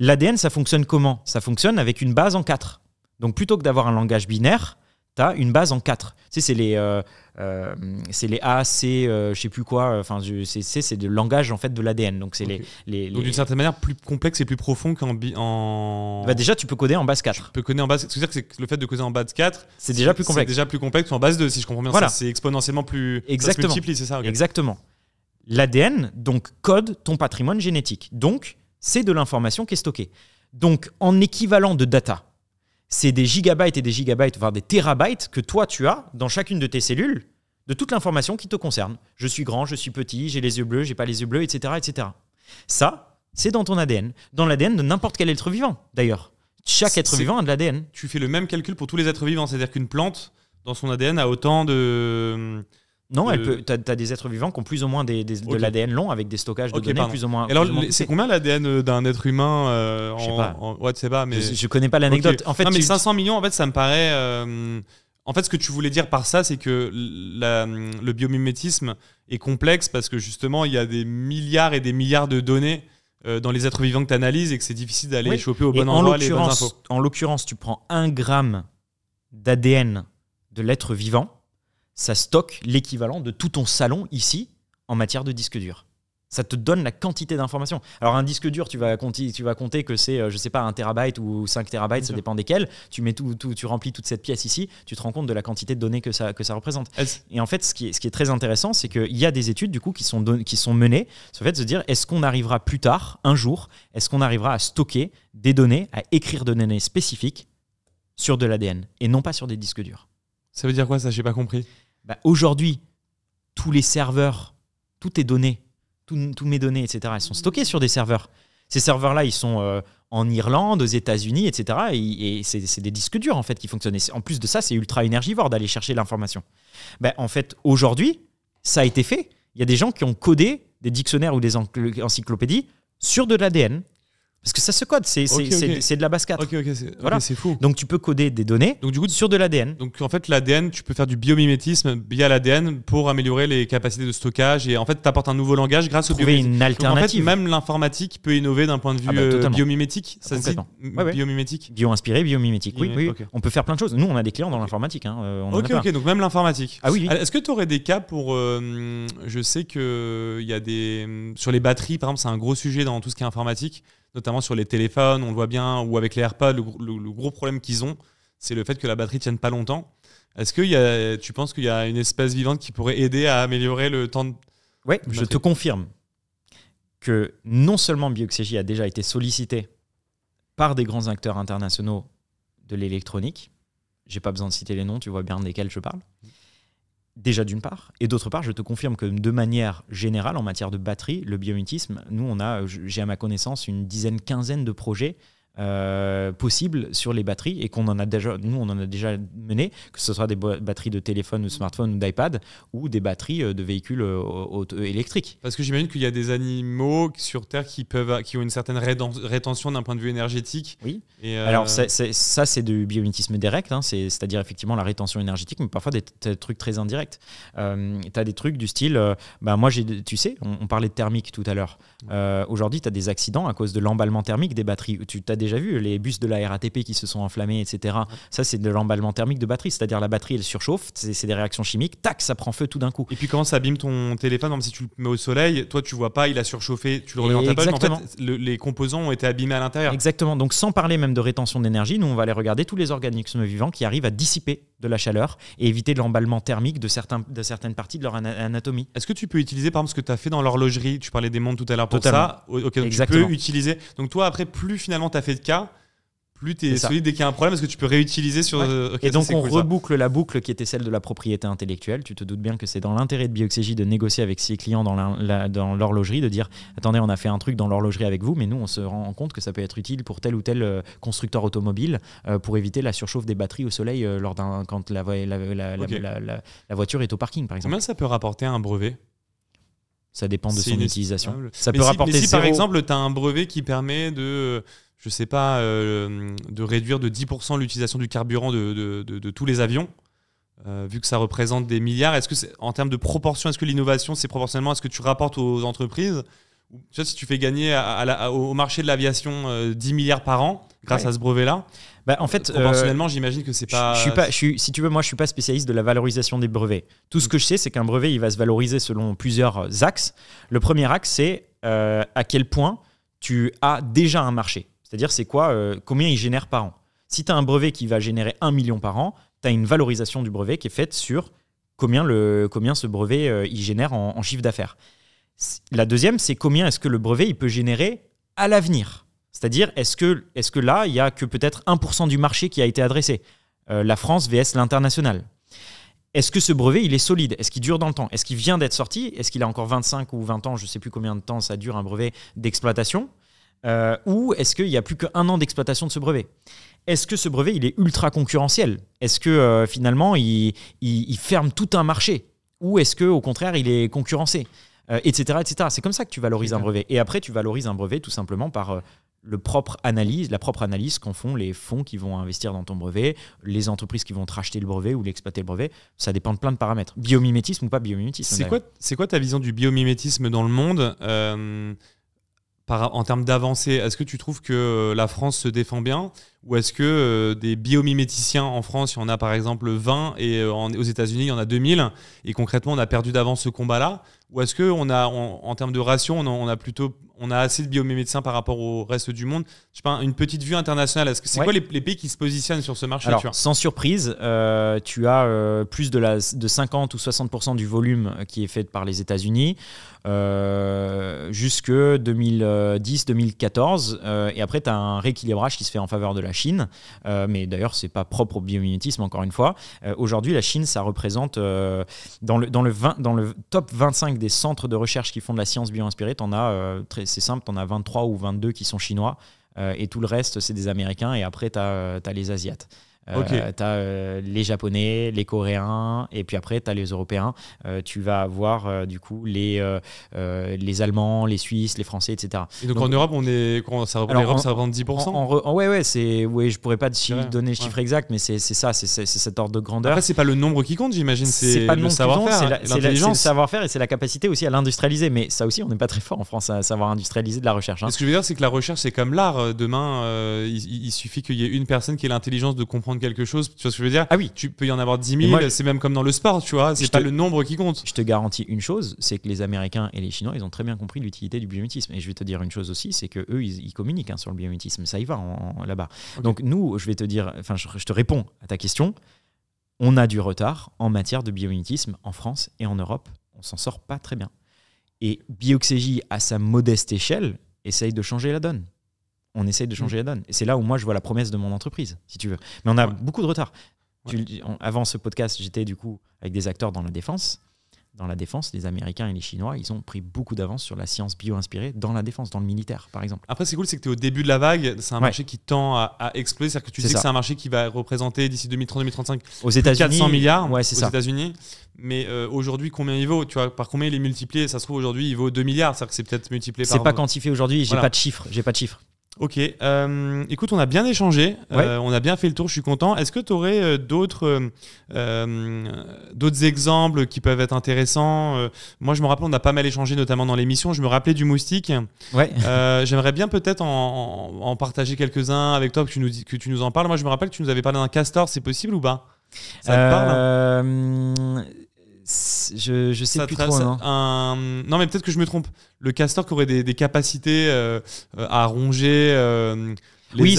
L'ADN, ça fonctionne comment Ça fonctionne avec une base en 4. Donc plutôt que d'avoir un langage binaire, tu as une base en 4. Tu c'est les, euh, euh, les A, C, je euh, je sais plus quoi. Enfin, c'est, c'est le langage en fait de l'ADN. Donc, c'est les, les, d'une certaine manière, plus complexe et plus profond qu'en. En... Bah déjà, tu peux coder en base 4. Tu peux coder en base. C'est-à-dire que le fait de coder en base 4, c'est déjà plus complexe. C'est déjà plus complexe en base 2, si je comprends bien. Voilà. c'est exponentiellement plus. Exactement. Ça multiplie, c'est ça Exactement. L'ADN, donc, code ton patrimoine génétique. Donc, c'est de l'information qui est stockée. Donc, en équivalent de data, c'est des gigabytes et des gigabytes, voire des terabytes que toi, tu as dans chacune de tes cellules de toute l'information qui te concerne. Je suis grand, je suis petit, j'ai les yeux bleus, j'ai pas les yeux bleus, etc. etc. Ça, c'est dans ton ADN. Dans l'ADN de n'importe quel être vivant, d'ailleurs. Chaque être vivant a de l'ADN. Tu fais le même calcul pour tous les êtres vivants, c'est-à-dire qu'une plante, dans son ADN, a autant de non, elle peut. as des êtres vivants qui ont plus ou moins des, de l'ADN long avec des stockages de données plus ou moins. alors, c'est combien l'ADN euh, d'un être humain euh, Je ne sais pas, mais je, ne connais pas l'anecdote. En fait, non, mais 500 millions, en fait, ça me paraît. Euh, en fait, ce que tu voulais dire par ça, c'est que le biomimétisme est complexe parce que justement, il y a des milliards et des milliards de données dans les êtres vivants que tu analyses et que c'est difficile d'aller choper au bon endroit les En l'occurrence, tu prends un gramme d'ADN de l'être vivant ça stocke l'équivalent de tout ton salon ici en matière de disque dur. Ça te donne la quantité d'informations. Alors un disque dur, tu vas compter, que c'est, euh, je sais pas, un terabyte ou 5 terabytes, ça dépend desquels. Tu mets tout, tu remplis toute cette pièce ici, tu te rends compte de la quantité de données que ça, représente. Et en fait, ce qui est, très intéressant, c'est qu'il y a des études du coup qui sont, qui sont menées sur le fait de se dire, est-ce qu'on arrivera plus tard, un jour, est-ce qu'on arrivera à stocker des données, à écrire des données spécifiques sur de l'ADN et non pas sur des disques durs. Ça veut dire quoi ça J'ai pas compris. Bah, aujourd'hui, tous les serveurs, toutes tes données, toutes mes données, etc., elles sont stockées sur des serveurs. Ces serveurs-là, ils sont euh, en Irlande, aux États-Unis, etc. Et, c'est des disques durs, en fait, qui fonctionnent. en plus de ça, c'est ultra énergivore d'aller chercher l'information. Bah, en fait, aujourd'hui, ça a été fait. Il y a des gens qui ont codé des dictionnaires ou des encyclopédies sur de l'ADN parce que ça se code, c'est de la base 4. Ok, ok, c'est fou. Donc tu peux coder des données donc, du coup, sur de l'ADN. Donc en fait, l'ADN, tu peux faire du biomimétisme via l'ADN pour améliorer les capacités de stockage et en fait, tu apportes un nouveau langage grâce au biomimétisme. une alternative. en fait, même l'informatique peut innover d'un point de ah vue bah, euh, biomimétique. Ça biomimétique Bio-inspiré, biomimétique. Oui, oui. on peut faire plein de choses. Nous, on a des clients dans l'informatique. Hein, euh, ok, ok, donc même l'informatique. Ah oui. oui. Est-ce que tu aurais des cas pour. Euh, je sais qu'il y a des. Sur les batteries, par exemple, c'est un gros sujet dans tout ce qui est informatique notamment sur les téléphones, on le voit bien, ou avec les AirPods, le, gros problème qu'ils ont, c'est le fait que la batterie tienne pas longtemps. Est-ce que tu penses qu'il y a une espèce vivante qui pourrait aider à améliorer le temps de. Oui, je te confirme que non seulement BioXJ a déjà été sollicité par des grands acteurs internationaux de l'électronique, j'ai pas besoin de citer les noms, tu vois bien desquels je parle, Déjà d'une part, et d'autre part, je te confirme que de manière générale, en matière de batterie, le biométisme, nous, on a, j'ai à ma connaissance, une dizaine, quinzaine de projets possibles euh, possible sur les batteries et qu'on en a déjà, nous on en a déjà mené, que ce soit des batteries de téléphone, ou smartphone ou d'iPad ou des batteries euh, de véhicules euh, électriques. Parce que j'imagine qu'il y a des animaux sur Terre qui peuvent, qui ont une certaine rétention d'un point de vue énergétique. Oui. Alors ça c'est du biométisme direct, hein. c'est-à-dire effectivement la rétention énergétique, mais parfois des, trucs très indirects. Euh, tu as des trucs du style, bah moi tu sais, on, parlait de thermique tout à l'heure. aujourd'hui tu as des accidents à cause de l'emballement thermique des batteries. Tu as des déjà vu, les bus de la RATP qui se sont enflammés, etc. Ça, c'est de l'emballement thermique de batterie, c'est-à-dire la batterie, elle surchauffe, c'est des réactions chimiques, tac, ça prend feu tout d'un coup. Et puis quand ça abîme ton téléphone, même si tu le mets au soleil, toi, tu vois pas, il a surchauffé, tu le remets dans ta poche, les composants ont été abîmés à l'intérieur. Exactement, donc sans parler même de rétention d'énergie, nous, on va aller regarder tous les organismes vivants qui arrivent à dissiper de la chaleur et éviter l'emballement thermique de, certains, de certaines parties de leur anatomie. Est-ce que tu peux utiliser, par exemple, ce que tu as fait dans l'horlogerie Tu parlais des montres tout à l'heure pour ça. Ok, donc tu peux utiliser. Donc toi, après, plus finalement tu as fait cas, plus tu es solide dès qu'il y a un problème parce que tu peux réutiliser sur. Euh, et donc, on reboucle la boucle qui était celle de la propriété intellectuelle. Tu te doutes bien que c'est dans l'intérêt de Bioxégie de négocier avec ses clients dans, l'horlogerie, de dire attendez, on a fait un truc dans l'horlogerie avec vous, mais nous, on se rend compte que ça peut être utile pour tel ou tel euh, constructeur automobile euh, pour éviter la surchauffe des batteries au soleil lors d'un, quand la, la, voiture est au parking, par exemple. Combien ça peut rapporter un brevet ça dépend de son utilisation. Ça peut si, rapporter. si par exemple, tu as un brevet qui permet de je sais pas, euh, de réduire de 10% l'utilisation du carburant de, tous les avions, euh, vu que ça représente des milliards. Est-ce que, en termes de proportion, est-ce que l'innovation, c'est proportionnellement à ce que tu rapportes aux entreprises tu sais, si tu fais gagner à, au marché de l'aviation 10 euh, milliards par an grâce à ce brevet-là, bah, en fait, j'imagine que c'est pas. Je suis pas. Je suis, si tu veux, moi, je suis pas spécialiste de la valorisation des brevets. Tout ce mm. que je sais, c'est qu'un brevet, il va se valoriser selon plusieurs axes. Le premier axe, c'est à quel point tu as déjà un marché. C'est-à-dire, c'est quoi euh, Combien il génère par an Si tu as un brevet qui va générer 1 million par an, tu as une valorisation du brevet qui est faite sur combien, le, combien ce brevet euh, il génère en, chiffre d'affaires. La deuxième, c'est combien est-ce que le brevet il peut générer à l'avenir C'est-à-dire, est-ce que, est que là, il n'y a que peut-être 1% du marché qui a été adressé euh, La France vs l'international. Est-ce que ce brevet, il est solide Est-ce qu'il dure dans le temps Est-ce qu'il vient d'être sorti Est-ce qu'il a encore 25 ou 20 ans Je ne sais plus combien de temps ça dure un brevet d'exploitation euh, ou est-ce qu'il n'y a plus qu'un an d'exploitation de ce brevet est-ce que ce brevet, il est ultra concurrentiel Est-ce que euh, finalement, il, ferme tout un marché Ou est-ce que au contraire, il est concurrencé euh, Etc. C'est comme ça que tu valorises un brevet. Et après, tu valorises un brevet tout simplement par le propre analyse, la propre analyse qu'en font les fonds qui vont investir dans ton brevet, les entreprises qui vont te racheter le brevet ou l'exploiter le brevet. Ça dépend de plein de paramètres. Biomimétisme ou pas biomimétisme. C'est quoi, quoi ta vision du biomimétisme dans le monde en termes d'avancée, est-ce que tu trouves que euh, la France se défend bien ou est-ce que euh, des biomiméticiens en France, il y en a par exemple 20 et euh, aux États-Unis, il y en a 2000 et concrètement, on a perdu d'avance ce combat-là Ou est-ce qu'en a, en termes de ration, on a plutôt on a assez de biomédecins par rapport au reste du monde. Je sais pas, une petite vue internationale. C'est quoi les, pays qui se positionnent sur ce marché Sans surprise, euh, tu as euh, plus de, la, de 50 ou 60% du volume euh, qui est fait par les États-Unis euh, jusque 2010-2014. et après, tu as un rééquilibrage qui se fait en faveur de la Chine. mais d'ailleurs, ce n'est pas propre au biomimétisme, encore une fois. Aujourd'hui, la Chine, ça représente dans, le, dans, le top 25 des centres de recherche qui font de la science bio-inspirée, tu en as très c'est simple, tu en as 23 ou 22 qui sont chinois, euh, et tout le reste, c'est des Américains, et après, tu as, euh, as, les Asiates. Euh, okay. tu as euh, les Japonais, les Coréens, et puis après, tu as les Européens. Euh, tu vas avoir, du coup, les, les Allemands, les Suisses, les Français, etc. donc, en Europe, on est, quand ça, Europe, ça représente 10% Ouais, ouais, ouais, je pourrais pas te donner le chiffre exact, mais c'est, ça, c'est, cet ordre de grandeur. Après, c'est pas le nombre qui compte, j'imagine, c'est, pas le, savoir-faire. Hein, c'est, le savoir-faire et c'est la capacité aussi à l'industrialiser. Mais ça aussi, on n'est pas très fort en France à savoir industrialiser de la recherche. Hein. Ce que je veux dire, c'est que la recherche, c'est comme l'art. Demain, il, il, suffit qu'il y ait une personne qui ait l'intelligence de comprendre quelque chose. Tu vois ce que je veux dire Ah oui. Tu peux y en avoir 10 000. C'est même comme dans le sport, tu vois. C'est pas le nombre qui compte. Je te garantis une chose c'est que les Américains et les Chinois, ils ont très bien compris l'utilité du biométisme. Et je vais te dire une chose aussi c'est que eux ils, communiquent hein, sur le biométisme. Ça y va là-bas. Donc, nous, je vais te dire, enfin, je, te réponds à ta question. On a du retard en matière de biomimétisme en France et en Europe. On s'en sort pas très bien. Et Bioxégie, à sa modeste échelle, essaye de changer la donne on essaye de changer mm. la donne. Et c'est là où moi, je vois la promesse de mon entreprise, si tu veux. Mais on a beaucoup de retard. avant ce podcast, j'étais du coup avec des acteurs dans la défense. Dans la défense, les Américains et les Chinois, ils ont pris beaucoup d'avance sur la science bio-inspirée dans la défense, dans le militaire, par exemple. Après, c'est cool, c'est que tu es au début de la vague. C'est un marché qui tend à, exploser. C'est-à-dire que tu sais que c'est un marché qui va représenter d'ici 2030-2035 aux États-Unis 400 milliards ouais, aux États-Unis. Mais euh, aujourd'hui, combien il vaut tu vois, Par combien il est multiplié Ça se trouve, aujourd'hui, il vaut 2 milliards. cest à que c'est peut-être multiplié par. C'est pas quantifié aujourd'hui, j'ai pas de chiffres. J'ai pas de chiffres. Ok, euh, écoute, on a bien échangé, euh, on a bien fait le tour, je suis content. Est-ce que tu aurais euh, d'autres euh, d'autres exemples qui peuvent être intéressants Moi, je me rappelle, on a pas mal échangé, notamment dans l'émission, je me rappelais du moustique. Ouais. J'aimerais bien peut-être en, en, partager quelques-uns avec toi, que tu, nous, que tu nous en parles. Moi, je me rappelle que tu nous avais parlé d'un castor, c'est possible ou pas Ça te parle hein je, sais plus trop. non, hein. un... non, mais peut-être que je me trompe. Le castor qui aurait des, capacités euh, euh, à ronger. Euh, oui,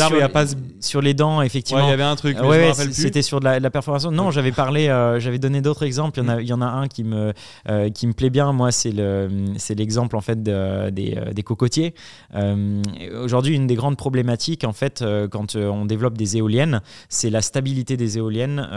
sur, les dents, effectivement. Il y avait un truc. Ouais, C'était sur de la, la perforation. Non, j'avais parlé, euh, j'avais donné d'autres exemples. Il y, en a, un qui me, euh, qui me plaît bien. Moi, c'est l'exemple en fait des, euh, des, cocotiers. Aujourd'hui, une des grandes problématiques en fait quand on développe des éoliennes, c'est la stabilité des éoliennes,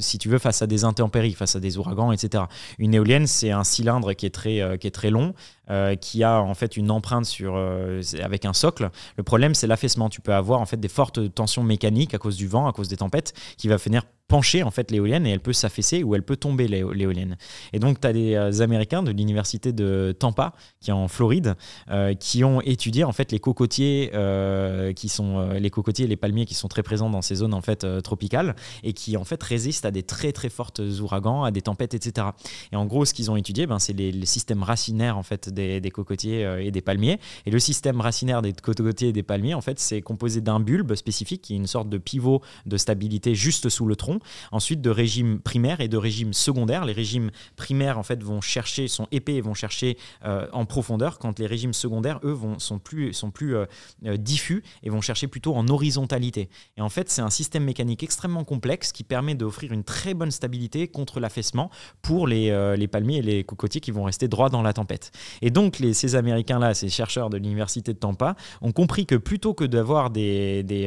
si tu veux, face à des intempéries, face à des ouragans, etc. Une éolienne, c'est un cylindre qui est très, qui est très long, euh, qui a en fait une empreinte sur, euh, avec un socle. Le problème, c'est l'affaissement. Tu peux avoir en fait des fortes tensions mécaniques à cause du vent, à cause des tempêtes, qui va finir pencher en fait l'éolienne et elle peut s'affaisser ou elle peut tomber l'éolienne. Et donc tu as des euh, Américains de l'université de Tampa qui est en Floride euh, qui ont étudié en fait les cocotiers euh, qui sont les cocotiers et les palmiers qui sont très présents dans ces zones en fait tropicales et qui en fait résistent à des très très fortes ouragans, à des tempêtes etc. Et en gros ce qu'ils ont étudié ben, c'est les, systèmes racinaires en fait des, des cocotiers et des palmiers et le système racinaire des cocotiers et des palmiers en fait c'est composé d'un bulbe spécifique qui est une sorte de pivot de stabilité juste sous le tronc Ensuite, de régimes primaires et de régimes secondaire. Les régimes primaires, en fait, vont chercher, sont épais et vont chercher euh, en profondeur, quand les régimes secondaires, eux, vont, sont plus, sont plus euh, euh, diffus et vont chercher plutôt en horizontalité. Et en fait, c'est un système mécanique extrêmement complexe qui permet d'offrir une très bonne stabilité contre l'affaissement pour les, les, palmiers et les cocotiers qui vont rester droits dans la tempête. Et donc, les, ces Américains-là, ces chercheurs de l'université de Tampa, ont compris que plutôt que d'avoir des, des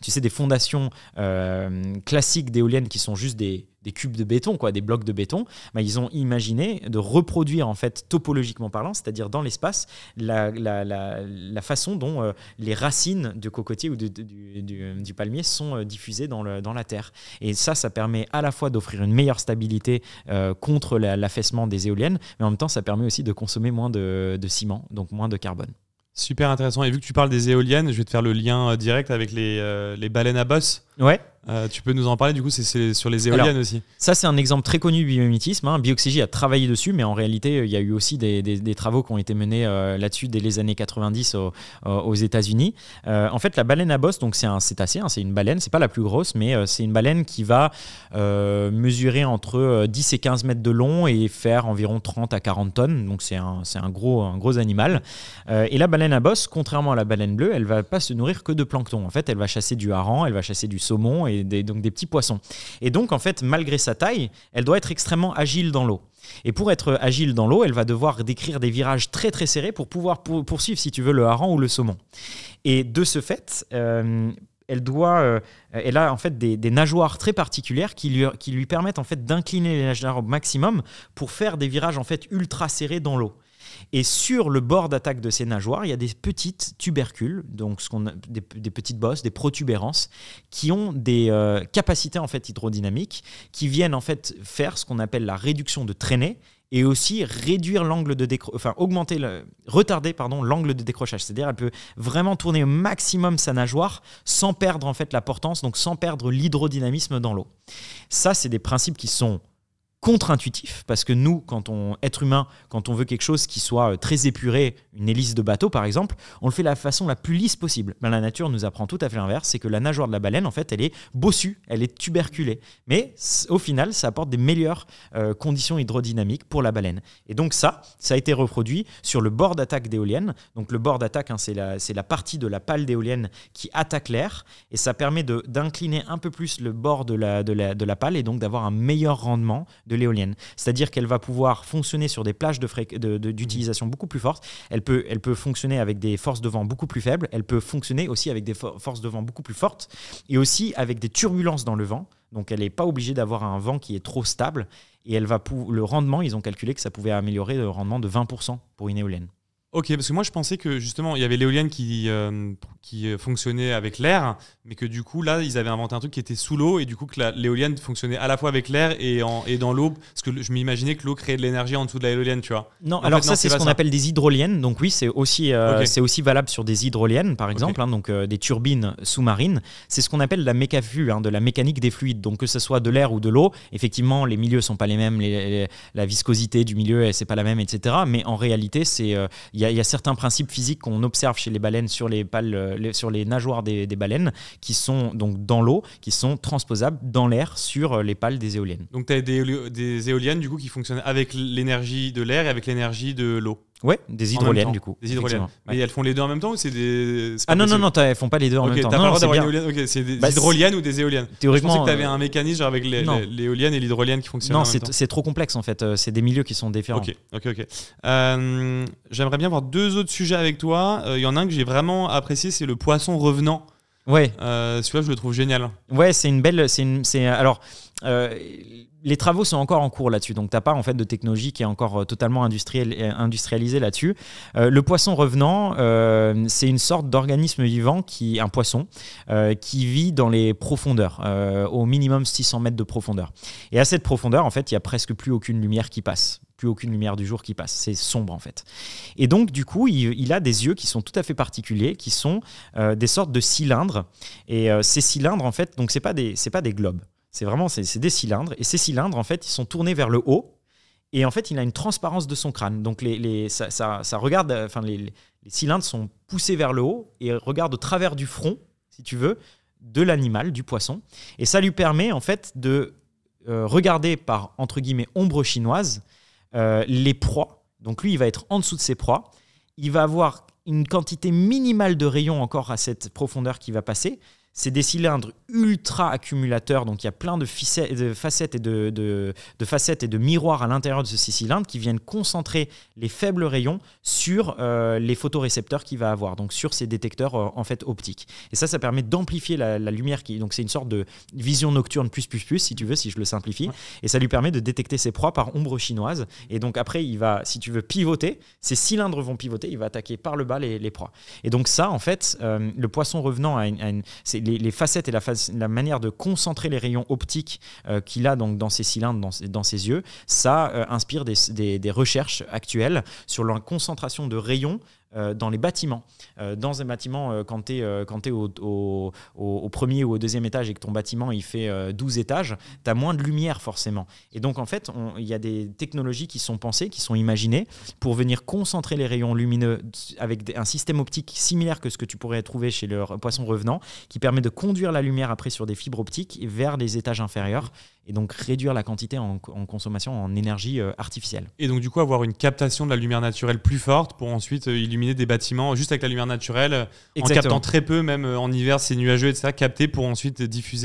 tu sais, des fondations classiques des qui sont juste des, des cubes de béton, quoi, des blocs de béton, bah, ils ont imaginé de reproduire, en fait, topologiquement parlant, c'est-à-dire dans l'espace, la, la, la, façon dont euh, les racines de cocotier ou de, du, du, palmier sont euh, diffusées dans, le, dans la terre. Et ça, ça permet à la fois d'offrir une meilleure stabilité euh, contre l'affaissement des éoliennes, mais en même temps, ça permet aussi de consommer moins de, de ciment, donc moins de carbone. Super intéressant. Et vu que tu parles des éoliennes, je vais te faire le lien direct avec les, les baleines à bosse. Ouais. Euh, tu peux nous en parler du coup, c'est sur les éoliennes aussi. Ça, c'est un exemple très connu du biomimétisme. Hein. Bioxygie a travaillé dessus, mais en réalité, euh, il y a eu aussi des, travaux qui ont été menés euh, là-dessus dès les années 90 aux États-Unis. en fait, la baleine à bosse, donc c'est un cétacé, hein, c'est une baleine, c'est pas la plus grosse, mais c'est une baleine qui va mesurer entre 10 et 15 mètres de long et faire environ 30 à 40 tonnes. Donc c'est un, gros, un gros animal. et la baleine à bosse, contrairement à la baleine bleue, elle va pas se nourrir que de plancton. En fait, elle va chasser du hareng, elle va chasser du saumon des, donc des petits poissons. Et donc, en fait, malgré sa taille, elle doit être extrêmement agile dans l'eau. Et pour être agile dans l'eau, elle va devoir décrire des virages très très serrés pour pouvoir poursuivre, si tu veux, le hareng ou le saumon. Et de ce fait, euh, elle doit, euh, elle a en fait des, nageoires très particulières qui lui, qui lui permettent en fait d'incliner les nageoires au maximum pour faire des virages en fait ultra serrés dans l'eau. Et sur le bord d'attaque de ces nageoires, il y a des petites tubercules, donc des, petites bosses, des protubérances, qui ont des euh, capacités en fait hydrodynamiques, qui viennent en fait faire ce qu'on appelle la réduction de traînée et aussi réduire l'angle de augmenter retarder pardon l'angle de décrochage c'est-à-dire elle peut vraiment tourner au maximum sa nageoire sans perdre en fait la portance donc sans perdre l'hydrodynamisme dans l'eau ça c'est des principes qui sont contre-intuitif parce que nous, quand on être humain, quand on veut quelque chose qui soit euh, très épuré, une hélice de bateau par exemple, on le fait de la façon la plus lisse possible. Ben, la nature nous apprend tout à fait l'inverse, c'est que la nageoire de la baleine, en fait, elle est bossue, elle est tuberculée, mais au final, ça apporte des meilleures euh, conditions hydrodynamiques pour la baleine. Et donc ça, ça a été reproduit sur le bord d'attaque d'éolienne. Donc le bord d'attaque, hein, c'est la, partie de la pale d'éolienne qui attaque l'air et ça permet d'incliner un peu plus le bord de la, de de et donc d'avoir un meilleur rendement de l'éolienne. C'est-à-dire qu'elle va pouvoir fonctionner sur des plages d'utilisation beaucoup plus fortes. Elle peut, elle peut fonctionner avec des forces de vent beaucoup plus faibles. Elle peut fonctionner aussi avec des forces de vent beaucoup plus fortes et aussi avec des turbulences dans le vent. Donc elle n'est pas obligée d'avoir un vent qui est trop stable. Et elle va le rendement, ils ont calculé que ça pouvait améliorer le rendement de 20% pour une éolienne. Ok, parce que moi je pensais que justement il y avait l'éolienne qui, euh, qui euh, fonctionnait avec l'air, mais que du coup là ils avaient inventé un truc qui était sous l'eau et du coup que l'éolienne fonctionnait à la fois avec l'air et, et dans l'eau, parce que je m'imaginais que l'eau créait de l'énergie en dessous de l'éolienne, tu vois. Non, alors ça c'est ce qu'on appelle des hydroliennes, donc oui c'est aussi, euh, c'est aussi valable sur des hydroliennes par exemple, hein, donc des turbines sous-marines, c'est ce qu'on appelle la mécafu hein, de la mécanique des fluides, donc que ce soit de l'air ou de l'eau, effectivement les milieux sont pas les mêmes, la viscosité du milieu c'est pas la même, etc. Mais en réalité c'est... il il y, a certains principes physiques qu'on observe chez les baleines sur les, euh, sur les nageoires des, baleines qui sont donc dans l'eau, qui sont transposables dans l'air sur euh, les pales des éoliennes. Donc tu as des, des éoliennes du coup qui fonctionnent avec l'énergie de l'air et avec l'énergie de l'eau. Ouais, des hydroliennes du coup. Des hydroliennes. Mais elles font les deux en même temps ou c'est des. Ah non, non, non, elles font pas les deux en même temps. c'est des bah, hydroliennes ou des éoliennes Théoriquement. Je pensais que euh, un mécanisme avec l'éolienne et l'hydrolienne qui fonctionnent. Non, c'est trop complexe en fait. Euh, c'est des milieux qui sont différents. Ok, ok, ok. Euh, j'aimerais bien voir deux autres sujets avec toi. Il y en a un que j'ai vraiment apprécié, c'est le poisson revenant. Ouais. Euh, Celui-là, je le trouve génial. Ouais, c'est une belle. C'est alors. Euh, les travaux sont encore en cours là-dessus, donc t'as pas en fait de technologie qui est encore euh, totalement euh, industrialisée là-dessus. le poisson revenant, c'est une sorte d'organisme vivant qui, un poisson, qui vit dans les profondeurs, au minimum 600 mètres de profondeur. Et à cette profondeur, en fait, il n'y a presque plus aucune lumière qui passe plus aucune lumière du jour qui passe. C'est sombre en fait. Et donc du coup, il, a des yeux qui sont tout à fait particuliers, qui sont des sortes de cylindres. Et ces cylindres en fait, donc c'est pas des c'est pas des globes. C'est vraiment c'est des cylindres. Et ces cylindres, en fait, ils sont tournés vers le haut. Et en fait, il a une transparence de son crâne. Donc, les, ça, ça, regarde. Euh, enfin, les, les, cylindres sont poussés vers le haut et regardent au travers du front, si tu veux, de l'animal, du poisson. Et ça lui permet, en fait, de euh, regarder par, entre guillemets, ombre chinoise, euh, les proies. Donc, lui, il va être en dessous de ses proies. Il va avoir une quantité minimale de rayons encore à cette profondeur qui va passer. C'est des cylindres ultra accumulateurs, donc il y a plein de, de facettes et de, facettes et de miroirs à l'intérieur de ces cylindres qui viennent concentrer les faibles rayons sur euh, les photorécepteurs qu'il va avoir, donc sur ces détecteurs euh, en fait optiques. Et ça, ça permet d'amplifier la, lumière qui, donc c'est une sorte de vision nocturne plus plus plus, si tu veux, si je le simplifie, et ça lui permet de détecter ses proies par ombre chinoise. Et donc après, il va, si tu veux, pivoter. Ces cylindres vont pivoter, il va attaquer par le bas les, les proies. Et donc ça, en fait, euh, le poisson revenant à une, une les, facettes et la, manière de concentrer les rayons optiques euh, qu'il a donc dans ses cylindres, dans, ses yeux, ça euh, inspire des, recherches actuelles sur la concentration de rayons euh, dans les bâtiments. Euh, dans un bâtiment, euh, quand tu es, au, premier ou au deuxième étage et que ton bâtiment il fait 12 étages, tu as moins de lumière forcément. Et donc en fait, il y a des technologies qui sont pensées, qui sont imaginées pour venir concentrer les rayons lumineux avec un système optique similaire que ce que tu pourrais trouver chez le poisson revenant, qui permet de conduire la lumière après sur des fibres optiques vers les étages inférieurs et donc réduire la quantité en, consommation en énergie euh, artificielle. Et donc du coup avoir une captation de la lumière naturelle plus forte pour ensuite euh, illuminer des bâtiments juste avec la lumière naturelle, euh, en captant très peu, même en hiver c'est nuageux, et ça capter pour ensuite diffuser.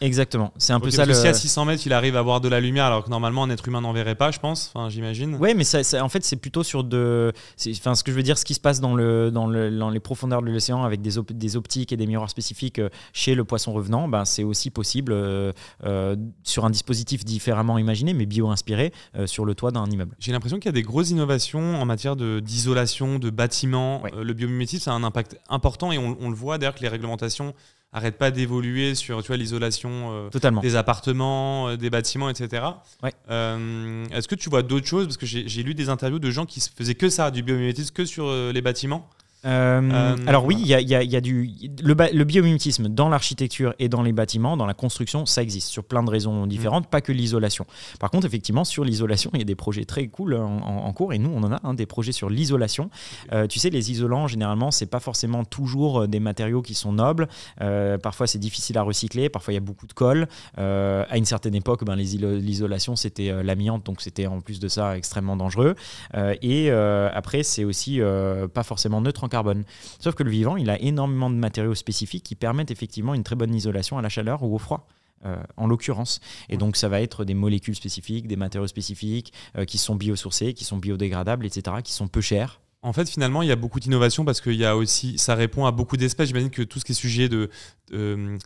Exactement, c'est un peu ça. le... que si à 600 mètres il arrive à avoir de la lumière alors que normalement un être humain n'en verrait pas, je pense, enfin, j'imagine. Oui, mais ça, en fait c'est plutôt sur de... Enfin ce que je veux dire, ce qui se passe dans, le, dans, les profondeurs de l'océan avec des, des optiques et des miroirs spécifiques chez le poisson revenant, ben, c'est aussi possible sur un dispositif différemment imaginé, mais bio-inspiré, euh, sur le toit d'un immeuble. J'ai l'impression qu'il y a des grosses innovations en matière d'isolation, de, bâtiments. Euh, le biomimétisme, a un impact important et on, le voit d'ailleurs que les réglementations n'arrêtent pas d'évoluer sur l'isolation euh, des appartements, des bâtiments, etc. Est-ce que tu vois d'autres choses Parce que j'ai lu des interviews de gens qui se faisaient que ça, du biomimétisme, que sur les bâtiments. Euh, alors oui, il y, a, du le, biomimétisme dans l'architecture et dans les bâtiments, dans la construction, ça existe sur plein de raisons mm. différentes, pas que l'isolation. Par contre, effectivement, sur l'isolation, il y a des projets très cool en, cours et nous, on en a un des projets sur l'isolation. Euh, tu sais, les isolants généralement, c'est pas forcément toujours euh, des matériaux qui sont nobles. parfois, c'est difficile à recycler. Parfois, il y a beaucoup de colle. à une certaine époque, ben, l'isolation c'était l'amiante, donc c'était en plus de ça extrêmement dangereux. et après, c'est aussi pas forcément neutre carbone. Sauf que le vivant, il a énormément de matériaux spécifiques qui permettent effectivement une très bonne isolation à la chaleur ou au froid. Euh, en l'occurrence. Et donc, ça va être des molécules spécifiques, des matériaux spécifiques euh, qui sont biosourcés, qui sont biodégradables, etc., qui sont peu chers. En fait, finalement, il y a beaucoup d'innovations parce que y a aussi, ça répond à beaucoup d'espèces. J'imagine que tout ce qui est sujet de euh,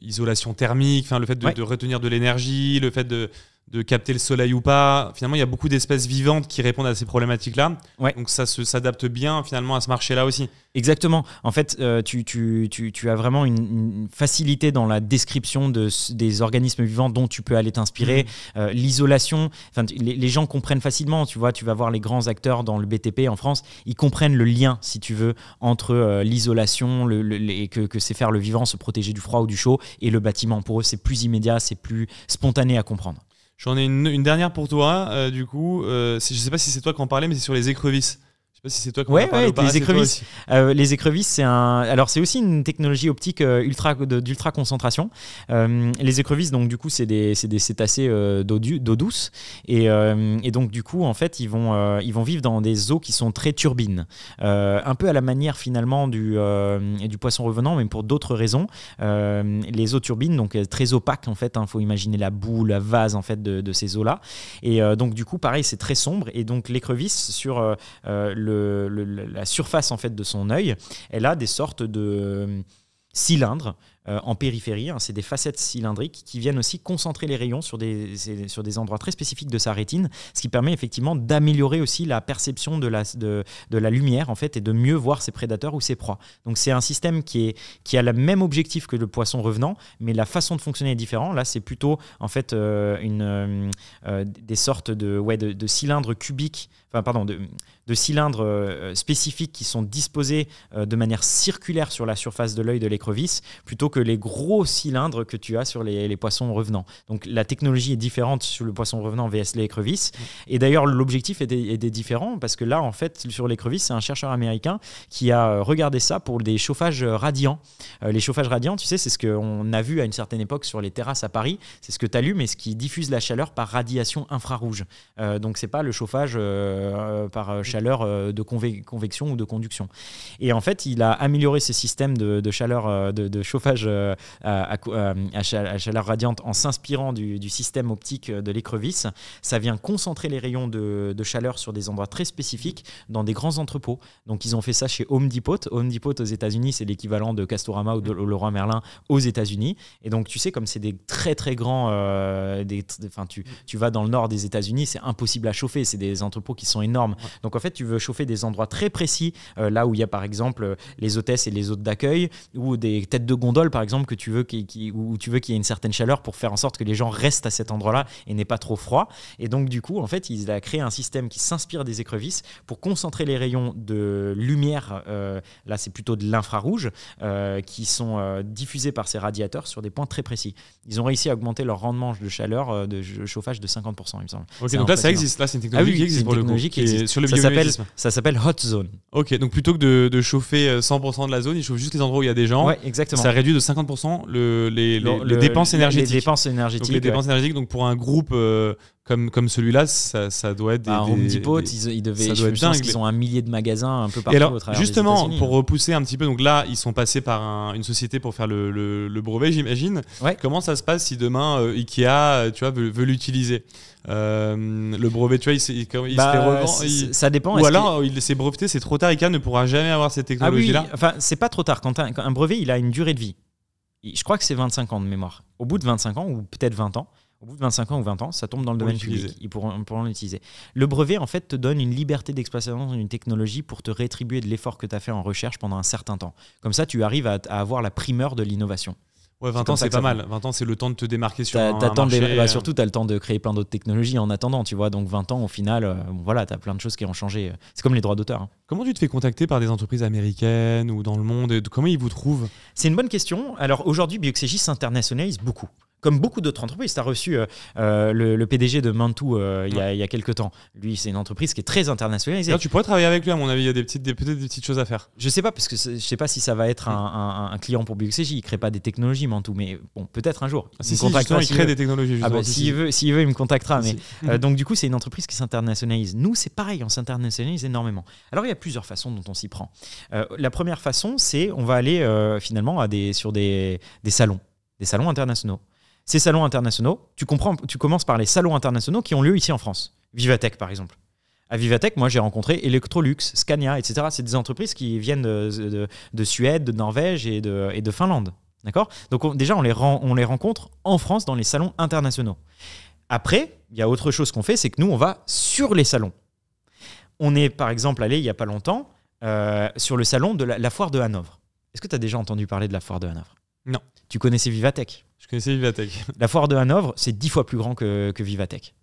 isolation thermique, le fait de retenir de l'énergie, le fait de de capter le soleil ou pas. Finalement, il y a beaucoup d'espèces vivantes qui répondent à ces problématiques-là. Ouais. Donc ça s'adapte bien finalement à ce marché-là aussi. Exactement. En fait, euh, tu, tu, as vraiment une, facilité dans la description des organismes vivants dont tu peux aller t'inspirer. Mmh. Euh, l'isolation, les, les, gens comprennent facilement. Tu vois, tu vas voir les grands acteurs dans le BTP en France, ils comprennent le lien, si tu veux, entre euh, l'isolation et que c'est faire le vivant, se protéger du froid ou du chaud, et le bâtiment. Pour eux, c'est plus immédiat, c'est plus spontané à comprendre. J'en ai une, dernière pour toi, euh, du coup. Euh, je sais pas si c'est toi qui en parlais, mais c'est sur les écrevisses sais pas si c'est toi qui ouais, les ah, écrevisses. Euh, les écrevisses, c'est un. Alors, c'est aussi une technologie optique euh, ultra d'ultra concentration. Euh, les écrevisses, donc du coup, c'est des, cétacés d'eau douce, et, donc du coup, en fait, ils vont ils vont vivre dans des eaux qui sont très turbines, un peu à la manière finalement du du poisson revenant, mais pour d'autres raisons. les eaux turbines, donc très opaques en fait, il hein. faut imaginer la boue, la vase en fait de, de ces eaux là, et donc du coup, pareil, c'est très sombre, et donc l'écrevisse sur le la surface en fait de son œil, elle a des sortes de euh, cylindres euh, en périphérie. Hein, c'est des facettes cylindriques qui viennent aussi concentrer les rayons sur des, sur des endroits très spécifiques de sa rétine, ce qui permet effectivement d'améliorer aussi la perception de la, de, la lumière en fait et de mieux voir ses prédateurs ou ses proies. Donc c'est un système qui, est, qui a le même objectif que le poisson revenant, mais la façon de fonctionner est différente. Là, c'est plutôt en fait euh, une, des sortes de, ouais, de cylindres cubiques enfin pardon, de, cylindres euh, spécifiques qui sont disposés euh, de manière circulaire sur la surface de l'œil de l'écrevisse, plutôt que les gros cylindres que tu as sur les, poissons revenants. Donc la technologie est différente sur le poisson revenant vs l'écrevisse. Mm. Et d'ailleurs, l'objectif est différent, parce que là, en fait, sur l'écrevisse, c'est un chercheur américain qui a euh, regardé ça pour des chauffages radiants. les chauffages radiants, tu sais, c'est ce qu'on a vu à une certaine époque sur les terrasses à Paris. C'est ce que tu allumes et ce qui diffuse la chaleur par radiation infrarouge. donc c'est pas le chauffage euh, par euh, chaleur euh, de convection ou de conduction. Et en fait, il a amélioré ce systèmes de, chaleur, de, chauffage à, chaleur radiante en s'inspirant du, système optique de l'écrevisse. Ça vient concentrer les rayons de, chaleur sur des endroits très spécifiques dans des grands entrepôts. Donc, ils ont fait ça chez Home Depot. Home Depot aux États-Unis, c'est l'équivalent de Castorama ou de mm. Leroy Merlin aux États-Unis. Et donc, tu sais, comme c'est des très très grands, enfin, tu, tu vas dans le nord des États-Unis, c'est impossible à chauffer. C'est des entrepôts qui sont énormes. Donc en fait, tu veux chauffer des endroits très précis, euh, là où il y a par exemple euh, les hôtesses et les hôtes d'accueil, ou des têtes de gondole par exemple, que tu veux où tu veux qu'il y ait une certaine chaleur pour faire en sorte que les gens restent à cet endroit-là et n'aient pas trop froid. Et donc du coup, en fait, il a créé un système qui s'inspire des écrevisses pour concentrer les rayons de lumière, euh, là c'est plutôt de l'infrarouge, qui sont diffusés par ces radiateurs sur des points très précis. Ils ont réussi à augmenter leur rendement de chaleur de chauffage de 50%, il me semble. Ok, donc là ça existe, là c'est une ah technologie qui existe pour le coup et qui, Sur le ça s'appelle Hot Zone. Ok, donc plutôt que de, de chauffer 100% euh, de la zone, il chauffe juste les endroits où il y a des gens. Ouais, exactement. Ça réduit de 50% le, les, les, dépenses énergétiques. Les dépenses énergétiques. les dépenses énergétiques, donc pour un groupe euh, comme, comme celui-là, ça, doit être bah, des. Home ils, ils, devaient. Je être dingue. Ils ont un millier de magasins un peu partout. alors, justement, pour hein. repousser un petit peu, donc là, ils sont passés par une société pour faire le, brevet, j'imagine. Ouais. Comment ça se passe si demain euh, Ikea, euh, tu vois, veut, l'utiliser euh, le brevet, tu vois, il, se bah, Ça dépend. Ou alors, il s'est breveté, c'est trop tard. Ikea ne pourra jamais avoir cette ah technologie-là. enfin, c'est pas trop tard. quand un brevet, il a une durée de vie. Je crois que c'est 25 ans de mémoire. Au bout de 25 ans, ou peut-être 20 ans, au bout de 25 ans ou 20 ans, ça tombe dans le domaine public. Ils pourront, l'utiliser. Le brevet, en fait, te donne une liberté d'exploitation d'une technologie pour te rétribuer de l'effort que tu as fait en recherche pendant un certain temps. Comme ça, tu arrives à, avoir la primeur de l'innovation. Ouais, 20 ans, c'est pas mal. 20 ans, c'est le temps de te démarquer sur un, marché. Bah, euh. surtout, tu as le temps de créer plein d'autres technologies en attendant, tu vois. Donc, 20 ans, au final, euh, voilà, tu as plein de choses qui ont changé. C'est comme les droits d'auteur. Hein. Comment tu te fais contacter par des entreprises américaines ou dans le monde et Comment ils vous trouvent C'est une bonne question. Alors, aujourd'hui, BioXégis s'internationalise beaucoup comme beaucoup d'autres entreprises. Tu as reçu euh, euh, le, PDG de Mantou euh, il, y, a, quelques temps. Lui, c'est une entreprise qui est très internationalisée. tu pourrais travailler avec lui, à mon avis. Il y a des petites, des, des petites choses à faire. Je sais pas, parce que je sais pas si ça va être un, client pour BXCJ. Il crée pas des technologies, Mantou, mais bon, peut-être un jour. Ah, si, il, il crée des technologies. Ah, bah, s'il veut, il me contactera. Mais, donc, du coup, c'est une entreprise qui s'internationalise. Nous, c'est pareil, on s'internationalise énormément. Alors, il y a plusieurs façons dont on s'y prend. la première façon, c'est on va aller finalement à des, sur des salons, des salons internationaux ces salons internationaux, tu, comprends, tu commences par les salons internationaux qui ont lieu ici en France. Vivatech, par exemple. À Vivatech, moi, j'ai rencontré Electrolux, Scania, etc. C'est des entreprises qui viennent de, Suède, de Norvège et de, et de Finlande. D'accord Donc, déjà, on les, on les rencontre en France dans les salons internationaux. Après, il y a autre chose qu'on fait, c'est que nous, on va sur les salons. On est, par exemple, allé il n'y a pas longtemps euh, sur le salon de la, la foire de Hanovre. Est-ce que tu as déjà entendu parler de la foire de Hanovre Non. Tu connaissais Vivatech Je connaissais Vivatech. La foire de Hanovre, c'est dix fois plus grand que, que Vivatech.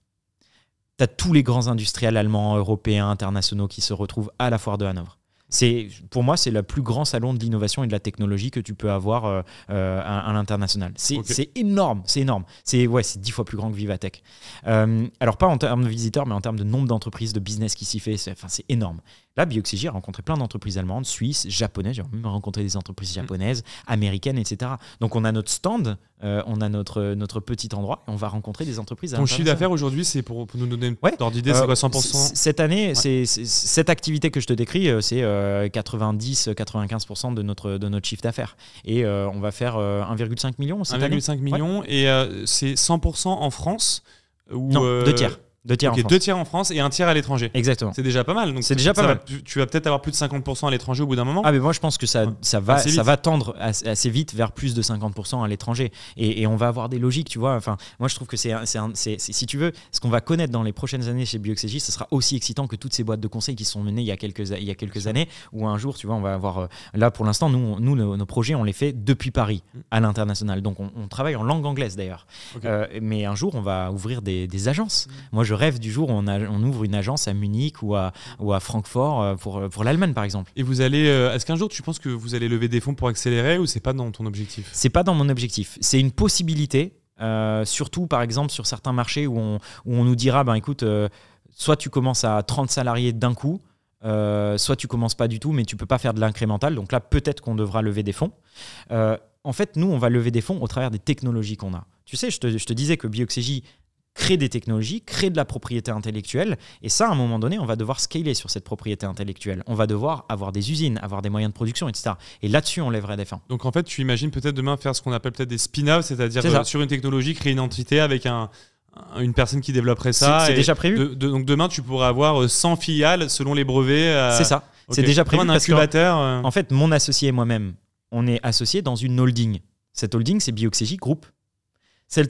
Tu as tous les grands industriels allemands, européens, internationaux qui se retrouvent à la foire de Hanovre. C'est pour moi c'est le plus grand salon de l'innovation et de la technologie que tu peux avoir euh, euh, à, l'international. C'est énorme, c'est énorme. C'est ouais, c'est dix fois plus grand que Vivatech. Euh, alors pas en termes de visiteurs, mais en termes de nombre d'entreprises, de business qui s'y fait, c'est énorme. Là, Bioxigy a rencontré plein d'entreprises allemandes, suisses, japonaises. J'ai même rencontré des entreprises mm. japonaises, américaines, etc. Donc, on a notre stand, on a notre, notre petit endroit et on va rencontrer des entreprises. Ton chiffre d'affaires aujourd'hui, c'est pour, nous donner une ouais. d'idée, c'est quoi 100% Cette année, c'est cette activité que je te décris, c'est 90-95% euh, de notre, de notre chiffre d'affaires. Et euh, on va faire 1,5 million 1,5 million, et euh, c'est 100% en France ou Non, deux tiers. Deux tiers, en France. deux tiers en France et un tiers à l'étranger. Exactement. C'est déjà pas mal. Donc c'est déjà pas tu vas peut-être avoir plus de 50% à l'étranger au bout d'un moment. Ah, mais moi je pense que ça, ça, va, ça va tendre assez vite vers plus de 50% à l'étranger. Et, et, on va avoir des logiques, tu vois. Enfin, moi je trouve que c'est, si tu veux, ce qu'on va connaître dans les prochaines années chez BioXJ, ce sera aussi excitant que toutes ces boîtes de conseils qui sont menées il y a quelques, il y a quelques années, où un jour, tu vois, on va avoir. Euh, là pour l'instant, nous, nous nos, projets, on les fait depuis Paris, à l'international. Donc on, travaille en langue anglaise d'ailleurs. Euh, mais un jour, on va ouvrir des, agences. Mmh. Moi je rêve du jour où on, on, ouvre une agence à Munich ou à, ou Francfort euh, pour, euh, pour l'Allemagne, par exemple. Et vous allez, euh, est-ce qu'un jour tu penses que vous allez lever des fonds pour accélérer ou c'est pas dans ton objectif C'est pas dans mon objectif. C'est une possibilité, surtout par exemple sur certains marchés où on, nous dira, ben écoute, soit tu commences à 30 salariés d'un coup, soit tu commences pas du tout, mais tu peux pas faire de l'incrémental. Donc là, peut-être qu'on devra lever des fonds. en fait, nous, on va lever des fonds au travers des technologies qu'on a. Tu sais, je te, je te disais que BioXégie créer des technologies, créer de la propriété intellectuelle. Et ça, à un moment donné, on va devoir scaler sur cette propriété intellectuelle. On va devoir avoir des usines, avoir des moyens de production, etc. Et là-dessus, on lèverait des fins. Donc en fait, tu imagines peut-être demain faire ce qu'on appelle peut-être des spin offs cest c'est-à-dire euh, sur une technologie, créer une entité avec une personne qui développerait ça. C'est déjà prévu. donc demain, tu pourrais avoir 100 euh, filiales selon les brevets. Euh, c'est ça. C'est déjà prévu. un incubateur. en fait, mon associé et moi-même, on est associés dans une holding. Cette holding, c'est Bioxégie Group.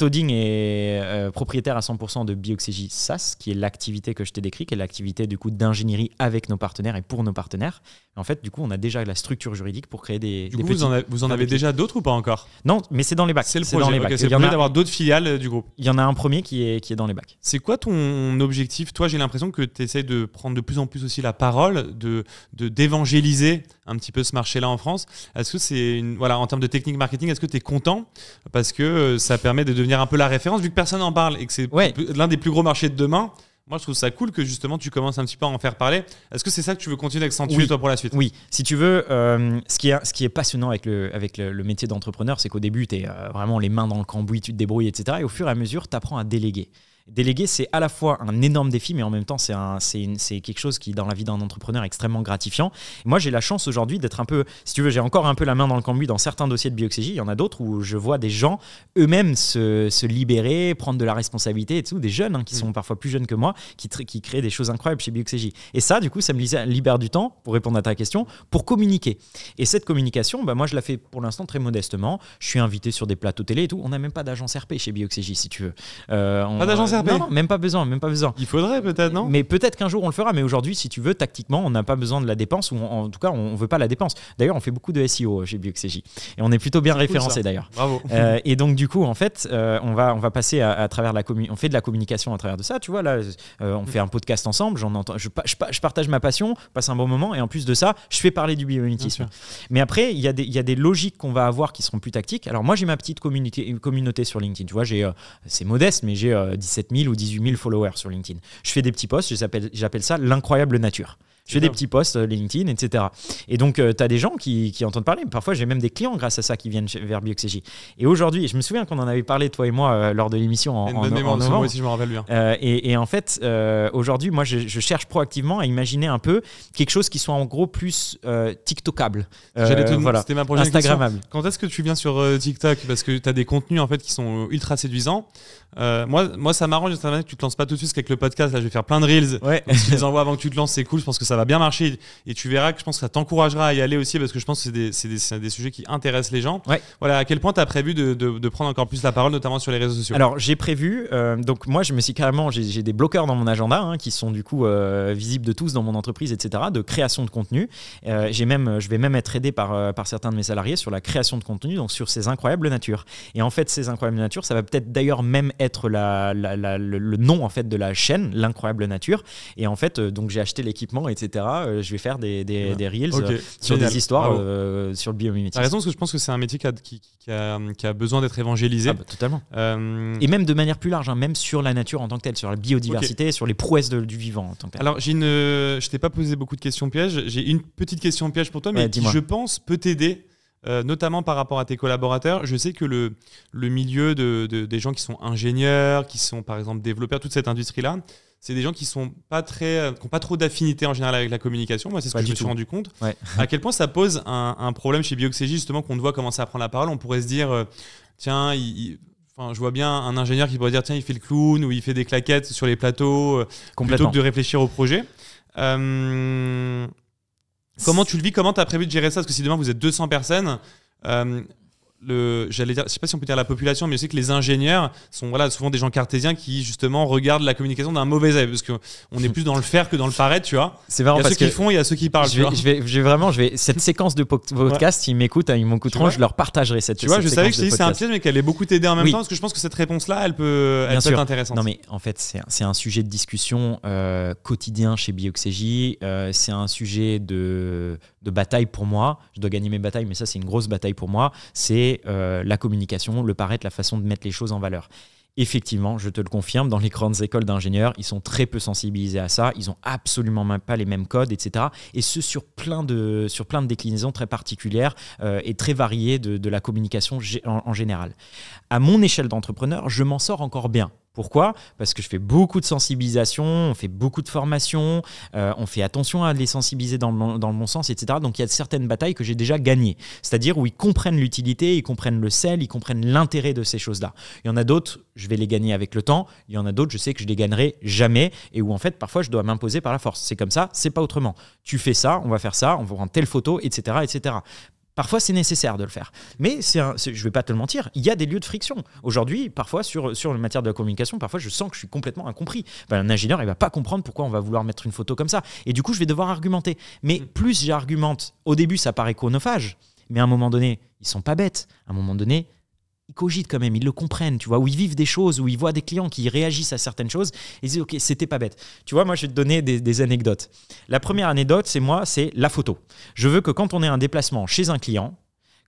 Ding est euh, propriétaire à 100% de Bioxégie SAS, qui est l'activité que je t'ai décrite, qui est l'activité du coup d'ingénierie avec nos partenaires et pour nos partenaires. En fait, du coup, on a déjà la structure juridique pour créer des. Du coup, vous en, avez déjà d'autres ou pas encore Non, mais c'est dans les bacs. C'est le projet. Okay, d'avoir d'autres filiales euh, du groupe. Il y en a un premier qui est, qui est dans les bacs. C'est quoi ton objectif Toi, j'ai l'impression que tu essaies de prendre de plus en plus aussi la parole, de d'évangéliser un petit peu ce marché-là en France. Est-ce que c'est voilà en termes de technique marketing, est-ce que tu es content parce que euh, ça permet de devenir un peu la référence vu que personne n'en parle et que c'est l'un des plus gros marchés de demain moi, je trouve ça cool que justement tu commences un petit peu à en faire parler. Est-ce que c'est ça que tu veux continuer d'accentuer toi pour la suite Oui, si tu veux, euh, ce, qui est, ce qui est passionnant avec le, avec le, métier d'entrepreneur, c'est qu'au début, tu es euh, vraiment les mains dans le cambouis, tu te débrouilles, etc. Et au fur et à mesure, tu apprends à déléguer. Déléguer, c'est à la fois un énorme défi, mais en même temps, c'est quelque chose qui, dans la vie d'un entrepreneur, est extrêmement gratifiant. moi, j'ai la chance aujourd'hui d'être un peu, si tu veux, j'ai encore un peu la main dans le cambouis dans certains dossiers de Bioxégie. Il y en a d'autres où je vois des gens eux-mêmes se, libérer, prendre de la responsabilité et tout, des jeunes hein, qui mm. sont parfois plus jeunes que moi, qui, qui créent des choses incroyables chez Bioxégie. Et ça, du coup, ça me libère du temps, pour répondre à ta question, pour communiquer. Et cette communication, ben moi, je la fais pour l'instant très modestement. Je suis invité sur des plateaux télé et tout. On n'a même pas d'agence RP chez Bioxégie, si tu veux. Euh, pas d'agence non, même pas besoin, même pas besoin. Il faudrait peut-être, non Mais peut-être qu'un jour on le fera. Mais aujourd'hui, si tu veux, tactiquement, on n'a pas besoin de la dépense ou en tout cas, on veut pas la dépense. D'ailleurs, on fait beaucoup de SEO chez BioXJ et on est plutôt bien référencé d'ailleurs. Bravo. Euh, et donc du coup, en fait, euh, on va on va passer à, travers la on fait de la communication à travers de ça. Tu vois là, euh, on mm. fait un podcast ensemble. J'en entends, je, je, partage ma passion, passe un bon moment et en plus de ça, je fais parler du biomimétisme. Mais après, il y a des il y a des logiques qu'on va avoir qui seront plus tactiques. Alors moi, j'ai ma petite communauté communauté sur LinkedIn. Tu vois, j'ai c'est modeste, mais j'ai 17 1000 000 ou 18 000 followers sur LinkedIn. Je fais des petits posts, j'appelle ça l'incroyable nature. Je fais des petits posts euh, LinkedIn, etc. Et donc, euh, tu as des gens qui, qui entendent parler. Parfois, j'ai même des clients grâce à ça qui viennent vers BioXJ. Et aujourd'hui, je me souviens qu'on en avait parlé, toi et moi, euh, lors de l'émission en, en, novembre. aussi, je me rappelle bien. et, en fait, aujourd'hui, moi, je, cherche proactivement à imaginer un peu quelque chose qui soit en gros plus TikTokable. J'allais voilà. c'était Quand est-ce que tu viens sur TikTok Parce que tu as des contenus en fait qui sont ultra séduisants. moi, moi, ça m'arrange, que tu te lances pas tout de suite, avec le podcast, là, je vais faire plein de reels. Ouais. je les envoie avant que tu te lances, c'est cool. Je pense que ça va bien marcher. Et tu verras que je pense que ça t'encouragera à y aller aussi parce que je pense que c'est des, des, des sujets qui intéressent les gens. Voilà, à quel point tu as prévu de, de, prendre encore plus la parole, notamment sur les réseaux sociaux Alors, j'ai prévu, euh, donc moi, je me suis carrément, j'ai, des bloqueurs dans mon agenda hein, qui sont du coup euh, visibles de tous dans mon entreprise, etc., de création de contenu. Euh, j'ai même, je vais même être aidé par, par certains de mes salariés sur la création de contenu, donc sur ces incroyables natures. Et en fait, ces incroyables natures, ça va peut-être d'ailleurs même être la, la, le, nom en fait de la chaîne, l'incroyable nature. Et en fait, donc j'ai acheté l'équipement, etc. Euh, je vais faire des, reels euh, sur des histoires euh, sur le biomimétisme. T'as raison, parce que je pense que c'est un métier qui a, besoin d'être évangélisé. Ah bah, totalement. Et même de manière plus large, hein, même sur la nature en tant que telle, sur la biodiversité, sur les prouesses du vivant en tant que telle. Alors, une, je t'ai pas posé beaucoup de questions pièges. J'ai une petite question piège pour toi, mais qui, je pense, peut t'aider. notamment par rapport à tes collaborateurs. Je sais que le, le milieu de, des gens qui sont ingénieurs, qui sont par exemple développeurs, toute cette industrie-là, c'est des gens qui sont pas très, euh, qui n'ont pas trop d'affinité en général avec la communication. Moi, c'est ce que je me suis rendu compte. à quel point ça pose un, problème chez Bioxégie, justement, qu'on doit commencer à prendre la parole. On pourrait se dire, euh, tiens, Enfin, je vois bien un ingénieur qui pourrait dire tiens, il fait le clown ou il fait des claquettes sur les plateaux euh, plutôt que de réfléchir au projet. comment tu le vis Comment tu as prévu de gérer ça Parce que si demain vous êtes 200 personnes, le, j'allais je sais pas si on peut dire la population, mais je sais que les ingénieurs sont voilà, souvent des gens cartésiens qui justement regardent la communication d'un mauvais œil, parce qu'on est plus dans le faire que dans le paraître, tu vois. C'est Il y a ceux qui font, il y a ceux qui parlent. Je vais, vraiment, je vais, cette séquence de podcast, ils m'écoutent, hein, ils m'écouteront, je leur partagerai cette Tu vois, je savais que c'est un piège, mais qu'elle est beaucoup t'aider en même temps, parce que je pense que cette réponse-là, elle peut, elle être intéressante. Non, mais en fait, c'est un, un, sujet de discussion euh, quotidien chez BioXJ, euh, c'est un sujet de, de bataille pour moi. Je dois gagner mes batailles, mais ça, c'est une grosse bataille pour moi. C'est euh, la communication, le paraître, la façon de mettre les choses en valeur. Effectivement, je te le confirme, dans les grandes écoles d'ingénieurs, ils sont très peu sensibilisés à ça, ils n'ont absolument même pas les mêmes codes, etc. Et ce, sur plein de, sur plein de déclinaisons très particulières euh, et très variées de, la communication en général à mon échelle d'entrepreneur, je m'en sors encore bien. Pourquoi Parce que je fais beaucoup de sensibilisation, on fait beaucoup de formation, euh, on fait attention à les sensibiliser dans le, bon sens, etc. Donc il y a certaines batailles que j'ai déjà gagnées, c'est-à-dire où ils comprennent l'utilité, ils comprennent le sel, ils comprennent l'intérêt de ces choses-là. Il y en a d'autres, je vais les gagner avec le temps, il y en a d'autres, je sais que je les gagnerai jamais, et où en fait parfois je dois m'imposer par la force. C'est comme ça, c'est pas autrement. Tu fais ça, on va faire ça, on va prendre telle photo, etc. etc. Parfois, c'est nécessaire de le faire. Mais un, je ne vais pas te le mentir, il y a des lieux de friction. Aujourd'hui, parfois, sur, sur le matière de la communication, parfois, je sens que je suis complètement incompris. Ben, un ingénieur, il ne va pas comprendre pourquoi on va vouloir mettre une photo comme ça. Et du coup, je vais devoir argumenter. Mais mm. plus j'argumente, au début, ça paraît chronophage. Mais à un moment donné, ils sont pas bêtes. À un moment donné, ils cogitent quand même, ils le comprennent, tu vois, où ils vivent des choses, où ils voient des clients qui réagissent à certaines choses, ils disent, OK, c'était pas bête. Tu vois, moi, je vais te donner des, des anecdotes. La première anecdote, c'est moi, c'est la photo. Je veux que quand on est un déplacement chez un client,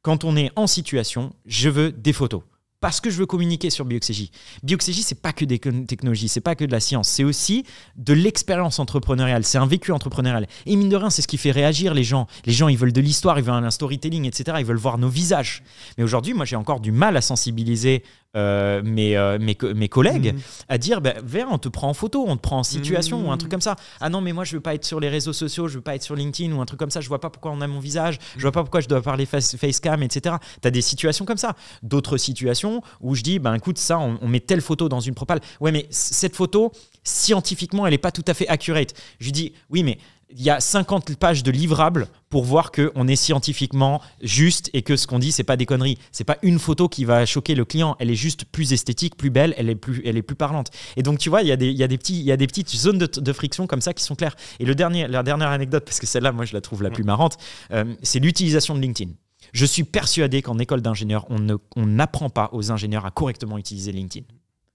quand on est en situation, je veux des photos parce que je veux communiquer sur Bioxégie. Bioxégie, c'est pas que des technologies, c'est pas que de la science, c'est aussi de l'expérience entrepreneuriale, c'est un vécu entrepreneurial. Et mine de rien, c'est ce qui fait réagir les gens. Les gens, ils veulent de l'histoire, ils veulent un storytelling, etc. Ils veulent voir nos visages. Mais aujourd'hui, moi, j'ai encore du mal à sensibiliser euh, mes, euh, mes, mes, collègues mm. à dire bah, on te prend en photo, on te prend en situation ou un truc mm. comme ça. Ah non, mais moi, je veux pas être sur les réseaux sociaux, je veux pas être sur LinkedIn ou un truc comme ça, je vois pas pourquoi on a mon visage, je vois pas pourquoi je dois parler face facecam, etc. Tu as des situations comme ça. D'autres situations où je dis ben bah, écoute, ça, on, met telle photo dans une propale. Ouais, mais cette photo, scientifiquement, elle est pas tout à fait accurate. Je lui dis oui, mais il y a 50 pages de livrables pour voir qu'on est scientifiquement juste et que ce qu'on dit, c'est pas des conneries. C'est pas une photo qui va choquer le client. Elle est juste plus esthétique, plus belle, elle est plus, elle est plus parlante. Et donc, tu vois, il y, a des, il y, des petits, il y a des petites zones de, friction comme ça qui sont claires. Et le dernier, la dernière anecdote, parce que celle-là, moi, je la trouve la plus marrante, euh, c'est l'utilisation de LinkedIn. Je suis persuadé qu'en école d'ingénieur, on n'apprend pas aux ingénieurs à correctement utiliser LinkedIn.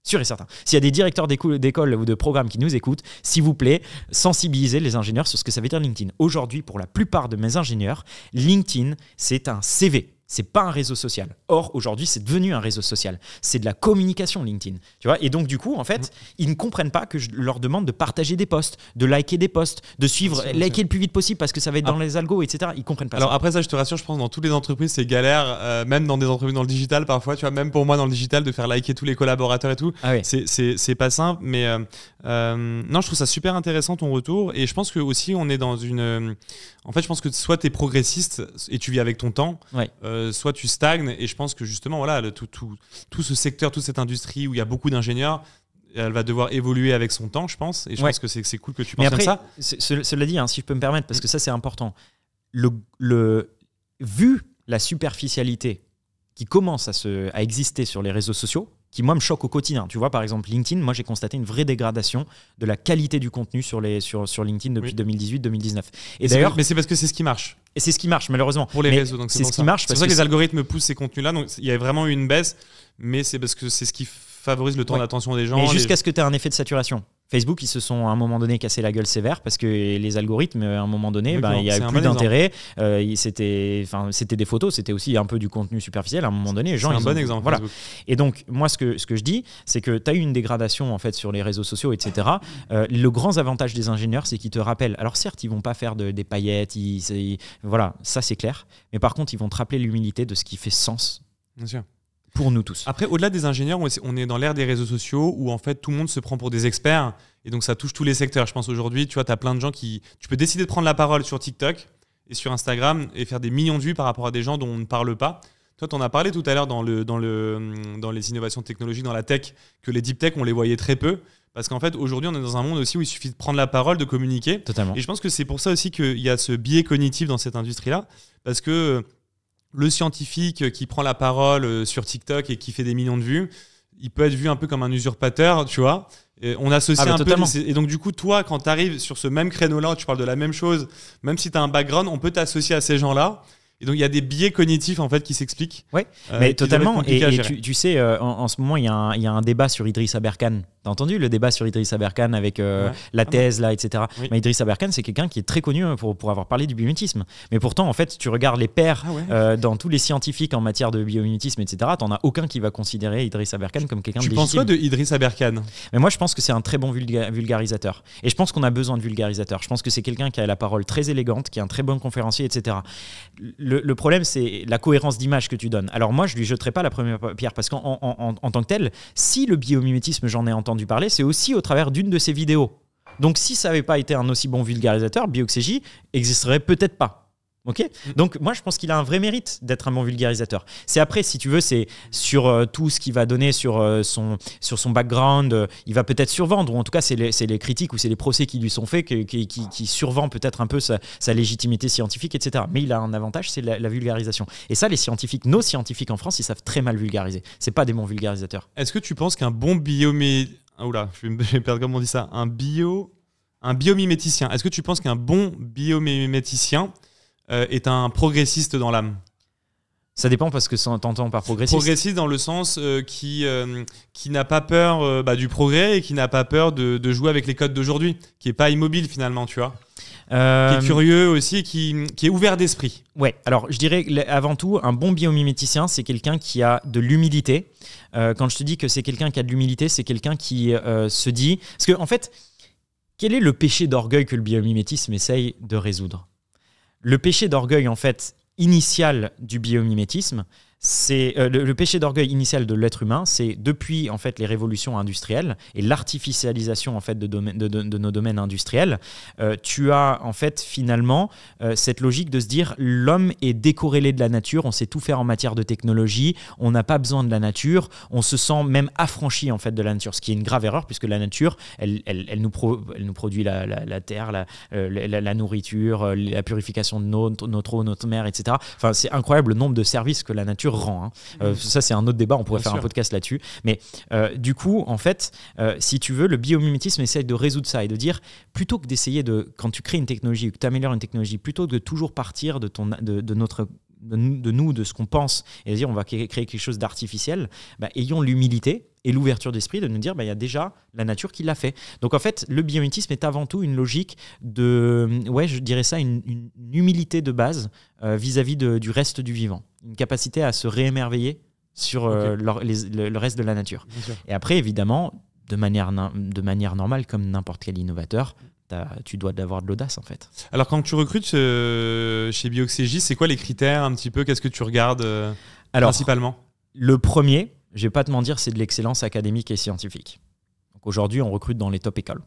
Sûr et certain. S'il y a des directeurs d'école ou de programmes qui nous écoutent, s'il vous plaît, sensibilisez les ingénieurs sur ce que ça veut dire LinkedIn. Aujourd'hui, pour la plupart de mes ingénieurs, LinkedIn, c'est un CV c'est pas un réseau social. Or, aujourd'hui, c'est devenu un réseau social. C'est de la communication LinkedIn. Tu vois Et donc, du coup, en fait, mm. ils ne comprennent pas que je leur demande de partager des posts, de liker des posts, de suivre, liker le plus vite possible parce que ça va être dans les algos, etc. Ils comprennent pas. Alors, après ça, je te rassure, je pense dans toutes les entreprises, c'est galère, euh, même dans des entreprises dans le digital parfois. Tu vois, même pour moi dans le digital, de faire liker tous les collaborateurs et tout, ah c'est pas simple. Mais euh, euh, non, je trouve ça super intéressant ton retour. Et je pense que aussi, on est dans une. en fait, je pense que soit tu es progressiste et tu vis avec ton temps. Ouais. Euh, soit tu stagnes. Et je pense que justement, voilà, tout, ce secteur, toute cette industrie où il y a beaucoup d'ingénieurs, elle va devoir évoluer avec son temps, je pense. Et je pense que c'est cool que tu penses après, comme ça. Cela dit, hein, si je peux me permettre, parce mm. que ça, c'est important. vu la superficialité qui commence à, à exister sur les réseaux sociaux, qui, moi, me choque au quotidien. Tu vois, par exemple, LinkedIn, moi, j'ai constaté une vraie dégradation de la qualité du contenu sur, les, sur, LinkedIn depuis 2018-2019. Et d'ailleurs. Mais c'est parce que c'est ce qui marche. Et c'est ce qui marche, malheureusement. Pour les réseaux, donc c'est ce qui marche. C'est pour ça que, les algorithmes poussent ces contenus-là. Donc, il y a vraiment eu une baisse, mais c'est parce que c'est ce qui favorise le temps d'attention des gens. et jusqu'à ce que tu aies un effet de saturation. Facebook, ils se sont à un moment donné cassé la gueule sévère parce que les algorithmes, à un moment donné, ben, il n'y a plus d'intérêt. Euh, c'était, c'était des photos, c'était aussi un peu du contenu superficiel à un moment donné. C'est un bon exemple. Voilà. Et donc, moi, ce que, ce que je dis, c'est que tu as eu une dégradation en fait sur les réseaux sociaux, etc. Euh, le grand avantage des ingénieurs, c'est qu'ils te rappellent. Alors, certes, ils vont pas faire des paillettes, voilà, ça c'est clair. Mais par contre, ils vont te rappeler l'humilité de ce qui fait sens. Bien sûr pour nous tous. Après, au-delà des ingénieurs, on est dans l'ère des réseaux sociaux où en fait tout le monde se prend pour des experts et donc ça touche tous les secteurs. Je pense aujourd'hui, tu vois, tu as plein de gens qui. Tu peux décider de prendre la parole sur TikTok et sur Instagram et faire des millions de vues par rapport à des gens dont on ne parle pas. Toi, tu en as parlé tout à l'heure dans, le, dans, le, dans les innovations technologiques, dans la tech, que les deep tech, on les voyait très peu. Parce qu'en fait, aujourd'hui, on est dans un monde aussi où il suffit de prendre la parole, de communiquer. Totalement. Et je pense que c'est pour ça aussi qu'il y a ce biais cognitif dans cette industrie-là. Parce que le scientifique qui prend la parole euh, sur TikTok et qui fait des millions de vues, il peut être vu un peu comme un usurpateur, tu vois. on associe ah, bah, un peu. Et donc, du coup, toi, quand tu arrives sur ce même créneau-là, tu parles de la même chose, même si tu as un background, on peut t'associer à ces gens-là donc il y a des biais cognitifs en fait qui s'expliquent. Oui, euh, mais totalement. Et, tu, sais, euh, en, ce moment, il y, a un, débat sur Idriss Aberkan. T'as entendu le débat sur Idriss Aberkan avec euh, la ah thèse, là, etc. Mais Idriss Aberkan, c'est quelqu'un qui est très connu hein, pour, pour avoir parlé du biomimétisme. Mais pourtant, en fait, tu regardes les pères ah dans tous les scientifiques en matière de biomimétisme, etc. T'en as aucun qui va considérer Idriss Aberkan comme quelqu'un de Tu penses quoi de Idriss Aberkan Mais moi, je pense que c'est un très bon vulgarisateur. Et je pense qu'on a besoin de vulgarisateurs. Je pense que c'est quelqu'un qui a la parole très élégante, qui est un très bon conférencier, etc. Le le, problème, c'est la cohérence d'image que tu donnes. Alors moi, je lui jetterai pas la première pierre parce qu'en en, tant que tel, si le biomimétisme, j'en ai entendu parler, c'est aussi au travers d'une de ses vidéos. Donc si ça n'avait pas été un aussi bon vulgarisateur, BioXJ existerait peut-être pas. Ok, Donc moi je pense qu'il a un vrai mérite d'être un bon vulgarisateur. C'est après si tu veux c'est sur euh, tout ce qu'il va donner sur euh, son sur son background, euh, il va peut-être survendre ou en tout cas c'est les, les, critiques ou c'est les procès qui lui sont faits qui, qui, peut-être un peu sa, sa, légitimité scientifique etc. Mais il a un avantage c'est la, vulgarisation. Et ça les scientifiques, nos scientifiques en France ils savent très mal vulgariser. C'est pas des bons vulgarisateurs. Est-ce que tu penses qu'un bon biomé ah, oula je vais, me... perdre comment on dit ça un bio un biomiméticien. Est-ce que tu penses qu'un bon biomiméticien euh, est un progressiste dans l'âme ça dépend parce que t'entends par progressiste. Progressiste dans le sens euh, qui, euh, qui n'a pas peur bah, du progrès et qui n'a pas peur de, jouer avec les codes d'aujourd'hui, qui n'est pas immobile finalement, tu vois. Qui est curieux aussi qui, est ouvert d'esprit. Ouais, alors je dirais avant tout, un bon biomiméticien, c'est quelqu'un qui a de l'humilité. quand je te dis que c'est quelqu'un qui a de l'humilité, c'est quelqu'un qui se dit. Parce que en fait, quel est le péché d'orgueil que le biomimétisme essaye de résoudre le péché d'orgueil en fait initial du biomimétisme, c'est euh, le, péché d'orgueil initial de l'être humain, c'est depuis en fait les révolutions industrielles et l'artificialisation en fait de, nos domaines industriels. Euh, tu as en fait finalement euh, cette logique de se dire l'homme est décorrélé de la nature, on sait tout faire en matière de technologie, on n'a pas besoin de la nature, on se sent même affranchi en fait de la nature, ce qui est une grave erreur puisque la nature, elle, elle, nous, produit la, terre, la, nourriture, la purification de notre eau, notre mer, etc. Enfin, c'est incroyable le nombre de services que la nature rang. Hein. Euh, ça, c'est un autre débat, on pourrait faire un podcast là-dessus. Mais euh, du coup, en fait, euh, si tu veux, le biomimétisme essaye de résoudre ça et de dire, plutôt que d'essayer de, quand tu crées une technologie ou que tu améliores une technologie, plutôt que de toujours partir de, ton, de, notre de nous, de ce qu'on pense, et de dire on va créer quelque chose d'artificiel, bah, ayons l'humilité et l'ouverture d'esprit de nous dire bah, il y a déjà la nature qui l'a fait. Donc en fait, le biomimétisme est avant tout une logique de, ouais, je dirais ça, une, humilité de base vis à -vis du reste du vivant une capacité à se réémerveiller sur euh, le, reste de la nature. Et après, évidemment, de manière, de manière normale, comme n'importe quel innovateur, tu dois avoir de l'audace en fait. Alors quand tu recrutes euh, chez BioXégis, c'est quoi les critères un petit peu Qu'est-ce que tu regardes euh, principalement Le premier, je vais pas te mentir, c'est de l'excellence académique et scientifique. Aujourd'hui, on recrute dans les top écoles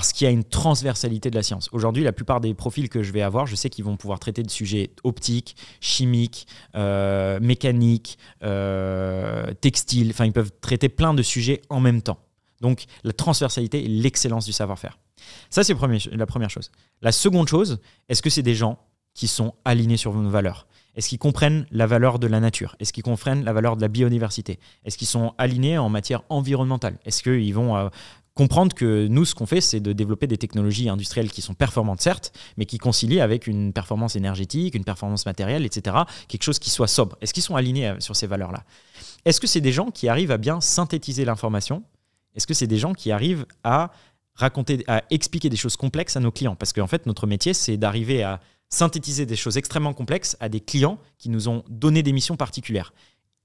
parce qu'il y a une transversalité de la science. Aujourd'hui, la plupart des profils que je vais avoir, je sais qu'ils vont pouvoir traiter de sujets optiques, chimiques, euh, mécaniques, euh, textiles. Enfin, ils peuvent traiter plein de sujets en même temps. Donc, la transversalité et l'excellence du savoir-faire. Ça, c'est la première chose. La seconde chose, est-ce que c'est des gens qui sont alignés sur nos valeurs Est-ce qu'ils comprennent la valeur de la nature Est-ce qu'ils comprennent la valeur de la biodiversité Est-ce qu'ils sont alignés en matière environnementale Est-ce qu'ils vont euh, comprendre que nous, ce qu'on fait, c'est de développer des technologies industrielles qui sont performantes, certes, mais qui concilient avec une performance énergétique, une performance matérielle, etc. Quelque chose qui soit sobre. Est-ce qu'ils sont alignés euh, sur ces valeurs-là Est-ce que c'est des gens qui arrivent à bien synthétiser l'information Est-ce que c'est des gens qui arrivent à raconter, à expliquer des choses complexes à nos clients Parce qu'en fait, notre métier, c'est d'arriver à synthétiser des choses extrêmement complexes à des clients qui nous ont donné des missions particulières.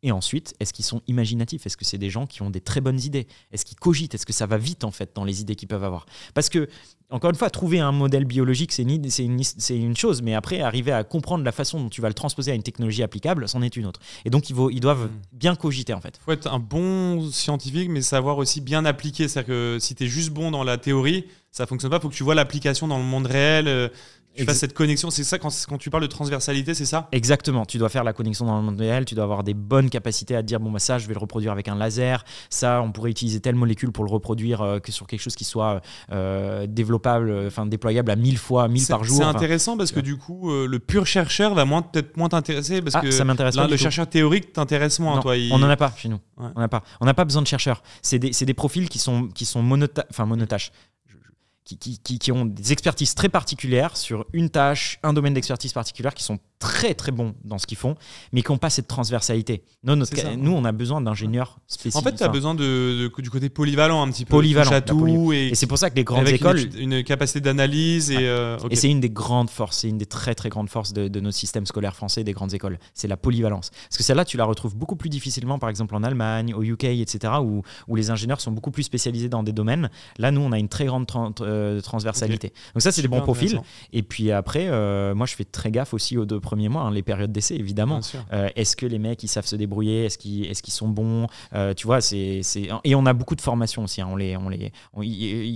Et ensuite, est-ce qu'ils sont imaginatifs Est-ce que c'est des gens qui ont des très bonnes idées Est-ce qu'ils cogitent Est-ce que ça va vite, en fait, dans les idées qu'ils peuvent avoir Parce que, encore une fois, trouver un modèle biologique, c'est une, une, chose, mais après, arriver à comprendre la façon dont tu vas le transposer à une technologie applicable, c'en est une autre. Et donc, ils, ils doivent hmm. bien cogiter, en fait. Il faut être un bon scientifique, mais savoir aussi bien appliquer. C'est-à-dire que si tu es juste bon dans la théorie, ça fonctionne pas. Il faut que tu vois l'application dans le monde réel. Euh, tu fasses cette connexion. C'est ça, quand, tu parles de transversalité, c'est ça Exactement. Tu dois faire la connexion dans le monde réel, tu dois avoir des bonnes capacités à dire bon, bah, ça, je vais le reproduire avec un laser, ça, on pourrait utiliser telle molécule pour le reproduire euh, que sur quelque chose qui soit euh, euh, développable, enfin déployable à 1000 fois, 1000 par jour. C'est intéressant parce que du coup, le pur chercheur va peut-être moins t'intéresser parce ah, que ça m'intéresse le chercheur théorique t'intéresse moins, toi. On n'en a pas chez nous. On n'a pas. On n'a pas besoin de chercheurs. C'est des, profils qui sont, qui sont monota monotaches qui, ont des expertises très particulières sur une tâche, un domaine d'expertise particulière, qui sont très très bons dans ce qu'ils font, mais qui n'ont pas cette transversalité. Nous, nous on a besoin d'ingénieurs spécifiques. En fait, tu as besoin de, du côté polyvalent un petit peu. Polyvalent. et, c'est pour ça que les grandes écoles. Une, capacité d'analyse. Euh, et, c'est une des grandes forces, c'est une des très très grandes forces de, de nos systèmes scolaires français, des grandes écoles. C'est la polyvalence. Parce que celle-là, tu la retrouves beaucoup plus difficilement, par exemple en Allemagne, au UK, etc., où, les ingénieurs sont beaucoup plus spécialisés dans des domaines. Là, nous, on a une très grande. Euh, de transversalité. Donc ça, c'est des bons profils. Et puis après, euh, moi, je fais très gaffe aussi aux deux premiers mois, hein, les périodes d'essai, évidemment. Euh, est-ce que les mecs, ils savent se débrouiller Est-ce qu'ils sont bons Tu vois, c'est et on a beaucoup de formations aussi. Hein. on les,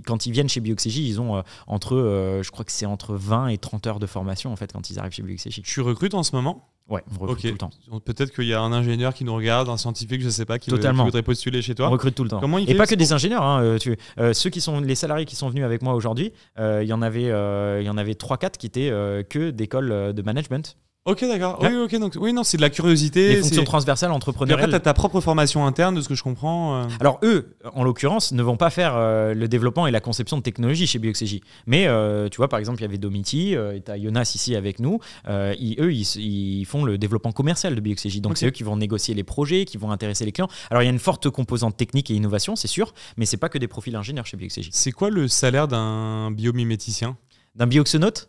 quand ils viennent chez BioXJ, ils ont entre, je crois que c'est entre 20 et 30 heures de formation en fait quand ils arrivent chez BioXJ. Tu recrutes en ce moment Ouais, on recrute tout le temps. Peut-être qu'il y a un ingénieur qui nous regarde, un scientifique, je sais pas, qui, veut, voudrait postuler chez toi. On recrute tout le temps. et pas que des ingénieurs. Hein, euh, tu, euh, ceux qui sont les salariés qui sont venus avec moi aujourd'hui, euh, il y en avait, il 4 y en avait trois quatre qui étaient que d'école de management. Ok, d'accord. Oui, donc oui, non, c'est de la curiosité. Les fonctions transversales entrepreneuriales. tu as ta propre formation interne, de ce que je comprends. Euh. Alors eux, en l'occurrence, ne vont pas faire euh, le développement et la conception de technologie chez BioXJ. Mais euh, tu vois, par exemple, il y avait Domiti, tu as Jonas ici avec nous. eux, ils, font le développement commercial de BioXJ. Donc c'est eux qui vont négocier les projets, qui vont intéresser les clients. Alors il y a une forte composante technique et innovation, c'est sûr, mais c'est pas que des profils ingénieurs chez BioXJ. C'est quoi le salaire d'un biomiméticien D'un bioxonote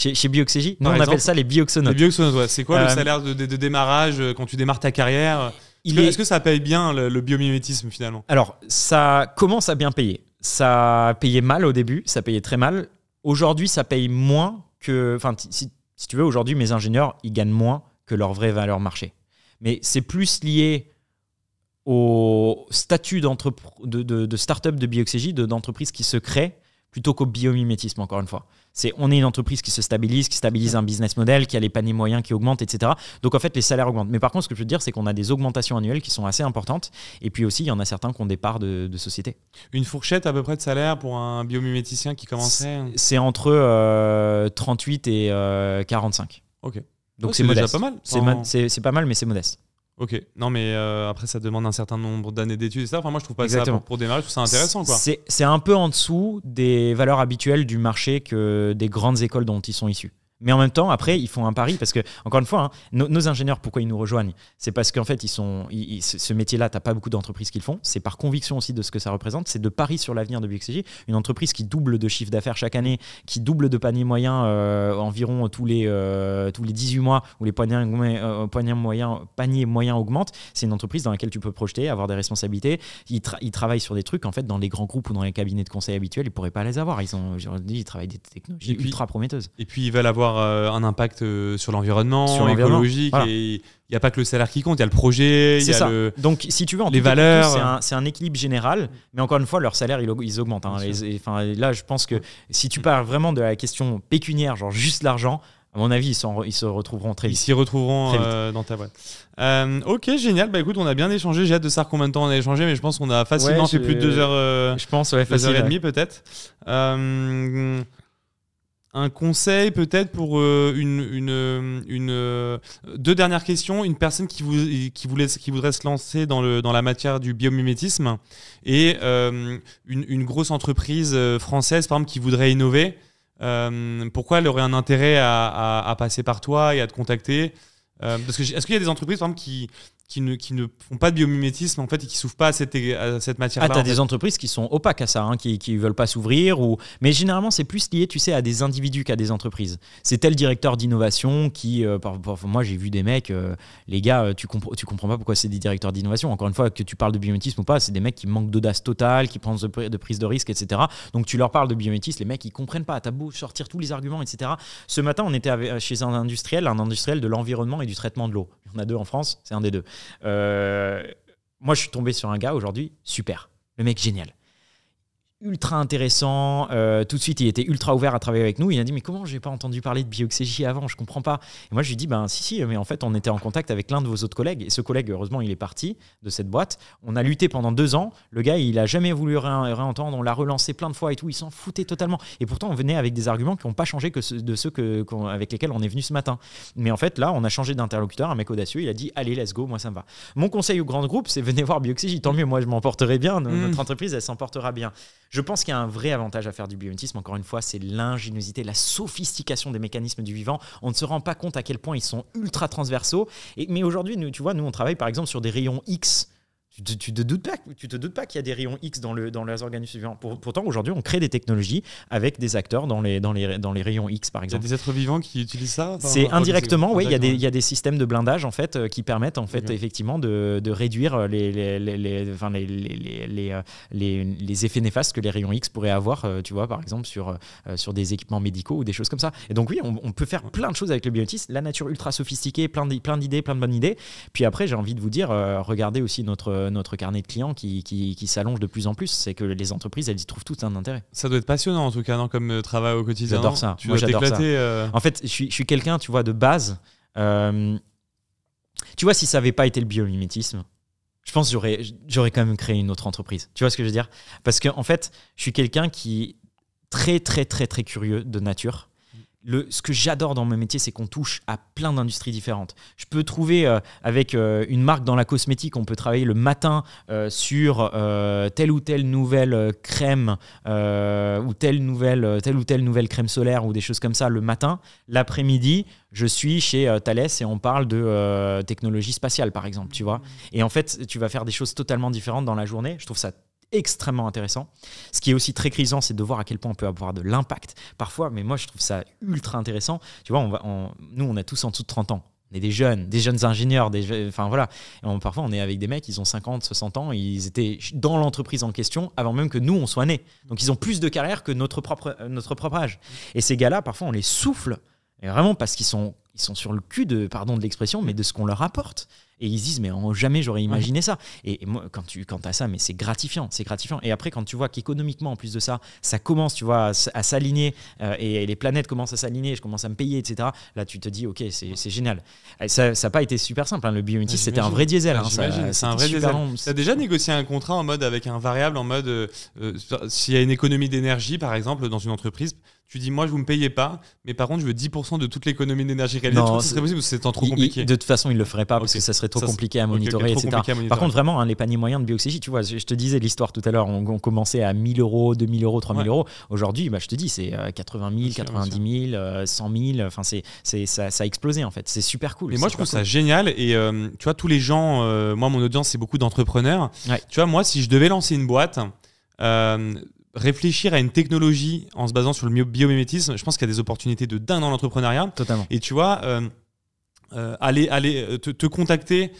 chez, chez on appelle ça les bioxonautes. Les C'est quoi le euh, salaire de, démarrage euh, quand tu démarres ta carrière est-ce que, ça paye bien le, biomimétisme finalement Alors, ça commence à bien payer. Ça payait mal au début, ça payait très mal. Aujourd'hui, ça paye moins que. Enfin, si, tu veux, aujourd'hui, mes ingénieurs, ils gagnent moins que leur vraie valeur marché. Mais c'est plus lié au statut de, de, de start-up de Bioxégie, d'entreprise qui se crée, plutôt qu'au biomimétisme, encore une fois. C'est on est une entreprise qui se stabilise, qui stabilise un business model, qui a les paniers moyens qui augmentent, etc. Donc en fait, les salaires augmentent. Mais par contre, ce que je veux dire, c'est qu'on a des augmentations annuelles qui sont assez importantes. Et puis aussi, il y en a certains qui ont des parts de, société. Une fourchette à peu près de salaire pour un biomiméticien qui commençait hein C'est entre 38 euh, et 45. Euh, ok. Donc c'est modeste. pas mal. C'est, pas mal, mais c'est modeste. Ok, non mais euh, après ça demande un certain nombre d'années d'études, ça. Enfin moi je trouve pas ça pour, démarrer, je trouve ça intéressant. C'est un peu en dessous des valeurs habituelles du marché que des grandes écoles dont ils sont issus. Mais en même temps, après, ils font un pari parce que, encore une fois, hein, nos, ingénieurs, pourquoi ils nous rejoignent C'est parce qu'en fait, ils sont, ce métier-là, tu n'as pas beaucoup d'entreprises qui le font. C'est par conviction aussi de ce que ça représente. C'est de pari sur l'avenir de BXJ. Une entreprise qui double de chiffre d'affaires chaque année, qui double de panier moyen euh, environ tous les, euh, tous les 18 mois, où les paniers, euh, paniers moyens panier moyen augmentent. C'est une entreprise dans laquelle tu peux projeter, avoir des responsabilités. Ils, travaillent sur des trucs, en fait, dans les grands groupes ou dans les cabinets de conseil habituels, ils ne pourraient pas les avoir. Ils, ont, ils travaillent des technologies ultra prometteuses. Et puis, ils veulent avoir euh, un impact euh, sur l'environnement, sur écologique. Et il n'y a pas que le salaire qui compte, il y a le projet, il y a ça. Donc, si tu veux, en les valeurs. C'est un, équilibre général, mais encore une fois, leur salaire, ils, augmentent. Hein, là, je pense que si tu parles vraiment de la question pécuniaire, genre juste l'argent, à mon avis, ils, se retrouveront très vite. Ils s'y retrouveront euh, dans ta boîte. ok, génial. Bah écoute, on a bien échangé. J'ai hâte de savoir combien de temps on a échangé, mais je pense qu'on a facilement fait plus de deux heures. je pense, ouais, deux heures et demie peut-être un conseil peut-être pour euh, une, une, euh, euh, deux dernières questions. Une personne qui, vous, qui, voulait, qui voudrait se lancer dans, le, dans la matière du biomimétisme et une, grosse entreprise française, par exemple, qui voudrait innover. pourquoi elle aurait un intérêt à, passer par toi et à te contacter parce que est-ce qu'il y a des entreprises par exemple qui, qui ne, qui ne font pas de biomimétisme en fait et qui s'ouvrent pas à cette, à cette matière-là. Ah, tu as des entreprises qui sont opaques à ça, hein, qui ne veulent pas s'ouvrir. Ou... Mais généralement, c'est plus lié, tu sais, à des individus qu'à des entreprises. C'est tel directeur d'innovation qui... Euh, moi, j'ai vu des mecs, euh, les gars, euh, tu, ne tu comprends pas pourquoi c'est des directeurs d'innovation. Encore une fois, que tu parles de biomimétisme ou pas, c'est des mecs qui manquent d'audace totale, qui prennent de, prise de risque, etc. Donc tu leur parles de biomimétisme, les mecs, ils comprennent pas. T'as beau sortir tous les arguments, etc. Ce matin, on était chez un industriel, un industriel de l'environnement et du traitement de l'eau. Il y en a deux en France, c'est un des deux. Euh, moi, je suis tombé sur un gars aujourd'hui, super. Le mec, génial ultra intéressant. Euh, tout de suite, il était ultra ouvert à travailler avec nous. Il a dit mais comment j'ai pas entendu parler de Bioxégie avant Je comprends pas. Et moi, je lui dis ben si si, mais en fait, on était en contact avec l'un de vos autres collègues. Et ce collègue, heureusement, il est parti de cette boîte. On a lutté pendant deux ans. Le gars, il a jamais voulu rien entendre On l'a relancé plein de fois et tout. Il s'en foutait totalement. Et pourtant, on venait avec des arguments qui n'ont pas changé que de ceux que, avec lesquels on est venu ce matin. Mais en fait, là, on a changé d'interlocuteur. Un mec audacieux, il a dit allez, let's go. Moi, ça me va. Mon conseil au grand groupe, c'est venez voir Bioxégie. Tant mieux. Moi, je m'en bien. Notre mmh. entreprise, elle s'en bien. Je pense qu'il y a un vrai avantage à faire du biométisme, encore une fois, c'est l'ingéniosité, la sophistication des mécanismes du vivant. On ne se rend pas compte à quel point ils sont ultra transversaux. Et, mais aujourd'hui, tu vois, nous, on travaille par exemple sur des rayons X tu, te, te doutes pas, tu te doutes pas qu'il y a des rayons X dans le dans les organismes vivants. Pour, pourtant, aujourd'hui, on crée des technologies avec des acteurs dans les dans les dans les rayons X, par exemple. des êtres vivants qui utilisent ça. c'est indirectement, oui. Il y a des il y a des systèmes de blindage en fait euh, qui permettent en fait effectivement de, de, réduire les les les, les, euh, les, les effets néfastes que les rayons X pourraient avoir. Euh, tu vois, par exemple sur sur des équipements médicaux ou des choses comme ça. Et donc oui, on, peut faire plein de choses avec le biotisme. La nature ultra sophistiquée, plein plein d'idées, plein de bonnes idées. Puis après, j'ai envie de vous dire, regardez aussi notre notre carnet de clients qui, qui, s'allonge de plus en plus. C'est que les entreprises, elles y trouvent tout un intérêt. Ça doit être passionnant en tout cas, non comme euh, travail au quotidien. J'adore ça. Moi, j'adore ça. Euh. En fait, je suis, je suis quelqu'un, tu vois, de base. Euh, tu vois, si ça n'avait pas été le biomimétisme, je pense que j'aurais, j'aurais quand même créé une autre entreprise. Tu vois ce que je veux dire Parce que en fait, je suis quelqu'un qui très très très très curieux de nature ce que j'adore dans mon métier, c'est qu'on touche à plein d'industries différentes. Je peux trouver euh, avec euh, une marque dans la cosmétique, on peut travailler le matin euh, sur telle ou telle nouvelle crème ou telle nouvelle, telle ou telle nouvelle crème solaire ou des choses comme ça le matin. L'après-midi, je suis chez Thales et on parle de technologie spatiale, par exemple, tu vois. Mmh. Et en fait, tu vas faire des choses totalement différentes dans la journée. Je trouve ça extrêmement intéressant. Ce qui est aussi très crisant, c'est de voir à quel point on peut avoir de l'impact parfois, mais moi je trouve ça ultra intéressant. Tu vois, on va, nous on a tous en dessous de 30 ans. On est des jeunes, des jeunes ingénieurs, des enfin voilà. Et parfois, on est avec des mecs, ils ont 50, 60 ans, ils étaient dans l'entreprise en question avant même que nous, on soit nés. Donc, ils ont plus de carrière que notre propre, euh, notre propre âge. Et ces gars-là, parfois, on les souffle, et vraiment parce qu'ils sont, ils sont sur le cul de, pardon de l'expression, mais de ce qu'on leur apporte. Et ils se disent, mais jamais j'aurais imaginé ça. Et, moi, quand tu quand as ça, mais c'est gratifiant, c'est gratifiant. Et après, quand tu vois qu'économiquement, en plus de ça, ça commence, tu vois, à, s'aligner euh, et, les planètes commencent à s'aligner, je commence à me payer, etc. Là, tu te dis, ok, c'est génial. ça n'a pas été super simple. Hein, le biointis, c'était un vrai diesel. Hein, c'est un vrai diesel. Tu as déjà négocié un contrat en mode avec un variable, en mode euh, euh, s'il y a une économie d'énergie, par exemple, dans une entreprise, tu dis moi je vous me payez pas, mais par contre je veux 10% de toute l'économie d'énergie réalisée. Non, ce serait possible c'est trop compliqué. de toute façon, il le ferait pas parce que ça serait trop, compliqué, à monitorer, Par contre, vraiment, hein, les paniers moyens de bioxygie, tu vois, je, te disais l'histoire tout à l'heure, on, commençait à 1000 euros, 2000 euros, 3000 euros. Aujourd'hui, bah, je te dis, c'est 80 000, 90 000, 100 000. Enfin, c'est, ça, a explosé en fait. C'est super cool. Mais moi, je trouve ça génial. Et euh, tu vois, tous les gens, euh, moi, mon audience, c'est beaucoup d'entrepreneurs. Tu vois, moi, si je devais lancer une boîte, euh, réfléchir à une technologie en se basant sur le biomimétisme, je pense qu'il y a des opportunités de dingue dans l'entrepreneuriat. Et tu vois, euh, euh, aller, aller euh, te, contacter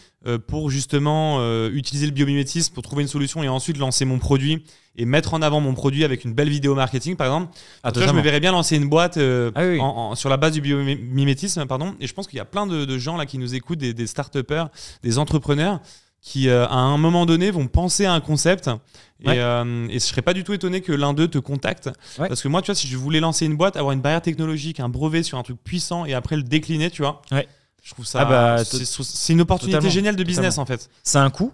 pour justement utiliser le biomimétisme pour trouver une solution et ensuite lancer mon produit et mettre en avant mon produit avec une belle vidéo marketing, par exemple. Ah, je me verrais bien lancer une boîte ah sur la base du biomimétisme, pardon. Et je pense qu'il y a plein de, gens là qui nous écoutent, des, des start-upers, des entrepreneurs qui, euh, à un moment donné, vont penser à un concept. Et, je euh, et, je serais pas du tout étonné que l'un d'eux te contacte. Parce que moi, tu vois, si je voulais lancer une boîte, avoir une barrière technologique, un brevet sur un truc puissant et après le décliner, tu vois. Ouais. Je trouve ça. Ah bah, c'est une opportunité géniale de business en fait. C'est un coût,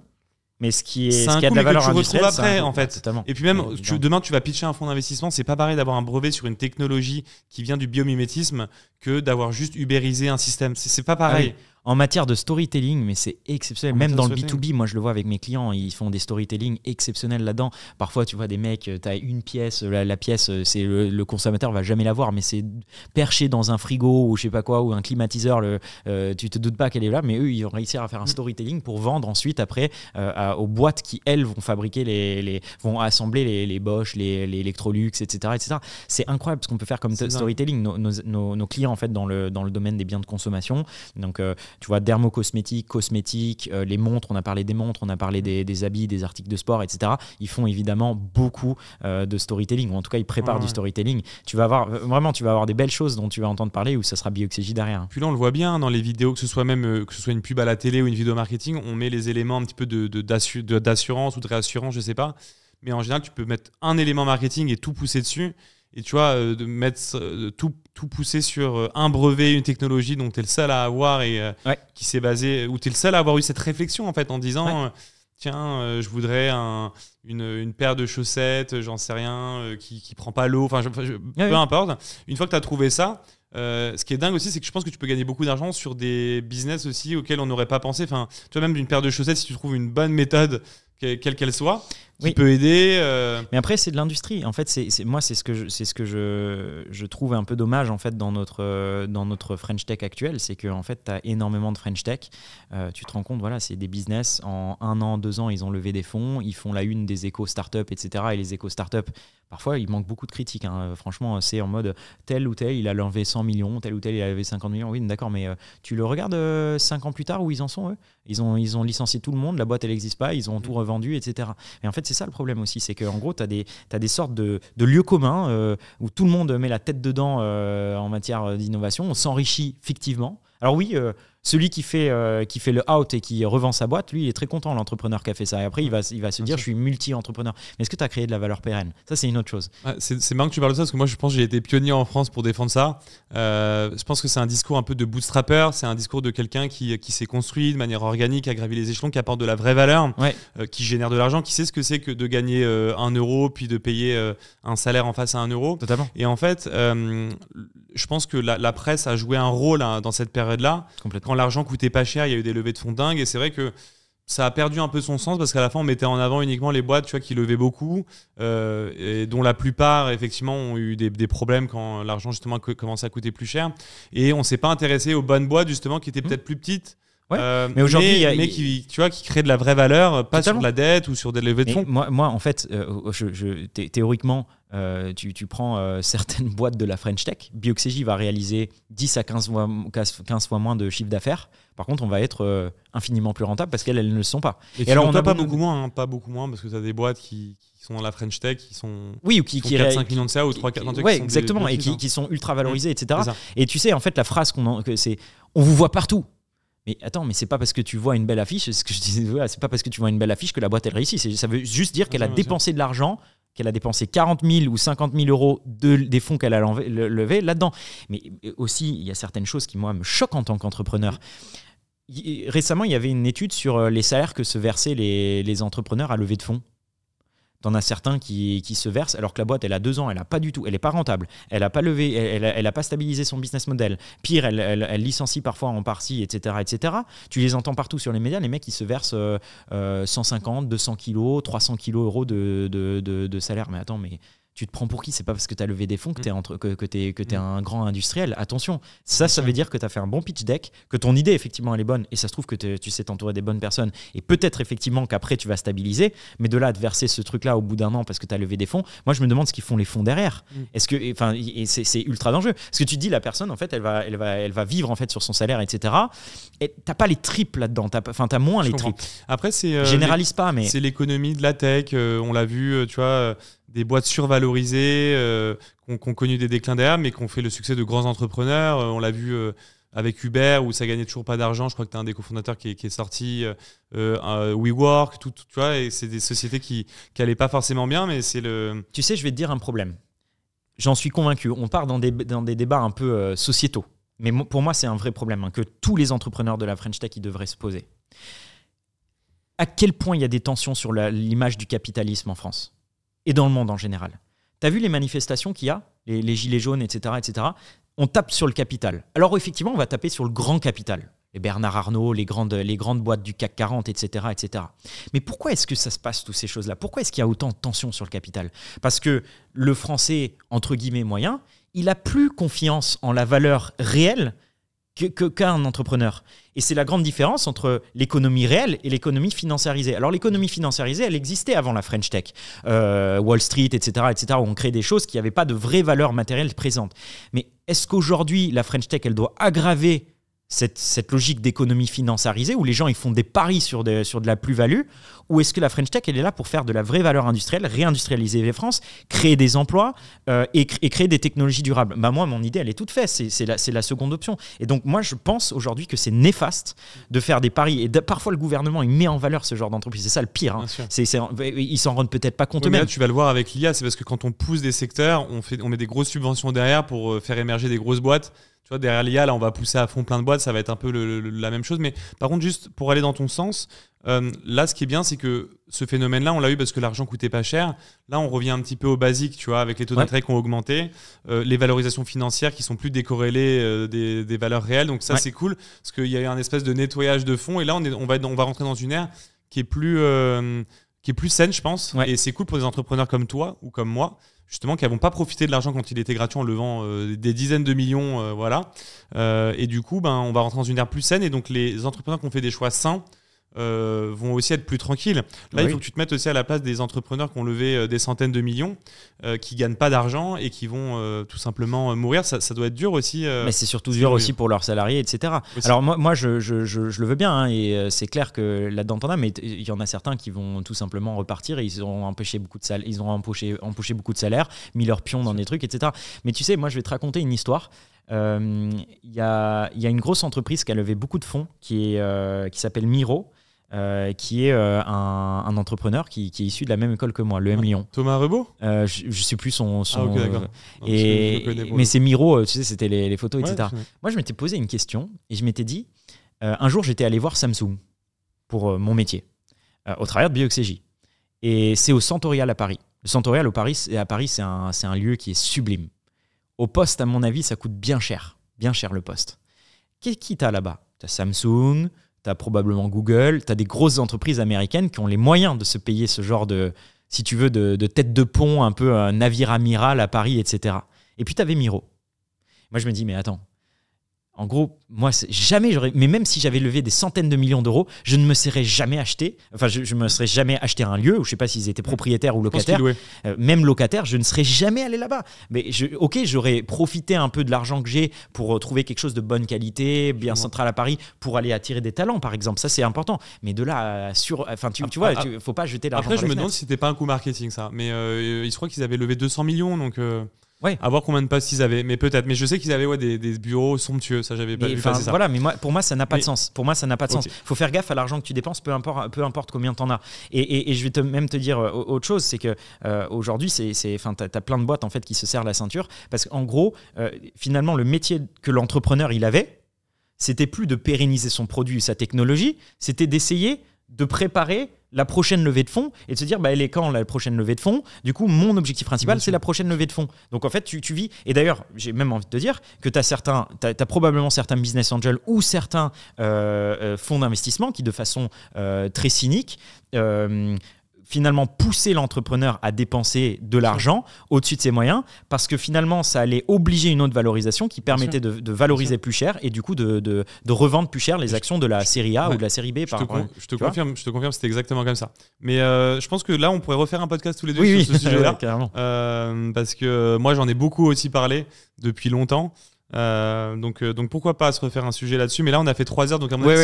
mais ce qui est, a de la valeur que tu retrouves après en fait et puis même demain tu vas pitcher un fonds d'investissement c'est pas pareil d'avoir un brevet sur une technologie qui vient du biomimétisme que d'avoir juste ubérisé un système c'est pas ah pareil en matière de storytelling, mais c'est exceptionnel. Même dans le B2B, moi je le vois avec mes clients, ils font des storytelling exceptionnels là-dedans. Parfois, tu vois des mecs, euh, tu as une pièce, la, pièce, euh, c'est le, consommateur consommateur va jamais la voir, mais c'est perché dans un frigo ou je sais pas quoi, ou un climatiseur, le, ne euh, tu te doutes pas qu'elle est là, mais eux, ils vont réussir à faire un mm. storytelling pour vendre ensuite après aux boîtes qui, elles, vont fabriquer les. vont assembler les, Bosch, les, les Electrolux, etc. etc. C'est incroyable ce qu'on peut faire comme storytelling. Nos, clients, en fait, dans le, dans le domaine des biens de consommation, donc tu vois, dermocosmétiques, cosmétique, euh, les montres, on a parlé des montres, on a parlé des, habits, des articles de sport, etc. Ils font évidemment beaucoup euh, de storytelling, ou en tout cas, ils préparent du storytelling. Tu vas avoir, euh, vraiment, tu vas avoir des belles choses dont tu vas entendre parler ou ça sera Bioxégie derrière. Puis là, on le voit bien hein, dans les vidéos, que ce soit même que ce soit une pub à la télé ou une vidéo marketing, on met les éléments un petit peu d'assurance de, de, ou de réassurance, je sais pas. Mais en général, tu peux mettre un élément marketing et tout pousser dessus. Et tu vois, euh, de mettre tout, pousser sur euh, un brevet, une technologie dont tu es le seul à avoir et euh, qui s'est basé, où tu es le seul à avoir eu cette réflexion en fait en disant tiens, je voudrais une, paire de chaussettes, j'en sais rien, qui, qui prend pas l'eau, enfin peu importe. Une fois que tu as trouvé ça, ce qui est dingue aussi, c'est que je pense que tu peux gagner beaucoup d'argent sur des business aussi auxquels on n'aurait pas pensé. Enfin, toi même d'une paire de chaussettes, si tu trouves une bonne méthode, quelle qu'elle soit, qui oui. peut aider. Euh. Mais après, c'est de l'industrie. En fait, c'est moi, c'est ce que je, c'est ce que je, je, trouve un peu dommage en fait dans notre euh, dans notre French Tech actuel c'est que en fait, as énormément de French Tech. Euh, tu te rends compte, voilà, c'est des business en un an, deux ans, ils ont levé des fonds, ils font la une des éco startups, etc. Et les éco startups, parfois, il manque beaucoup de critiques. Hein. Franchement, c'est en mode tel ou tel, il a levé 100 millions, tel ou tel, il a levé 50 millions. Oui, d'accord, mais tu le regardes cinq ans plus tard où ils en sont eux. Ils ont ils ont licencié tout le monde, la boîte elle n'existe pas, ils ont tout mm. revendu, etc. Et en fait c'est ça le problème aussi. C'est qu'en gros, tu as, des sortes de, de lieux communs euh, où tout le monde met la tête dedans euh, en matière euh, d'innovation. On s'enrichit fictivement. Alors oui, celui qui fait, euh, qui fait le out et qui revend sa boîte, lui, il est très content, l'entrepreneur qui a fait ça. Et après, il va, il va se dire, je suis multi-entrepreneur. Mais est-ce que tu as créé de la valeur pérenne Ça, c'est une autre chose. Ah, c'est marrant que tu parles de ça, parce que moi, je pense que j'ai été pionnier en France pour défendre ça. Euh, je pense que c'est un discours un peu de bootstrapper, c'est un discours de quelqu'un qui, qui s'est construit de manière organique, qui a gravi les échelons, qui apporte de la vraie valeur, euh, qui génère de l'argent, qui sait ce que c'est que de gagner un euro, puis de payer un salaire en face à un euro. Totalement. Et en fait, je pense que la, presse a joué un rôle hein, dans cette période-là. Complètement l'argent coûtait pas cher, il y a eu des levées de fonds dingues. Et c'est vrai que ça a perdu un peu son sens parce qu'à la fin, on mettait en avant uniquement les boîtes tu vois, qui levaient beaucoup euh, et dont la plupart, effectivement, ont eu des, problèmes quand l'argent, justement, commençait à coûter plus cher. Et on ne s'est pas intéressé aux bonnes boîtes, justement, qui étaient mmh. peut-être plus petites. Euh, mais aujourd'hui, y a, qui, tu vois, qui crée de la vraie valeur, pas sur la dette ou sur des levées de fonds. Moi, en fait, euh, théoriquement, euh, tu, prends euh, certaines boîtes de la French Tech, Bioxégie va réaliser 10 à 15 fois, 15 fois moins de chiffre d'affaires. Par contre, on va être euh, infiniment plus rentable parce qu'elles ne le sont pas. Et, alors, on n'a pas beaucoup moins, hein, pas beaucoup moins, parce que tu as des boîtes qui, sont dans la French Tech, qui sont, oui, ou qui, 4-5 millions de CA ou 3-4 millions exactement, et hein. qui, sont ultra valorisées, mm, etc. Et tu sais, en fait, la phrase qu'on c'est on vous voit partout. Mais attends, mais c'est pas parce que tu vois une belle affiche, c'est ce que je disais, c'est pas parce que tu vois une belle affiche que la boîte elle réussit. Ça veut juste dire qu'elle a dépensé de l'argent, qu'elle a dépensé 40 000 ou 50 000 euros des fonds qu'elle a levé là-dedans. Mais aussi, il y a certaines choses qui, moi, me choquent en tant qu'entrepreneur. Récemment, il y avait une étude sur euh, les salaires que se versaient les, entrepreneurs à lever de fonds. T'en as certains qui, se versent alors que la boîte, elle a deux ans, elle n'a pas du tout, elle n'est pas rentable, elle n'a pas levé, elle, elle, pas stabilisé son business model. Pire, elle, licencie parfois en partie, etc., etc. Tu les entends partout sur les médias, les mecs, ils se versent 150, euh, 200 euh, kilos, 300 kilos euros de salaire. Mais attends, mais tu te prends pour qui C'est pas parce que tu as levé des fonds que mm. tu es, entre, que, que que mm. un grand industriel. Attention, ça, ça veut dire que tu as fait un bon pitch deck, que ton idée, effectivement, elle est bonne, et ça se trouve que tu sais t'entourer des bonnes personnes, et peut-être, effectivement, qu'après, tu vas stabiliser, mais de là à verser ce truc-là au bout d'un an parce que tu as levé des fonds, moi, je me demande ce qu'ils font les fonds derrière. Mm. Est-ce que, enfin, c'est ultra dangereux. Parce que tu dis, la personne, en fait, elle va, elle va, elle va vivre, en fait, sur son salaire, etc. Et t'as pas les tripes là-dedans, enfin, as moins les tripes. Après, c'est. Euh, Généralise pas, mais. C'est l'économie de la tech, euh, on l'a vu, euh, tu vois des boîtes survalorisées, euh, qu'on qui ont, connu des déclins derrière, mais qui ont fait le succès de grands entrepreneurs. Euh, on l'a vu euh, avec Uber, où ça gagnait toujours pas d'argent. Je crois que tu as un des cofondateurs qui, est, sorti, WeWork, tout, tu vois, et c'est des sociétés qui n'allaient pas forcément bien, mais c'est le. Tu sais, je vais te dire un problème. J'en suis convaincu. On part dans des, débats un peu sociétaux. Mais pour moi, c'est un vrai problème hein, que tous les entrepreneurs de la French Tech devraient se poser. À quel point il y a des tensions sur l'image du capitalisme en France et dans le monde en général. T'as vu les manifestations qu'il y a, les, gilets jaunes, etc., etc. On tape sur le capital. Alors effectivement, on va taper sur le grand capital, les Bernard Arnault, les grandes, les grandes boîtes du CAC 40, etc., etc. Mais pourquoi est-ce que ça se passe, toutes ces choses-là Pourquoi est-ce qu'il y a autant de tension sur le capital Parce que le français, entre guillemets, moyen, il a plus confiance en la valeur réelle qu'un que, entrepreneur. Et c'est la grande différence entre l'économie réelle et l'économie financiarisée. Alors l'économie financiarisée, elle existait avant la French Tech, euh, Wall Street, etc., etc., où on crée des choses qui n'avaient pas de vraie valeur matérielle présente. Mais est-ce qu'aujourd'hui, la French Tech, elle doit aggraver cette, logique d'économie financiarisée où les gens ils font des paris sur de, sur de la plus-value Ou est-ce que la French Tech, elle est là pour faire de la vraie valeur industrielle, réindustrialiser les France, créer des emplois euh, et, créer des technologies durables bah Moi, mon idée, elle est toute faite. C'est la, la seconde option. Et donc, moi, je pense aujourd'hui que c'est néfaste de faire des paris. Et parfois, le gouvernement, il met en valeur ce genre d'entreprise. C'est ça le pire. Hein. C'est ne euh, ils s'en rendent peut-être pas compte mais là, tu vas le voir avec l'IA. C'est parce que quand on pousse des secteurs, on, fait, on met des grosses subventions derrière pour euh, faire émerger des grosses boîtes tu vois, derrière l'IA, là, on va pousser à fond plein de boîtes, ça va être un peu la même chose. Mais par contre, juste pour aller dans ton sens, euh, là, ce qui est bien, c'est que ce phénomène-là, on l'a eu parce que l'argent coûtait pas cher. Là, on revient un petit peu au basique, tu vois, avec les taux d'intérêt qui ont augmenté, euh, les valorisations financières qui sont plus décorrélées euh, des, valeurs réelles. Donc ça, c'est cool parce qu'il y a eu un espèce de nettoyage de fonds. Et là, on, est, on, va, on va rentrer dans une ère qui est plus, qui est plus saine, je pense. Et c'est cool pour des entrepreneurs comme toi ou comme moi justement qui n'avons pas profité de l'argent quand il était gratuit en levant euh, des dizaines de millions, euh, voilà. Euh, et du coup, ben, on va rentrer dans une ère plus saine et donc les entrepreneurs qui ont fait des choix sains euh, vont aussi être plus tranquilles. Là, il faut que tu te mettes aussi à la place des entrepreneurs qui ont levé euh, des centaines de millions, euh, qui gagnent pas d'argent et qui vont tout simplement mourir. Ça, doit être dur aussi. Mais c'est surtout dur aussi pour leurs salariés, etc. Alors moi, moi je, le veux bien hein, et c'est clair que là-dedans en as, mais il y en a certains qui vont tout simplement repartir et ils ont empêché beaucoup de salaires, ils ont empoché, empoché beaucoup de salaires, mis leurs pions dans des trucs, etc. Mais tu sais, moi je vais te raconter une histoire. Euh, il y a, une grosse entreprise qui a levé beaucoup de fonds qui, est, euh, qui s'appelle Miro. Euh, qui est un, entrepreneur qui, est issu de la même école que moi, le ah, M Lyon. Thomas Rebaud Je ne sais plus son. son ah, et, mais c'est Miro, tu sais, c'était les, photos, etc. moi, je m'étais posé une question et je m'étais dit un jour, j'étais allé voir Samsung pour mon métier, au travers de BioXJ. Et c'est au Centorial à Paris. Le Centorial au Paris, à Paris, c'est un lieu qui est sublime. Au poste, à mon avis, ça coûte bien cher. Bien cher le poste. Qu'est-ce qui t'a là-bas T'as Samsung, t'as probablement Google, t'as des grosses entreprises américaines qui ont les moyens de se payer ce genre de, si tu veux, de, de tête de pont, un peu un navire amiral à Paris, etc. Et puis t'avais Miro. Moi, je me dis, mais attends, en gros, moi, jamais j'aurais. Mais même si j'avais levé des centaines de millions d'euros, je ne me serais jamais acheté. Enfin, je, ne me serais jamais acheté un lieu. Ou je sais pas s'ils étaient propriétaires ou locataires. Euh, même locataire, je ne serais jamais allé là-bas. Mais ok, j'aurais profité un peu de l'argent que j'ai pour euh, trouver quelque chose de bonne qualité, bien central à Paris, pour aller attirer des talents, par exemple. Ça, c'est important. Mais de là, euh, sur, enfin, tu, vois, il ne faut pas jeter l'argent. Après, je me demande si c'était pas un coup marketing ça. Mais il se croit qu'ils avaient levé 200 millions, donc. Ouais. À voir combien de postes ils avaient, mais peut-être. Mais je sais qu'ils avaient ouais, des, bureaux somptueux, ça j'avais pas vu ça. Voilà, mais pour moi ça n'a pas de sens. Pour moi ça n'a pas de sens. Faut faire gaffe à l'argent que tu dépenses, peu importe, peu importe combien t'en as. Et, je vais même te dire euh, autre chose, c'est que euh, aujourd'hui c'est, enfin t'as, as plein de boîtes en fait qui se serrent la ceinture parce qu'en gros euh, finalement le métier que l'entrepreneur il avait, c'était plus de pérenniser son produit, sa technologie, c'était d'essayer de préparer la prochaine levée de fonds et de se dire bah elle est quand la prochaine levée de fonds du coup mon objectif principal c'est la prochaine levée de fonds donc en fait tu, vis et d'ailleurs j'ai même envie de te dire que tu as certains probablement certains business angels ou certains euh, euh, fonds d'investissement qui de façon euh, très cynique finalement pousser l'entrepreneur à dépenser de l'argent au-dessus de ses moyens parce que finalement ça allait obliger une autre valorisation qui permettait de, valoriser plus cher et du coup de, revendre plus cher les actions de la série A ou de la série B. Je, par, te, je te confirme, je te confirme, c'était exactement comme ça. Mais euh, je pense que là on pourrait refaire un podcast tous les deux sur ce sujet-là euh, parce que moi j'en ai beaucoup aussi parlé depuis longtemps. Euh, donc, euh, donc pourquoi pas se refaire un sujet là-dessus Mais là, on a fait 3 heures, donc à on 3 heures,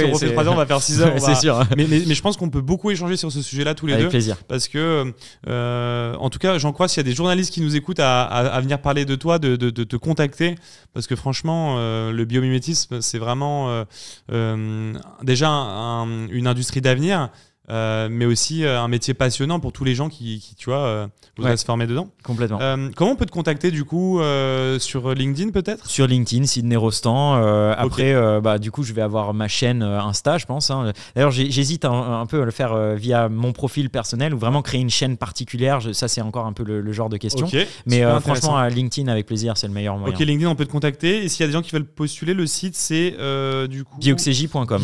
on va faire 6 heures. c'est Mais, je pense qu'on peut beaucoup échanger sur ce sujet-là tous les deux. Parce que, euh, en tout cas, j'en crois, s'il y a des journalistes qui nous écoutent à, venir parler de toi, de, te contacter, parce que franchement, euh, le biomimétisme, c'est vraiment déjà une industrie d'avenir. Euh, mais aussi euh, un métier passionnant pour tous les gens qui, tu vois, euh, voudraient se former dedans. Complètement. Euh, comment on peut te contacter du coup sur LinkedIn peut-être Sur LinkedIn, Sidney Rostand. Après, bah, du coup, je vais avoir ma chaîne Insta, je pense. Hein. D'ailleurs, j'hésite un, peu à le faire via mon profil personnel ou vraiment créer une chaîne particulière. ça, c'est encore un peu le, genre de question. Mais franchement, à LinkedIn, avec plaisir, c'est le meilleur moyen. Ok, LinkedIn, on peut te contacter. Et s'il y a des gens qui veulent postuler, le site c'est du coup. Bioxégie.com.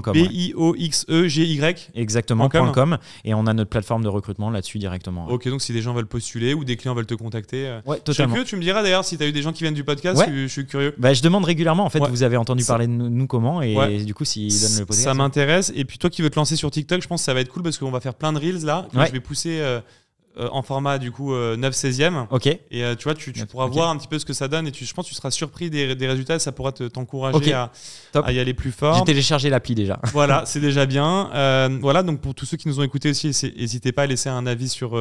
B-I-O-X-E-G-Y. E Exactement, .com. Et on a notre plateforme de recrutement là-dessus directement. Ok, donc si des gens veulent postuler ou des clients veulent te contacter, euh, ouais, totalement. Je suis tu me diras d'ailleurs si tu as eu des gens qui viennent du podcast, je, suis curieux. Bah, je demande régulièrement en fait, vous avez entendu parler de nous comment et du coup, s'ils donnent le podcast. Ça m'intéresse. Et puis toi qui veux te lancer sur TikTok, je pense que ça va être cool parce qu'on va faire plein de reels là. Je vais pousser. Euh, euh, en format du coup 9 euh, 16e. Ok. Et euh, tu vois, tu, pourras voir un petit peu ce que ça donne et je pense que tu seras surpris des, des résultats. Ça pourra t'encourager te, t'encourager à, y aller plus fort. J'ai téléchargé l'appli déjà. voilà, c'est déjà bien. voilà, donc pour tous ceux qui nous ont écoutés aussi, n'hésitez pas à laisser un avis sur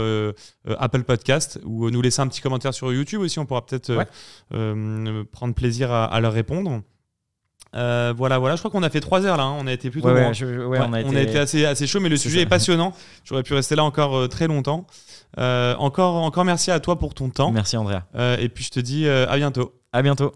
Apple Podcast ou nous laisser un petit commentaire sur YouTube aussi. On pourra peut-être prendre plaisir à leur répondre. Euh, voilà, voilà. Je crois qu'on a fait trois heures là. Hein. On a été plutôt ouais, hein. on, a été, assez, assez chaud, mais le sujet est passionnant. J'aurais pu rester là encore euh, très longtemps. Euh, encore, encore merci à toi pour ton temps. Merci Andrea. et puis je te dis à bientôt. À bientôt.